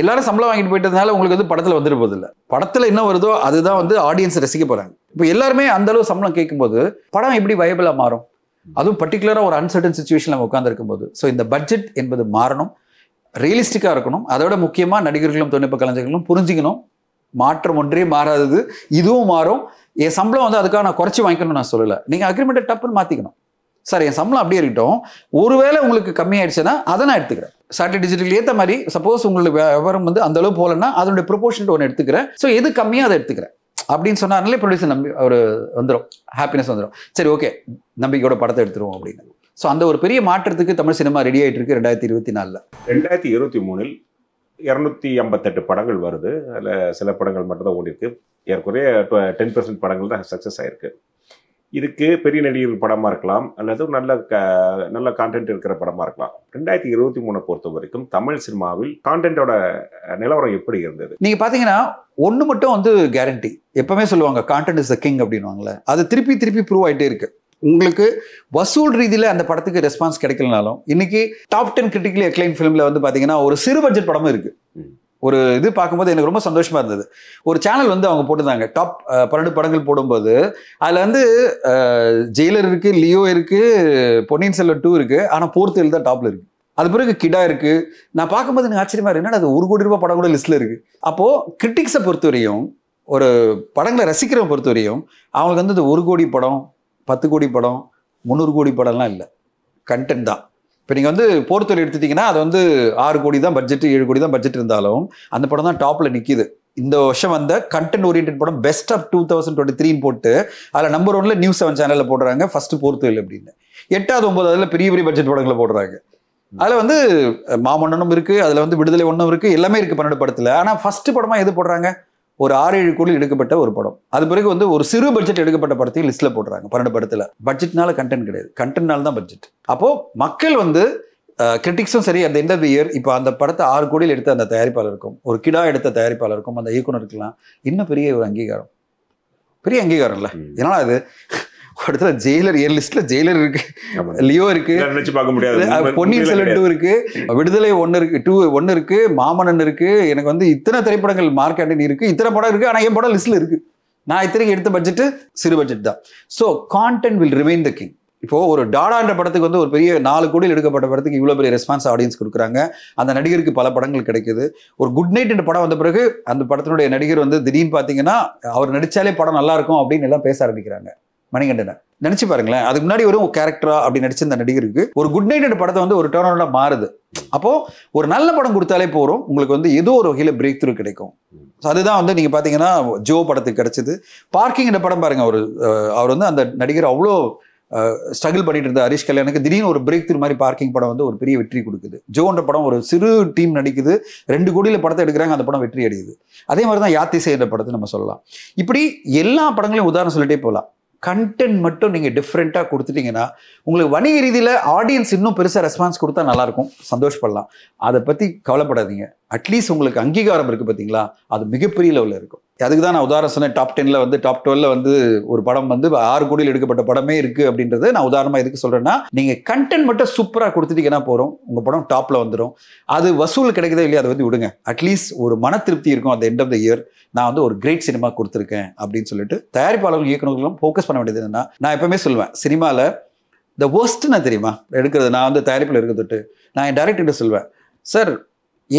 எல்லாரும் சம்பளம் வாங்கிட்டு போயிட்டதுனால உங்களுக்கு வந்து படத்தில் வந்துட்டு போதில்லை படத்தில் என்ன வருதோ அதுதான் வந்து ஆடியன்ஸ் ரசிக்க போகிறாங்க இப்போ எல்லாருமே அந்த அளவு சம்பளம் கேட்கும்போது படம் எப்படி வயபிளாக மாறும் அதுவும் பர்டிகுலராக ஒரு அன்சர்டன் சுச்சுவேஷன் நம்ம உட்காந்துருக்கும் போது ஸோ இந்த பட்ஜெட் என்பது மாறணும் ரியலிஸ்டிக்காக இருக்கணும் அதோட முக்கியமாக நடிகர்களும் தொழில்நுட்ப கலைஞர்களும் புரிஞ்சுக்கணும் மாற்றம் ஒன்றே மாறாதது இதுவும் மாறும் என் சம்பளம் வந்து அதுக்காக நான் குறைச்சி வாங்கிக்கணும்னு நான் சொல்லலை நீங்கள் அக்ரிமெண்ட்டை டப்புன்னு மாற்றிக்கணும் சார் என் சம்பளம் அப்படியே இருக்கட்டும் ஒருவேளை உங்களுக்கு கம்மியாயிடுச்சுன்னா அதை நான் எடுத்துக்கிறேன் சாட்டர்டே டிஜிட்டல் ஏற்ற மாதிரி சப்போஸ் உங்களுக்கு விவரம் வந்து அந்தளவு போகலன்னா அதனுடைய ப்ரொபோஷன் ஒன்று எடுத்துக்கிறேன் ஸோ எது கம்மியாக அதை எடுத்துக்கிறேன் அப்படின்னு சொன்னாலே ப்ரொடியூசர் நம்பி ஒரு வந்துடும் ஹாப்பினஸ் வந்துடும் சரி ஓகே நம்பிக்கையோட படத்தை எடுத்துருவோம் அப்படின்னு ஸோ அந்த ஒரு பெரிய மாற்றத்துக்கு தமிழ் சினிமா ரெடி ஆகிட்டு இருக்கு ரெண்டாயிரத்தி இருபத்தி நாலில் ரெண்டாயிரத்தி இருபத்தி மூணில் இரநூத்தி ஐம்பத்தெட்டு படங்கள் வருது அதில் சில படங்கள் மட்டும்தான் ஓடிருக்கு ஏற்குறைய டென் பர்சன்ட் படங்கள் தான் சக்ஸஸ் ஆயிருக்கு இதுக்கு பெரிய நடிகர் படமாக இருக்கலாம் அல்லது நல்ல க நல்ல கான்டென்ட் இருக்கிற படமாக இருக்கலாம் ரெண்டாயிரத்தி இருபத்தி மூணை பொறுத்த வரைக்கும் தமிழ் சினிமாவில் கான்டென்ட்டோட நிலவரம் எப்படி இருந்தது நீங்கள் பார்த்தீங்கன்னா ஒன்று மட்டும் வந்து கேரண்டி எப்பவுமே சொல்லுவாங்க கான்டென்ட் இஸ் த கிங் அப்படின்வாங்களே அது திருப்பி திருப்பி ப்ரூவ் ஆகிட்டே இருக்குது உங்களுக்கு வசூல் ரீதியில் அந்த படத்துக்கு ரெஸ்பான்ஸ் கிடைக்கலனாலும் இன்னைக்கு டாப் டென் கிரிட்டிக்கலி அக்ளைன் ஃபிலிமில் வந்து பார்த்தீங்கன்னா ஒரு சிறு பட்ஜெட் படமும் இருக்குது ஒரு இது பார்க்கும்போது எனக்கு ரொம்ப சந்தோஷமா இருந்தது ஒரு சேனல் வந்து அவங்க போட்டிருந்தாங்க டாப் பன்னெண்டு படங்கள் போடும்போது அதில் வந்து ஜெயிலர் இருக்கு லியோ இருக்கு பொன்னியின் செல்வன் டூ இருக்கு ஆனால் போர்த்து தான் டாப்ல இருக்கு அது பிறகு கிடா இருக்கு நான் பார்க்கும்போது எனக்கு ஆச்சரியமா இருக்குன்னா அது ஒரு கோடி ரூபாய் படம் கூட லிஸ்ட்ல இருக்கு அப்போ கிரிட்டிக்ஸை பொறுத்தவரையும் ஒரு படங்களை ரசிக்கிறவங்க பொறுத்தவரையும் அவங்களுக்கு வந்து இந்த ஒரு கோடி படம் பத்து கோடி படம் முந்நூறு கோடி படம்லாம் இல்லை கண்டென்ட் தான் இப்போ நீங்கள் வந்து போர்த்தொழில் எடுத்துட்டிங்கன்னா அது வந்து ஆறு கோடி தான் பட்ஜெட்டு ஏழு கோடி தான் பட்ஜெட் இருந்தாலும் அந்த படம் தான் டாப்பில் நிற்கிது இந்த வருஷம் வந்த கண்டென்ட் ஓரியன்ட் படம் best of two thousand twenty த்ரீன்னு போட்டு அதில் நம்பர் ஒன்ல நியூஸ் செவன் சேனலில் போடுறாங்க ஃபர்ஸ்ட் போர்த்தொழில் அப்படின்னு எட்டாவது அதில் பெரிய பெரிய பட்ஜெட் படங்களை போடுறாங்க அதில் வந்து மாமன்னனும் இருக்குது அதில் வந்து விடுதலை ஒன்றும் இருக்குது எல்லாமே இருக்குது பன்னெண்டு படத்தில் ஆனால் ஃபஸ்ட்டு படமாக எது போடுறாங்க ஒரு ஆறு ஏழு கோடியில் எடுக்கப்பட்ட ஒரு படம் அது பிறகு வந்து ஒரு சிறு பட்ஜெட் எடுக்கப்பட்ட படத்தையும் லிஸ்ட்டில் போடுறாங்க பன்னெண்டு படத்தில் பட்ஜெட்னால கண்டென்ட் கிடையாது கண்டென்ட்னால தான் பட்ஜெட் அப்போது மக்கள் வந்து கிரிட்டிக்ஸும் சரி அந்த எண்ட் ஆஃப் தி இயர் இப்போ அந்த படத்தை ஆறு கோடியில் எடுத்த அந்த தயாரிப்பாளருக்கும் ஒரு கிடா எடுத்த தயாரிப்பாளருக்கும் அந்த இயக்குனருக்கெல்லாம் இன்னும் பெரிய ஒரு அங்கீகாரம் பெரிய அங்கீகாரம் இல்லை ஏன்னா அது ஒரு இடத்துல ஜெயிலர் ஏர் லிஸ்ட்ல ஜெயிலர் இருக்கு லியோ இருக்கு பார்க்க முடியாது பொன்னியின் செல்வன் டூ இருக்கு விடுதலை ஒன்னு இருக்கு டூ ஒன்னு இருக்கு மாமன்னன் இருக்கு எனக்கு வந்து இத்தனை திரைப்படங்கள் மார்க் ஆண்டன் இருக்கு இத்தனை படம் இருக்கு ஆனா என் படம் லிஸ்ட்ல இருக்கு நான் இத்தனைக்கு எடுத்த பட்ஜெட் சிறு பட்ஜெட் தான் so content will remain the king இப்போ ஒரு டாடான்ற படத்துக்கு வந்து ஒரு பெரிய நாலு கோடியில் எடுக்கப்பட்ட படத்துக்கு இவ்வளோ பெரிய ரெஸ்பான்ஸ் ஆடியன்ஸ் கொடுக்குறாங்க அந்த நடிகருக்கு பல படங்கள் கிடைக்குது ஒரு குட் நைட் என்ற படம் வந்த பிறகு அந்த படத்தினுடைய நடிகர் வந்து திடீர்னு பார்த்தீங்கன்னா அவர் நடித்தாலே படம் நல்லா இருக்கும் அப்படின்னு எல்லாம் பேச ஆரம்பிக்கிறாங்க மணிகண்டன நினச்சி பாருங்களேன் அதுக்கு முன்னாடி ஒரு கேரக்டரா அப்படி நடிச்சிருந்த நடிகருக்கு ஒரு குட் நைட் படத்தை வந்து ஒரு டேர்னோட மாறுது அப்போது ஒரு நல்ல படம் கொடுத்தாலே போறோம் உங்களுக்கு வந்து ஏதோ ஒரு வகையில் பிரேக் த்ரூ கிடைக்கும் ஸோ அதுதான் வந்து நீங்கள் பார்த்தீங்கன்னா ஜோ படத்துக்கு கிடச்சிது பார்க்கிங்கிற படம் பாருங்கள் அவர் அவர் வந்து அந்த நடிகர் அவ்வளோ ஸ்ட்ரகிள் பண்ணிட்டு இருந்த ஹரிஷ் கல்யாணுக்கு திடீர்னு ஒரு பிரேக் த்ரூ மாதிரி பார்க்கிங் படம் வந்து ஒரு பெரிய வெற்றி கொடுக்குது ஜோன்ற படம் ஒரு சிறு டீம் நடிக்குது ரெண்டு கோடியில் படத்தை எடுக்கிறாங்க அந்த படம் வெற்றி அடையுது அதே மாதிரி தான் யாத்திசை என்ற படத்தை நம்ம சொல்லலாம் இப்படி எல்லா படங்களையும் உதாரணம் சொல்லிட்டே போகலாம் கண்டென்ட் மட்டும் நீங்கள் டிஃப்ரெண்ட்டாக கொடுத்துட்டீங்கன்னா உங்களுக்கு வணிக ரீதியில் ஆடியன்ஸ் இன்னும் பெருசாக ரெஸ்பான்ஸ் கொடுத்தா நல்லாயிருக்கும் சந்தோஷப்படலாம் அதை பற்றி கவலைப்படாதீங்க அட்லீஸ்ட் உங்களுக்கு அங்கீகாரம் இருக்குது பார்த்தீங்களா அது மிகப்பெரிய லெவலில் இருக்கும் அதுக்கு தான் நான் உதாரணம் சொன்னேன் டாப் டெனில் வந்து டாப் டுவெல்ல வந்து ஒரு படம் வந்து ஆறு கோடியில் எடுக்கப்பட்ட படமே இருக்குது அப்படின்றது நான் உதாரணமாக எதுக்கு சொல்கிறேன்னா நீங்கள் கண்டென்ட் மட்டும் சூப்பராக கொடுத்துட்டீங்கன்னா போகிறோம் உங்கள் படம் டாப்பில் வந்துடும் அது வசூல் கிடைக்குதோ இல்லையா அதை வந்து விடுங்க அட்லீஸ்ட் ஒரு மன திருப்தி இருக்கும் அந்த எண்ட் ஆஃப் த இயர் நான் வந்து ஒரு கிரேட் சினிமா கொடுத்துருக்கேன் அப்படின்னு சொல்லிட்டு தயாரிப்பாளர்கள் இயக்குநர்களும் ஃபோக்கஸ் பண்ண வேண்டியது என்னன்னா நான் எப்பவுமே சொல்லுவேன் சினிமாவில் த ஒர்ஸ்ட்னு தெரியுமா எடுக்கிறது நான் வந்து தயாரிப்பில் இருக்கிறது நான் என் டேரக்டர்கிட்ட சொல்வேன் சார்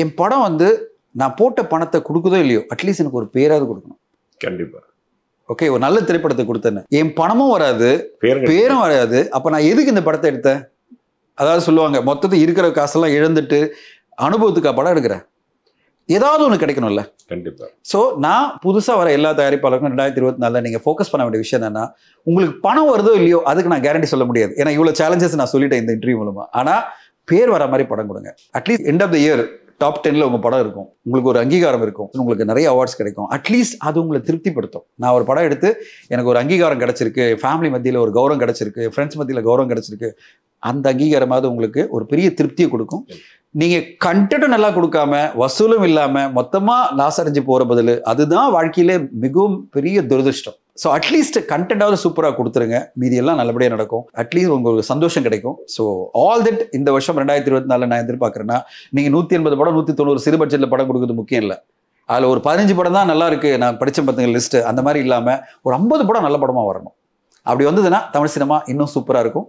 என் படம் வந்து நான் போட்ட பணத்தை கொடுக்குதோ இல்லையோ அட்லீஸ்ட் எனக்கு ஒரு பேராது கொடுக்கணும் கண்டிப்பா ஓகே ஒரு நல்ல திரைப்படத்தை கொடுத்தேன் என் பணமும் வராது பேரும் வராது அப்ப நான் எதுக்கு இந்த படத்தை எடுத்தேன் அதாவது சொல்லுவாங்க மொத்தத்தை இருக்கிற காசெல்லாம் இழந்துட்டு அனுபவத்துக்கு படம் எடுக்கிறேன் ஏதாவது ஒன்று கிடைக்கணும்ல கண்டிப்பாக ஸோ நான் புதுசாக வர எல்லா தயாரிப்பாளருக்கும் ரெண்டாயிரத்தி இருபத்தி நாலில் நீங்கள் ஃபோக்கஸ் பண்ண வேண்டிய விஷயம் என்னன்னா உங்களுக்கு பணம் வருதோ இல்லையோ அதுக்கு நான் கேரண்டி சொல்ல முடியாது ஏன்னா இவ்வளோ சேலஞ்சஸ் நான் சொல்லிட்டேன் இந்த இன்டர்வியூ மூலமாக ஆனால் பேர் வர மாதிரி படம் கொடுங்க at least end of the year top டென்ல உங்க படம் இருக்கும் உங்களுக்கு ஒரு அங்கீகாரம் இருக்கும் உங்களுக்கு நிறைய அவார்ட்ஸ் கிடைக்கும் அட்லீஸ்ட் அது உங்களை திருப்திப்படுத்தும் நான் ஒரு படம் எடுத்து எனக்கு ஒரு அங்கீகாரம் கிடைச்சிருக்கு ஃபேமிலி மத்தியில் ஒரு கௌரவம் கிடைச்சிருக்கு ஃப்ரெண்ட்ஸ் மத்தியில் கௌரவம் கிடைச்சிருக்கு அந்த அங்கீகாரமாவது உங்களுக்கு ஒரு பெரிய திருப்தியை கொடுக்கும் நீங்கள் கண்டெட்டும் நல்லா கொடுக்காம வசூலும் இல்லாமல் மொத்தமாக லாஸ் அடைஞ்சு போகிற பதில் அதுதான் வாழ்க்கையிலே மிகவும் பெரிய துரதிருஷ்டம் ஸோ அட்லீஸ்ட் கண்டென்ட்டாவது சூப்பராக கொடுத்துருங்க மீதியெல்லாம் நல்லபடியாக நடக்கும் அட்லீஸ்ட் உங்களுக்கு சந்தோஷம் கிடைக்கும் ஸோ ஆல் தட் இந்த வருஷம் ரெண்டாயிரத்தி இருபத்தி நாலில் நான் எதிர்பார்க்குறேன்னா நீங்கள் நூற்றி எண்பது படம் நூற்றி தொண்ணூறு சிறு பட்ஜெட்டில் படம் கொடுக்குறது முக்கியம் இல்லை அதில் ஒரு பதினஞ்சு படம் தான் நல்லா இருக்குது நான் படித்த பார்த்தீங்க லிஸ்ட்டு அந்த மாதிரி இல்லாமல் ஒரு ஐம்பது படம் நல்ல படமாக வரணும் அப்படி வந்ததுன்னா தமிழ் சினிமா இன்னும் சூப்பராக இருக்கும்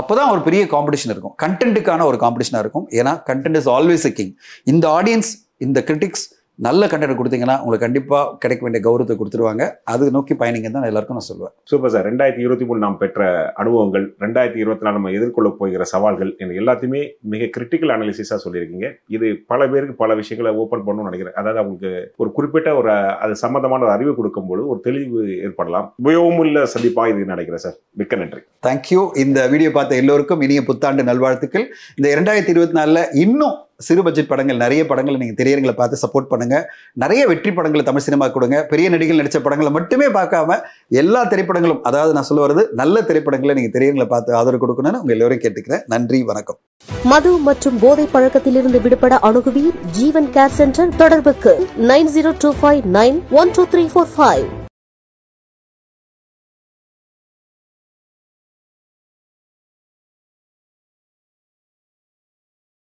அப்போ தான் ஒரு பெரிய காம்படிஷன் இருக்கும் கண்டென்ட்டுக்கான ஒரு காம்படிஷனாக இருக்கும் ஏன்னா content is always a king இந்த ஆடியன்ஸ் இந்த கிரிட்டிக்ஸ் நல்ல கண்டென்ட் கொடுத்தீங்கன்னா உங்களுக்கு கண்டிப்பாக கிடைக்க வேண்டிய கௌரவத்தை கொடுத்துருவாங்க அது நோக்கி பயணிங்க தான் எல்லாருக்கும் நான் சொல்லுவேன் சூப்பர் சார் ரெண்டாயிரத்தி இருபத்தி மூணு நாம் பெற்ற அனுபவங்கள் ரெண்டாயிரத்தி இருபத்தி நாலு நம்ம எதிர்கொள்ள போகிற சவால்கள் என்று எல்லாத்தையுமே மிக கிரிட்டிக்கல் அனாலிசிஸாக சொல்லியிருக்கீங்க இது பல பேருக்கு பல விஷயங்களை ஓப்பன் பண்ணணும்னு நினைக்கிறேன் அதாவது அவங்களுக்கு ஒரு குறிப்பிட்ட ஒரு அது சம்மந்தமான ஒரு அறிவு கொடுக்கும்போது ஒரு தெளிவு ஏற்படலாம் இல்லை சந்திப்பாக இது நினைக்கிறேன் சார் மிக்க நன்றி தேங்க்யூ இந்த வீடியோ பார்த்த எல்லோருக்கும் இனிய புத்தாண்டு நல்வாழ்த்துக்கள் இந்த இரண்டாயிரத்தி இருபத்தி நாலில் இன்னும் சிறு பட்ஜெட் படங்கள் நிறைய படங்களை நீங்கள் திரையரங்களை பார்த்து சப்போர்ட் பண்ணுங்கள் நிறைய வெற்றி படங்களை தமிழ் சினிமா கொடுங்க பெரிய நடிகள் நடித்த படங்களை மட்டுமே பார்க்காம எல்லா திரைப்படங்களும் அதாவது நான் சொல்ல வருது நல்ல திரைப்படங்களை நீங்கள் திரையரங்களை பார்த்து ஆதரவு கொடுக்கணும்னு உங்கள் எல்லோரும் கேட்டுக்கிறேன் நன்றி வணக்கம் மது மற்றும் போதை பழக்கத்திலிருந்து விடுபட அணுகுவீர் ஜீவன் கேர் சென்டர் தொடர்புக்கு nine zero two five nine one two three four five